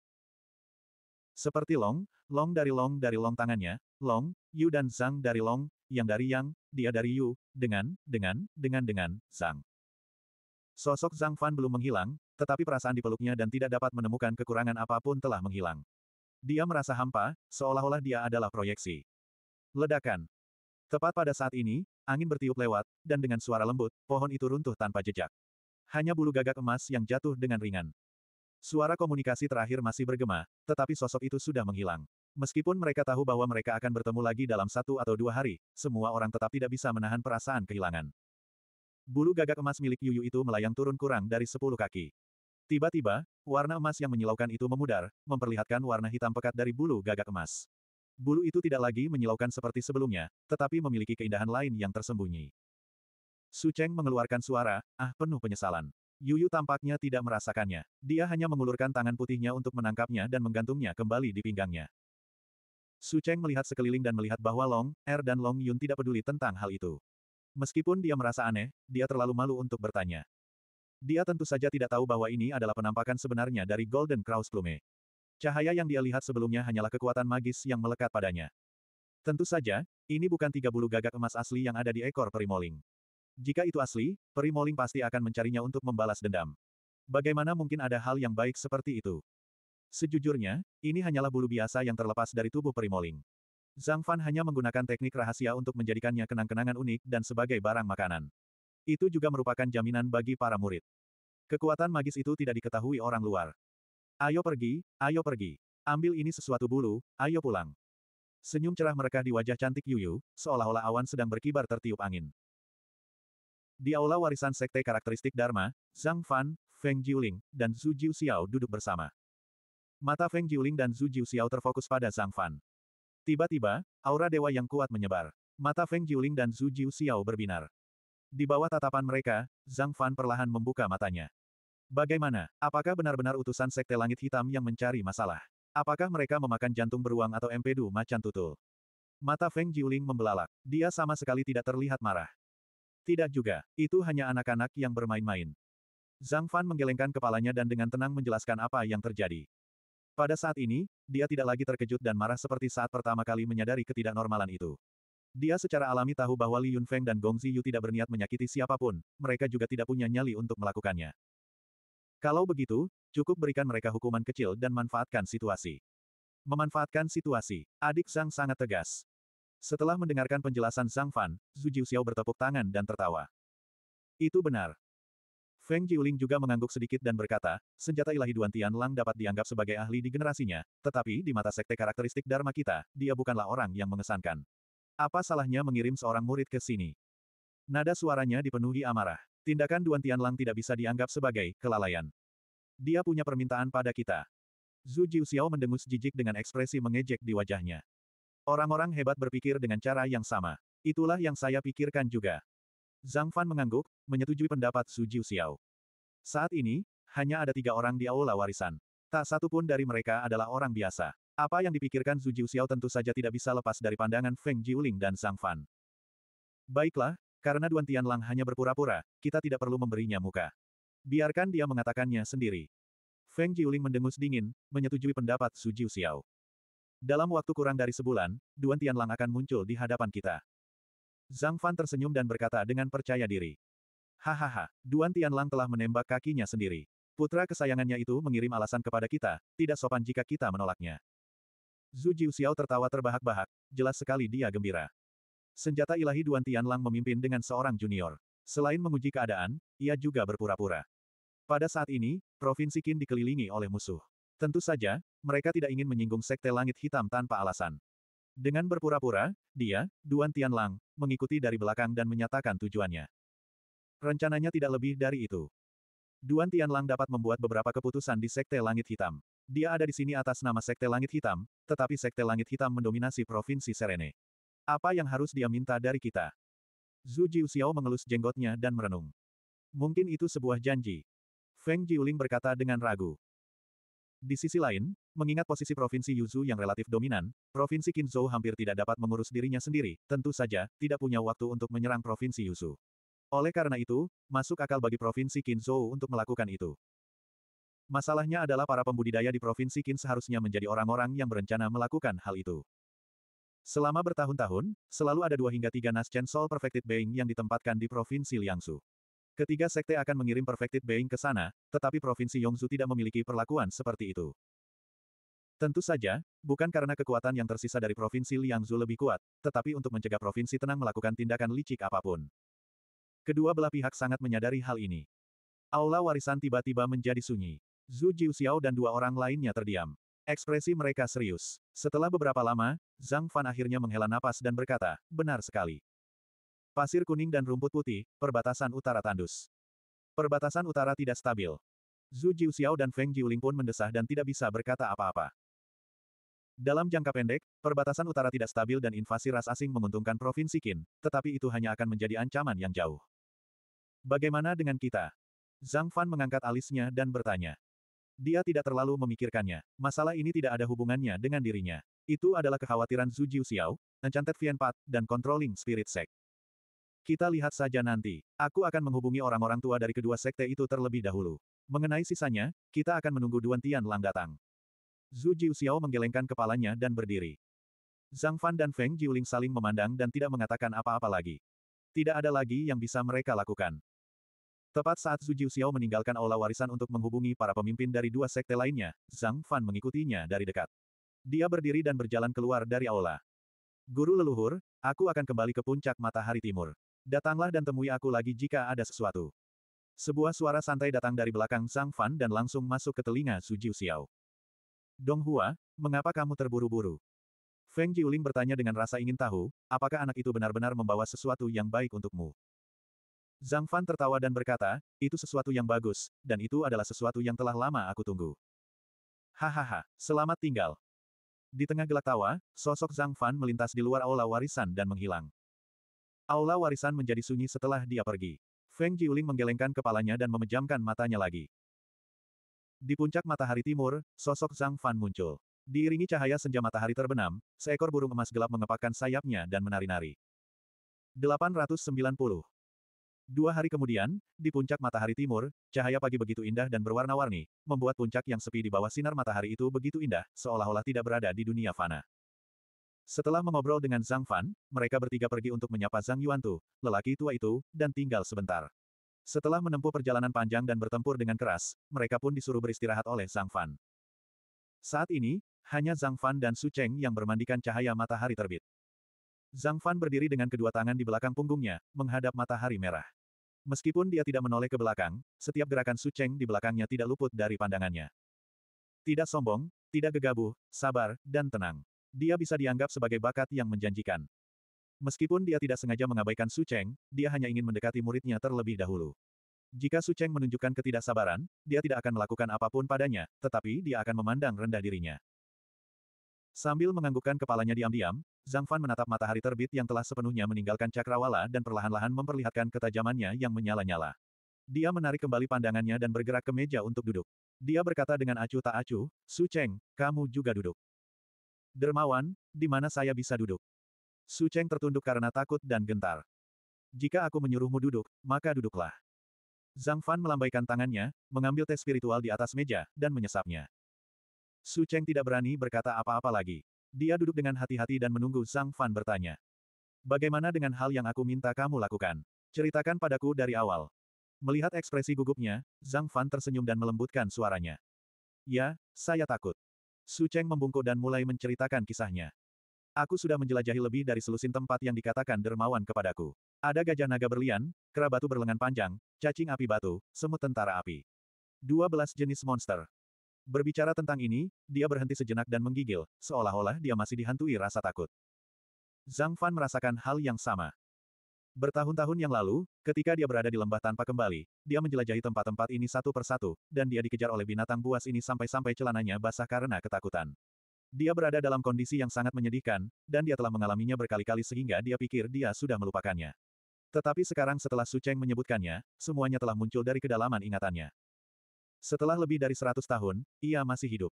Seperti Long, Long dari Long dari Long tangannya, Long, Yu dan Zhang dari Long, Yang dari Yang, dia dari Yu, dengan, dengan, dengan dengan, Zhang. Sosok Zhang Fan belum menghilang, tetapi perasaan dipeluknya dan tidak dapat menemukan kekurangan apapun telah menghilang. Dia merasa hampa, seolah-olah dia adalah proyeksi. Ledakan. Tepat pada saat ini, angin bertiup lewat, dan dengan suara lembut, pohon itu runtuh tanpa jejak. Hanya bulu gagak emas yang jatuh dengan ringan. Suara komunikasi terakhir masih bergema, tetapi sosok itu sudah menghilang. Meskipun mereka tahu bahwa mereka akan bertemu lagi dalam satu atau dua hari, semua orang tetap tidak bisa menahan perasaan kehilangan. Bulu gagak emas milik Yuyu itu melayang turun kurang dari sepuluh kaki. Tiba-tiba, warna emas yang menyilaukan itu memudar, memperlihatkan warna hitam pekat dari bulu gagak emas. Bulu itu tidak lagi menyilaukan seperti sebelumnya, tetapi memiliki keindahan lain yang tersembunyi. Su Cheng mengeluarkan suara, ah penuh penyesalan. Yuyu tampaknya tidak merasakannya. Dia hanya mengulurkan tangan putihnya untuk menangkapnya dan menggantungnya kembali di pinggangnya. Su Cheng melihat sekeliling dan melihat bahwa Long, Er dan Long Yun tidak peduli tentang hal itu. Meskipun dia merasa aneh, dia terlalu malu untuk bertanya. Dia tentu saja tidak tahu bahwa ini adalah penampakan sebenarnya dari Golden Kraus Plume. Cahaya yang dia lihat sebelumnya hanyalah kekuatan magis yang melekat padanya. Tentu saja, ini bukan tiga bulu gagak emas asli yang ada di ekor perimoling. Jika itu asli, peri Moling pasti akan mencarinya untuk membalas dendam. Bagaimana mungkin ada hal yang baik seperti itu? Sejujurnya, ini hanyalah bulu biasa yang terlepas dari tubuh peri Moling. Zhang Fan hanya menggunakan teknik rahasia untuk menjadikannya kenang-kenangan unik dan sebagai barang makanan. Itu juga merupakan jaminan bagi para murid. Kekuatan magis itu tidak diketahui orang luar. Ayo pergi, ayo pergi. Ambil ini sesuatu bulu, ayo pulang. Senyum cerah mereka di wajah cantik Yuyu, seolah-olah awan sedang berkibar tertiup angin. Di aula warisan sekte karakteristik Dharma, Zhang Fan, Feng Jiuling, dan Zhu Jiuxiao duduk bersama. Mata Feng Jiuling dan Zhu Jiuxiao terfokus pada Zhang Fan. Tiba-tiba, aura dewa yang kuat menyebar. Mata Feng Jiuling dan Zhu Jiuxiao berbinar. Di bawah tatapan mereka, Zhang Fan perlahan membuka matanya. Bagaimana, apakah benar-benar utusan sekte langit hitam yang mencari masalah? Apakah mereka memakan jantung beruang atau empedu macan tutul? Mata Feng Jiuling membelalak. Dia sama sekali tidak terlihat marah. Tidak juga, itu hanya anak-anak yang bermain-main. Zhang Fan menggelengkan kepalanya dan dengan tenang menjelaskan apa yang terjadi. Pada saat ini, dia tidak lagi terkejut dan marah seperti saat pertama kali menyadari ketidaknormalan itu. Dia secara alami tahu bahwa Li Yunfeng dan Gong Ziyu tidak berniat menyakiti siapapun, mereka juga tidak punya nyali untuk melakukannya. Kalau begitu, cukup berikan mereka hukuman kecil dan manfaatkan situasi. Memanfaatkan situasi, adik Zhang sangat tegas. Setelah mendengarkan penjelasan Sang Fan, Zhu Xiao bertepuk tangan dan tertawa. Itu benar. Feng Jiuling juga mengangguk sedikit dan berkata, senjata ilahi Duan Tian Lang dapat dianggap sebagai ahli di generasinya, tetapi di mata sekte karakteristik Dharma kita, dia bukanlah orang yang mengesankan. Apa salahnya mengirim seorang murid ke sini? Nada suaranya dipenuhi amarah. Tindakan Duan Tian Lang tidak bisa dianggap sebagai kelalaian. Dia punya permintaan pada kita. Zhu Xiao mendengus jijik dengan ekspresi mengejek di wajahnya. Orang-orang hebat berpikir dengan cara yang sama. Itulah yang saya pikirkan juga. Zhang Fan mengangguk, menyetujui pendapat Su Jiu Xiao. Saat ini, hanya ada tiga orang di aula warisan. Tak satu pun dari mereka adalah orang biasa. Apa yang dipikirkan Su Jiu Xiao tentu saja tidak bisa lepas dari pandangan Feng Jiuling dan Zhang Fan. Baiklah, karena Duan Lang hanya berpura-pura, kita tidak perlu memberinya muka. Biarkan dia mengatakannya sendiri. Feng Jiuling mendengus dingin, menyetujui pendapat Su Jiu Xiao. Dalam waktu kurang dari sebulan, Duan Tianlang akan muncul di hadapan kita. Zhang Fan tersenyum dan berkata dengan percaya diri. Hahaha, Duan Tianlang telah menembak kakinya sendiri. Putra kesayangannya itu mengirim alasan kepada kita, tidak sopan jika kita menolaknya. Zhu Jiuxiao tertawa terbahak-bahak, jelas sekali dia gembira. Senjata ilahi Duan Tianlang memimpin dengan seorang junior. Selain menguji keadaan, ia juga berpura-pura. Pada saat ini, Provinsi Qin dikelilingi oleh musuh. Tentu saja, mereka tidak ingin menyinggung Sekte Langit Hitam tanpa alasan. Dengan berpura-pura, dia, Duan Tianlang, mengikuti dari belakang dan menyatakan tujuannya. Rencananya tidak lebih dari itu. Duan Tianlang dapat membuat beberapa keputusan di Sekte Langit Hitam. Dia ada di sini atas nama Sekte Langit Hitam, tetapi Sekte Langit Hitam mendominasi Provinsi Serene. Apa yang harus dia minta dari kita? Zhu Jiuxiao mengelus jenggotnya dan merenung. Mungkin itu sebuah janji. Feng Jiuling berkata dengan ragu. Di sisi lain, mengingat posisi Provinsi Yuzu yang relatif dominan, Provinsi Kinzhou hampir tidak dapat mengurus dirinya sendiri, tentu saja, tidak punya waktu untuk menyerang Provinsi Yuzu. Oleh karena itu, masuk akal bagi Provinsi Kinzhou untuk melakukan itu. Masalahnya adalah para pembudidaya di Provinsi Qin seharusnya menjadi orang-orang yang berencana melakukan hal itu. Selama bertahun-tahun, selalu ada dua hingga tiga Nascent Soul Perfected Being yang ditempatkan di Provinsi Liangsu. Ketiga sekte akan mengirim Perfected Being ke sana, tetapi Provinsi Yongzu tidak memiliki perlakuan seperti itu. Tentu saja, bukan karena kekuatan yang tersisa dari Provinsi Liangzu lebih kuat, tetapi untuk mencegah Provinsi Tenang melakukan tindakan licik apapun. Kedua belah pihak sangat menyadari hal ini. Aula warisan tiba-tiba menjadi sunyi. Zhu Jiuxiao dan dua orang lainnya terdiam. Ekspresi mereka serius. Setelah beberapa lama, Zhang Fan akhirnya menghela napas dan berkata, benar sekali. Pasir kuning dan rumput putih, perbatasan utara tandus. Perbatasan utara tidak stabil. Zhu Xiao dan Feng Jiuling pun mendesah dan tidak bisa berkata apa-apa. Dalam jangka pendek, perbatasan utara tidak stabil dan invasi ras asing menguntungkan Provinsi Qin, tetapi itu hanya akan menjadi ancaman yang jauh. Bagaimana dengan kita? Zhang Fan mengangkat alisnya dan bertanya. Dia tidak terlalu memikirkannya. Masalah ini tidak ada hubungannya dengan dirinya. Itu adalah kekhawatiran Zhu Xiao, Enchanted Vian dan Controlling Spirit Sect. Kita lihat saja nanti. Aku akan menghubungi orang-orang tua dari kedua sekte itu terlebih dahulu. Mengenai sisanya, kita akan menunggu Duan Tian Lang datang. Zhu Jiuxiao menggelengkan kepalanya dan berdiri. Zhang Fan dan Feng Jiuling saling memandang dan tidak mengatakan apa-apa lagi. Tidak ada lagi yang bisa mereka lakukan. Tepat saat Zhu Jiuxiao meninggalkan aula warisan untuk menghubungi para pemimpin dari dua sekte lainnya, Zhang Fan mengikutinya dari dekat. Dia berdiri dan berjalan keluar dari aula. Guru leluhur, aku akan kembali ke puncak matahari timur. Datanglah dan temui aku lagi jika ada sesuatu. Sebuah suara santai datang dari belakang Zhang Fan dan langsung masuk ke telinga Su Jiu Xiao. Dong Hua, mengapa kamu terburu-buru? Feng Jiuling bertanya dengan rasa ingin tahu, apakah anak itu benar-benar membawa sesuatu yang baik untukmu. Zhang Fan tertawa dan berkata, itu sesuatu yang bagus, dan itu adalah sesuatu yang telah lama aku tunggu. Hahaha, selamat tinggal. Di tengah gelak tawa, sosok Zhang Fan melintas di luar aula warisan dan menghilang. Aula warisan menjadi sunyi setelah dia pergi. Feng Jiuling menggelengkan kepalanya dan memejamkan matanya lagi. Di puncak matahari timur, sosok Zhang Fan muncul. Diiringi cahaya senja matahari terbenam, seekor burung emas gelap mengepakkan sayapnya dan menari-nari. 890. Dua hari kemudian, di puncak matahari timur, cahaya pagi begitu indah dan berwarna-warni, membuat puncak yang sepi di bawah sinar matahari itu begitu indah, seolah-olah tidak berada di dunia fana. Setelah mengobrol dengan Zhang Fan, mereka bertiga pergi untuk menyapa Zhang Yuantu, lelaki tua itu, dan tinggal sebentar. Setelah menempuh perjalanan panjang dan bertempur dengan keras, mereka pun disuruh beristirahat oleh Zhang Fan. Saat ini, hanya Zhang Fan dan Su Cheng yang bermandikan cahaya matahari terbit. Zhang Fan berdiri dengan kedua tangan di belakang punggungnya, menghadap matahari merah. Meskipun dia tidak menoleh ke belakang, setiap gerakan Su Cheng di belakangnya tidak luput dari pandangannya. Tidak sombong, tidak gegabah, sabar, dan tenang dia bisa dianggap sebagai bakat yang menjanjikan. Meskipun dia tidak sengaja mengabaikan Su Cheng, dia hanya ingin mendekati muridnya terlebih dahulu. Jika Su Cheng menunjukkan ketidaksabaran, dia tidak akan melakukan apapun padanya, tetapi dia akan memandang rendah dirinya. Sambil menganggukkan kepalanya diam-diam, Zhang Fan menatap matahari terbit yang telah sepenuhnya meninggalkan cakrawala dan perlahan-lahan memperlihatkan ketajamannya yang menyala-nyala. Dia menarik kembali pandangannya dan bergerak ke meja untuk duduk. Dia berkata dengan acuh tak acuh, Su Cheng, kamu juga duduk. Dermawan, di mana saya bisa duduk? Su Cheng tertunduk karena takut dan gentar. Jika aku menyuruhmu duduk, maka duduklah. Zhang Fan melambaikan tangannya, mengambil teh spiritual di atas meja, dan menyesapnya. Su Cheng tidak berani berkata apa-apa lagi. Dia duduk dengan hati-hati dan menunggu Zhang Fan bertanya. Bagaimana dengan hal yang aku minta kamu lakukan? Ceritakan padaku dari awal. Melihat ekspresi gugupnya, Zhang Fan tersenyum dan melembutkan suaranya. Ya, saya takut. Su Cheng membungkuk dan mulai menceritakan kisahnya. Aku sudah menjelajahi lebih dari selusin tempat yang dikatakan dermawan kepadaku. Ada gajah naga berlian, kera batu berlengan panjang, cacing api batu, semut tentara api. 12 jenis monster. Berbicara tentang ini, dia berhenti sejenak dan menggigil, seolah-olah dia masih dihantui rasa takut. Zhang Fan merasakan hal yang sama. Bertahun-tahun yang lalu, ketika dia berada di lembah tanpa kembali, dia menjelajahi tempat-tempat ini satu persatu, dan dia dikejar oleh binatang buas ini sampai-sampai celananya basah karena ketakutan. Dia berada dalam kondisi yang sangat menyedihkan, dan dia telah mengalaminya berkali-kali sehingga dia pikir dia sudah melupakannya. Tetapi sekarang setelah Su Cheng menyebutkannya, semuanya telah muncul dari kedalaman ingatannya. Setelah lebih dari seratus tahun, ia masih hidup.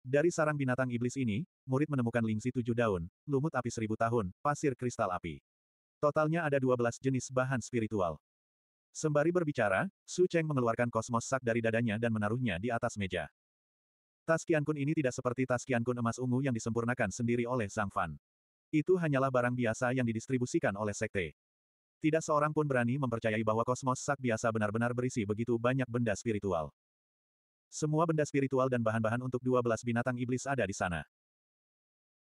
Dari sarang binatang iblis ini, murid menemukan lingsi tujuh daun, lumut api seribu tahun, pasir kristal api. Totalnya ada 12 jenis bahan spiritual. Sembari berbicara, Su Cheng mengeluarkan kosmos sak dari dadanya dan menaruhnya di atas meja. Tas kun ini tidak seperti tas kun emas ungu yang disempurnakan sendiri oleh Zhang Fan. Itu hanyalah barang biasa yang didistribusikan oleh sekte. Tidak seorang pun berani mempercayai bahwa kosmos sak biasa benar-benar berisi begitu banyak benda spiritual. Semua benda spiritual dan bahan-bahan untuk 12 binatang iblis ada di sana.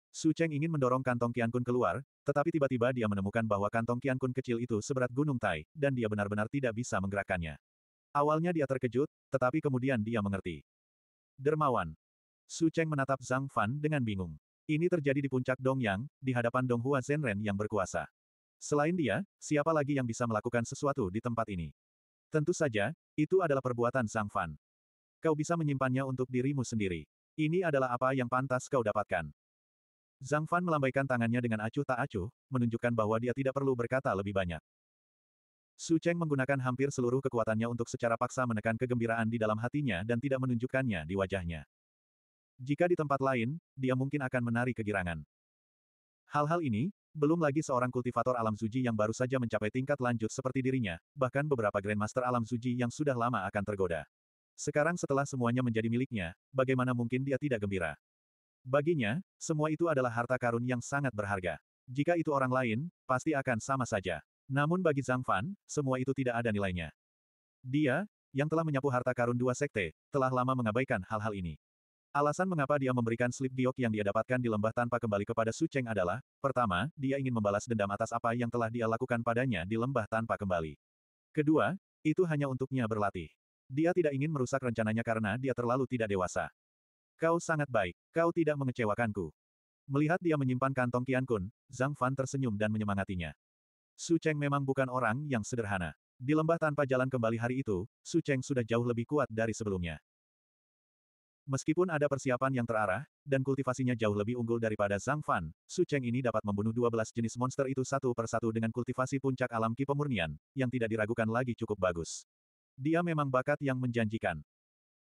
Su Cheng ingin mendorong kantong Kun keluar, tetapi tiba-tiba dia menemukan bahwa kantong Kun kecil itu seberat gunung Tai, dan dia benar-benar tidak bisa menggerakkannya. Awalnya dia terkejut, tetapi kemudian dia mengerti. Dermawan. Su Cheng menatap Zhang Fan dengan bingung. Ini terjadi di puncak Dongyang, di hadapan Donghua Zenren yang berkuasa. Selain dia, siapa lagi yang bisa melakukan sesuatu di tempat ini? Tentu saja, itu adalah perbuatan Zhang Fan. Kau bisa menyimpannya untuk dirimu sendiri. Ini adalah apa yang pantas kau dapatkan. Zhang Fan melambaikan tangannya dengan acuh tak acuh, menunjukkan bahwa dia tidak perlu berkata lebih banyak. Su Cheng menggunakan hampir seluruh kekuatannya untuk secara paksa menekan kegembiraan di dalam hatinya dan tidak menunjukkannya di wajahnya. Jika di tempat lain, dia mungkin akan menari kegirangan. Hal-hal ini, belum lagi seorang kultivator alam suji yang baru saja mencapai tingkat lanjut seperti dirinya, bahkan beberapa Grandmaster alam suji yang sudah lama akan tergoda. Sekarang setelah semuanya menjadi miliknya, bagaimana mungkin dia tidak gembira? Baginya, semua itu adalah harta karun yang sangat berharga. Jika itu orang lain, pasti akan sama saja. Namun bagi Zhang Fan, semua itu tidak ada nilainya. Dia, yang telah menyapu harta karun dua sekte, telah lama mengabaikan hal-hal ini. Alasan mengapa dia memberikan slip giok yang dia dapatkan di lembah tanpa kembali kepada Su Cheng adalah, pertama, dia ingin membalas dendam atas apa yang telah dia lakukan padanya di lembah tanpa kembali. Kedua, itu hanya untuknya berlatih. Dia tidak ingin merusak rencananya karena dia terlalu tidak dewasa. Kau sangat baik. Kau tidak mengecewakanku. Melihat dia menyimpan kantong Qian Kun, Zhang Fan tersenyum dan menyemangatinya. Su Cheng memang bukan orang yang sederhana. Di lembah tanpa jalan kembali hari itu, Su Cheng sudah jauh lebih kuat dari sebelumnya. Meskipun ada persiapan yang terarah, dan kultivasinya jauh lebih unggul daripada Zhang Fan, Su Cheng ini dapat membunuh 12 jenis monster itu satu per satu dengan kultivasi puncak alam ki pemurnian, yang tidak diragukan lagi cukup bagus. Dia memang bakat yang menjanjikan.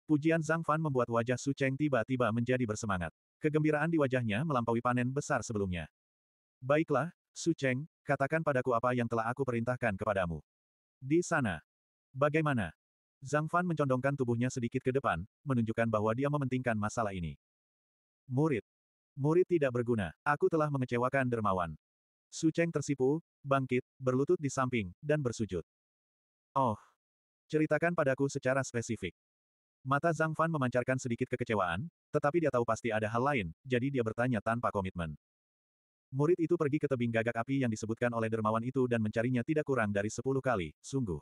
Pujian Zhang Fan membuat wajah Su Cheng tiba-tiba menjadi bersemangat. Kegembiraan di wajahnya melampaui panen besar sebelumnya. Baiklah, Su Cheng, katakan padaku apa yang telah aku perintahkan kepadamu. Di sana. Bagaimana? Zhang Fan mencondongkan tubuhnya sedikit ke depan, menunjukkan bahwa dia mementingkan masalah ini. Murid. Murid tidak berguna, aku telah mengecewakan dermawan. Su Cheng tersipu, bangkit, berlutut di samping, dan bersujud. Oh. Ceritakan padaku secara spesifik. Mata Zhang Fan memancarkan sedikit kekecewaan, tetapi dia tahu pasti ada hal lain, jadi dia bertanya tanpa komitmen. Murid itu pergi ke tebing gagak api yang disebutkan oleh dermawan itu dan mencarinya tidak kurang dari sepuluh kali, sungguh.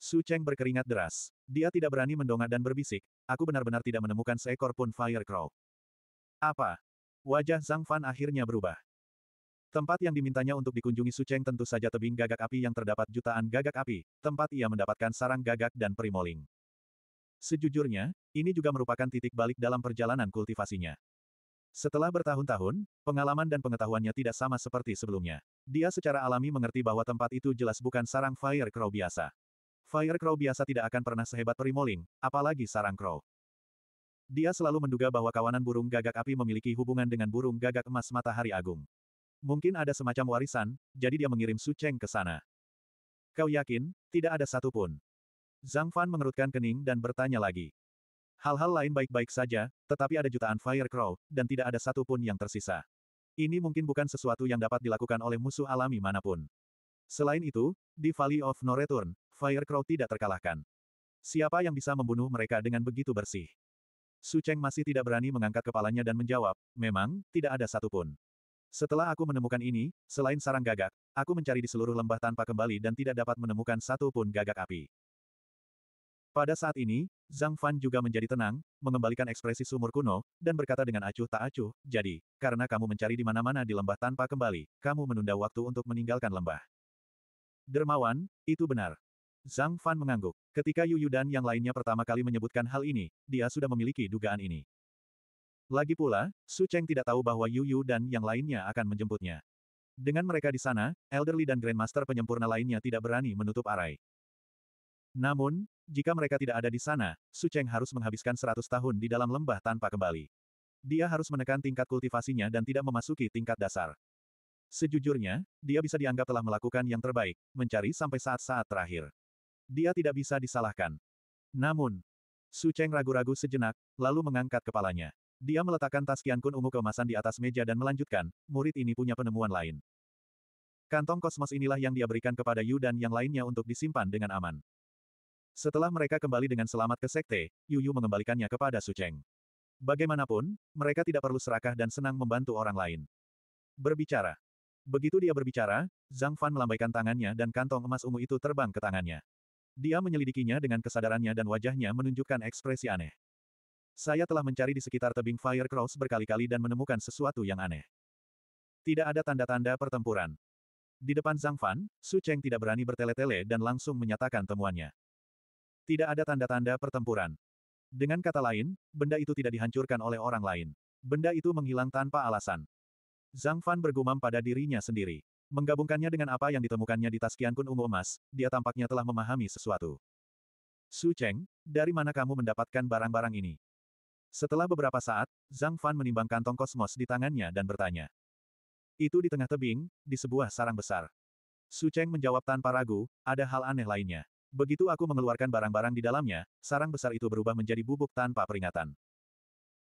Su Cheng berkeringat deras. Dia tidak berani mendongak dan berbisik, aku benar-benar tidak menemukan seekor pun crow. Apa? Wajah Zhang Fan akhirnya berubah. Tempat yang dimintanya untuk dikunjungi Su Cheng tentu saja tebing gagak api yang terdapat jutaan gagak api, tempat ia mendapatkan sarang gagak dan primoling. Sejujurnya, ini juga merupakan titik balik dalam perjalanan kultivasinya. Setelah bertahun-tahun, pengalaman dan pengetahuannya tidak sama seperti sebelumnya. Dia secara alami mengerti bahwa tempat itu jelas bukan sarang Fire Crow biasa. Fire Crow biasa tidak akan pernah sehebat Primoling, apalagi sarang Crow. Dia selalu menduga bahwa kawanan burung gagak api memiliki hubungan dengan burung gagak emas matahari agung. Mungkin ada semacam warisan, jadi dia mengirim Su Cheng ke sana. Kau yakin, tidak ada satupun. Zhang Fan mengerutkan kening dan bertanya lagi. Hal-hal lain baik-baik saja, tetapi ada jutaan Fire Crow, dan tidak ada satu pun yang tersisa. Ini mungkin bukan sesuatu yang dapat dilakukan oleh musuh alami manapun. Selain itu, di Valley of No Return, Fire Crow tidak terkalahkan. Siapa yang bisa membunuh mereka dengan begitu bersih? Su Cheng masih tidak berani mengangkat kepalanya dan menjawab, memang, tidak ada satu pun. Setelah aku menemukan ini, selain sarang gagak, aku mencari di seluruh lembah tanpa kembali dan tidak dapat menemukan satu pun gagak api. Pada saat ini, Zhang Fan juga menjadi tenang, mengembalikan ekspresi sumur kuno, dan berkata dengan acuh tak acuh, jadi, karena kamu mencari di mana-mana di lembah tanpa kembali, kamu menunda waktu untuk meninggalkan lembah. Dermawan, itu benar. Zhang Fan mengangguk. Ketika Yu Yu dan yang lainnya pertama kali menyebutkan hal ini, dia sudah memiliki dugaan ini. Lagi pula, Su Cheng tidak tahu bahwa Yu Yu dan yang lainnya akan menjemputnya. Dengan mereka di sana, Elderly dan Grandmaster penyempurna lainnya tidak berani menutup arai. Namun, jika mereka tidak ada di sana, Su Cheng harus menghabiskan 100 tahun di dalam lembah tanpa kembali. Dia harus menekan tingkat kultivasinya dan tidak memasuki tingkat dasar. Sejujurnya, dia bisa dianggap telah melakukan yang terbaik, mencari sampai saat-saat terakhir. Dia tidak bisa disalahkan. Namun, Su Cheng ragu-ragu sejenak, lalu mengangkat kepalanya. Dia meletakkan tas Kun ungu keemasan di atas meja dan melanjutkan, murid ini punya penemuan lain. Kantong kosmos inilah yang dia berikan kepada Yu dan yang lainnya untuk disimpan dengan aman. Setelah mereka kembali dengan selamat ke sekte, Yuyu mengembalikannya kepada Su Cheng. Bagaimanapun, mereka tidak perlu serakah dan senang membantu orang lain. Berbicara. Begitu dia berbicara, Zhang Fan melambaikan tangannya dan kantong emas ungu itu terbang ke tangannya. Dia menyelidikinya dengan kesadarannya dan wajahnya menunjukkan ekspresi aneh. Saya telah mencari di sekitar tebing Fire Cross berkali-kali dan menemukan sesuatu yang aneh. Tidak ada tanda-tanda pertempuran. Di depan Zhang Fan, Su Cheng tidak berani bertele-tele dan langsung menyatakan temuannya. Tidak ada tanda-tanda pertempuran. Dengan kata lain, benda itu tidak dihancurkan oleh orang lain. Benda itu menghilang tanpa alasan. Zhang Fan bergumam pada dirinya sendiri. Menggabungkannya dengan apa yang ditemukannya di tas Qiankun ungu emas, dia tampaknya telah memahami sesuatu. Su Cheng, dari mana kamu mendapatkan barang-barang ini? Setelah beberapa saat, Zhang Fan menimbang kantong kosmos di tangannya dan bertanya. Itu di tengah tebing, di sebuah sarang besar. Su Cheng menjawab tanpa ragu, ada hal aneh lainnya. Begitu aku mengeluarkan barang-barang di dalamnya, sarang besar itu berubah menjadi bubuk tanpa peringatan.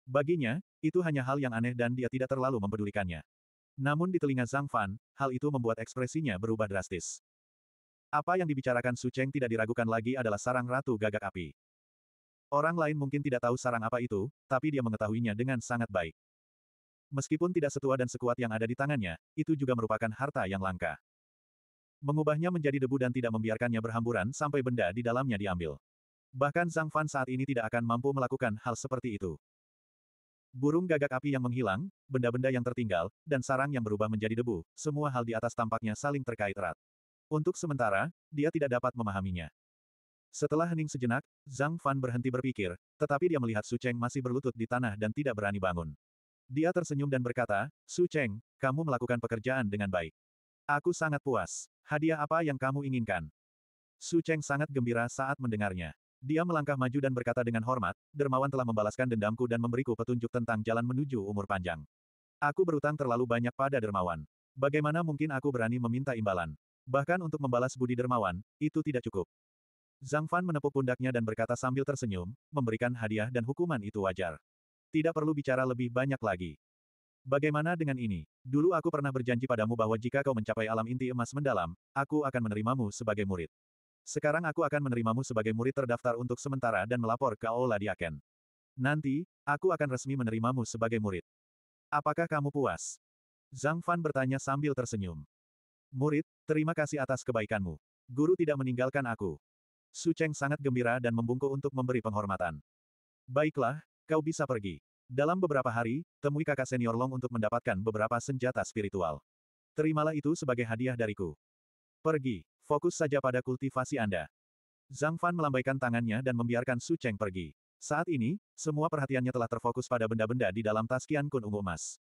Baginya, itu hanya hal yang aneh dan dia tidak terlalu mempedulikannya. Namun di telinga Zhang Fan, hal itu membuat ekspresinya berubah drastis. Apa yang dibicarakan Su Cheng tidak diragukan lagi adalah sarang ratu gagak api. Orang lain mungkin tidak tahu sarang apa itu, tapi dia mengetahuinya dengan sangat baik. Meskipun tidak setua dan sekuat yang ada di tangannya, itu juga merupakan harta yang langka. Mengubahnya menjadi debu dan tidak membiarkannya berhamburan sampai benda di dalamnya diambil. Bahkan Zhang Fan saat ini tidak akan mampu melakukan hal seperti itu. Burung gagak api yang menghilang, benda-benda yang tertinggal, dan sarang yang berubah menjadi debu, semua hal di atas tampaknya saling terkait erat. Untuk sementara, dia tidak dapat memahaminya. Setelah hening sejenak, Zhang Fan berhenti berpikir, tetapi dia melihat Su Cheng masih berlutut di tanah dan tidak berani bangun. Dia tersenyum dan berkata, Su Cheng, kamu melakukan pekerjaan dengan baik. Aku sangat puas. Hadiah apa yang kamu inginkan? Su Cheng sangat gembira saat mendengarnya. Dia melangkah maju dan berkata dengan hormat, dermawan telah membalaskan dendamku dan memberiku petunjuk tentang jalan menuju umur panjang. Aku berutang terlalu banyak pada dermawan. Bagaimana mungkin aku berani meminta imbalan? Bahkan untuk membalas budi dermawan, itu tidak cukup. Zhang Fan menepuk pundaknya dan berkata sambil tersenyum, memberikan hadiah dan hukuman itu wajar. Tidak perlu bicara lebih banyak lagi. Bagaimana dengan ini? Dulu aku pernah berjanji padamu bahwa jika kau mencapai alam inti emas mendalam, aku akan menerimamu sebagai murid. Sekarang aku akan menerimamu sebagai murid terdaftar untuk sementara dan melapor ke Aula Diaken. Nanti, aku akan resmi menerimamu sebagai murid. Apakah kamu puas? Zhang Fan bertanya sambil tersenyum. Murid, terima kasih atas kebaikanmu. Guru tidak meninggalkan aku. Su Cheng sangat gembira dan membungkuk untuk memberi penghormatan. Baiklah, kau bisa pergi. Dalam beberapa hari, temui kakak senior Long untuk mendapatkan beberapa senjata spiritual. Terimalah itu sebagai hadiah dariku. Pergi, fokus saja pada kultivasi Anda. Zhang Fan melambaikan tangannya dan membiarkan Su Cheng pergi. Saat ini, semua perhatiannya telah terfokus pada benda-benda di dalam tas Qian Kun ungu emas.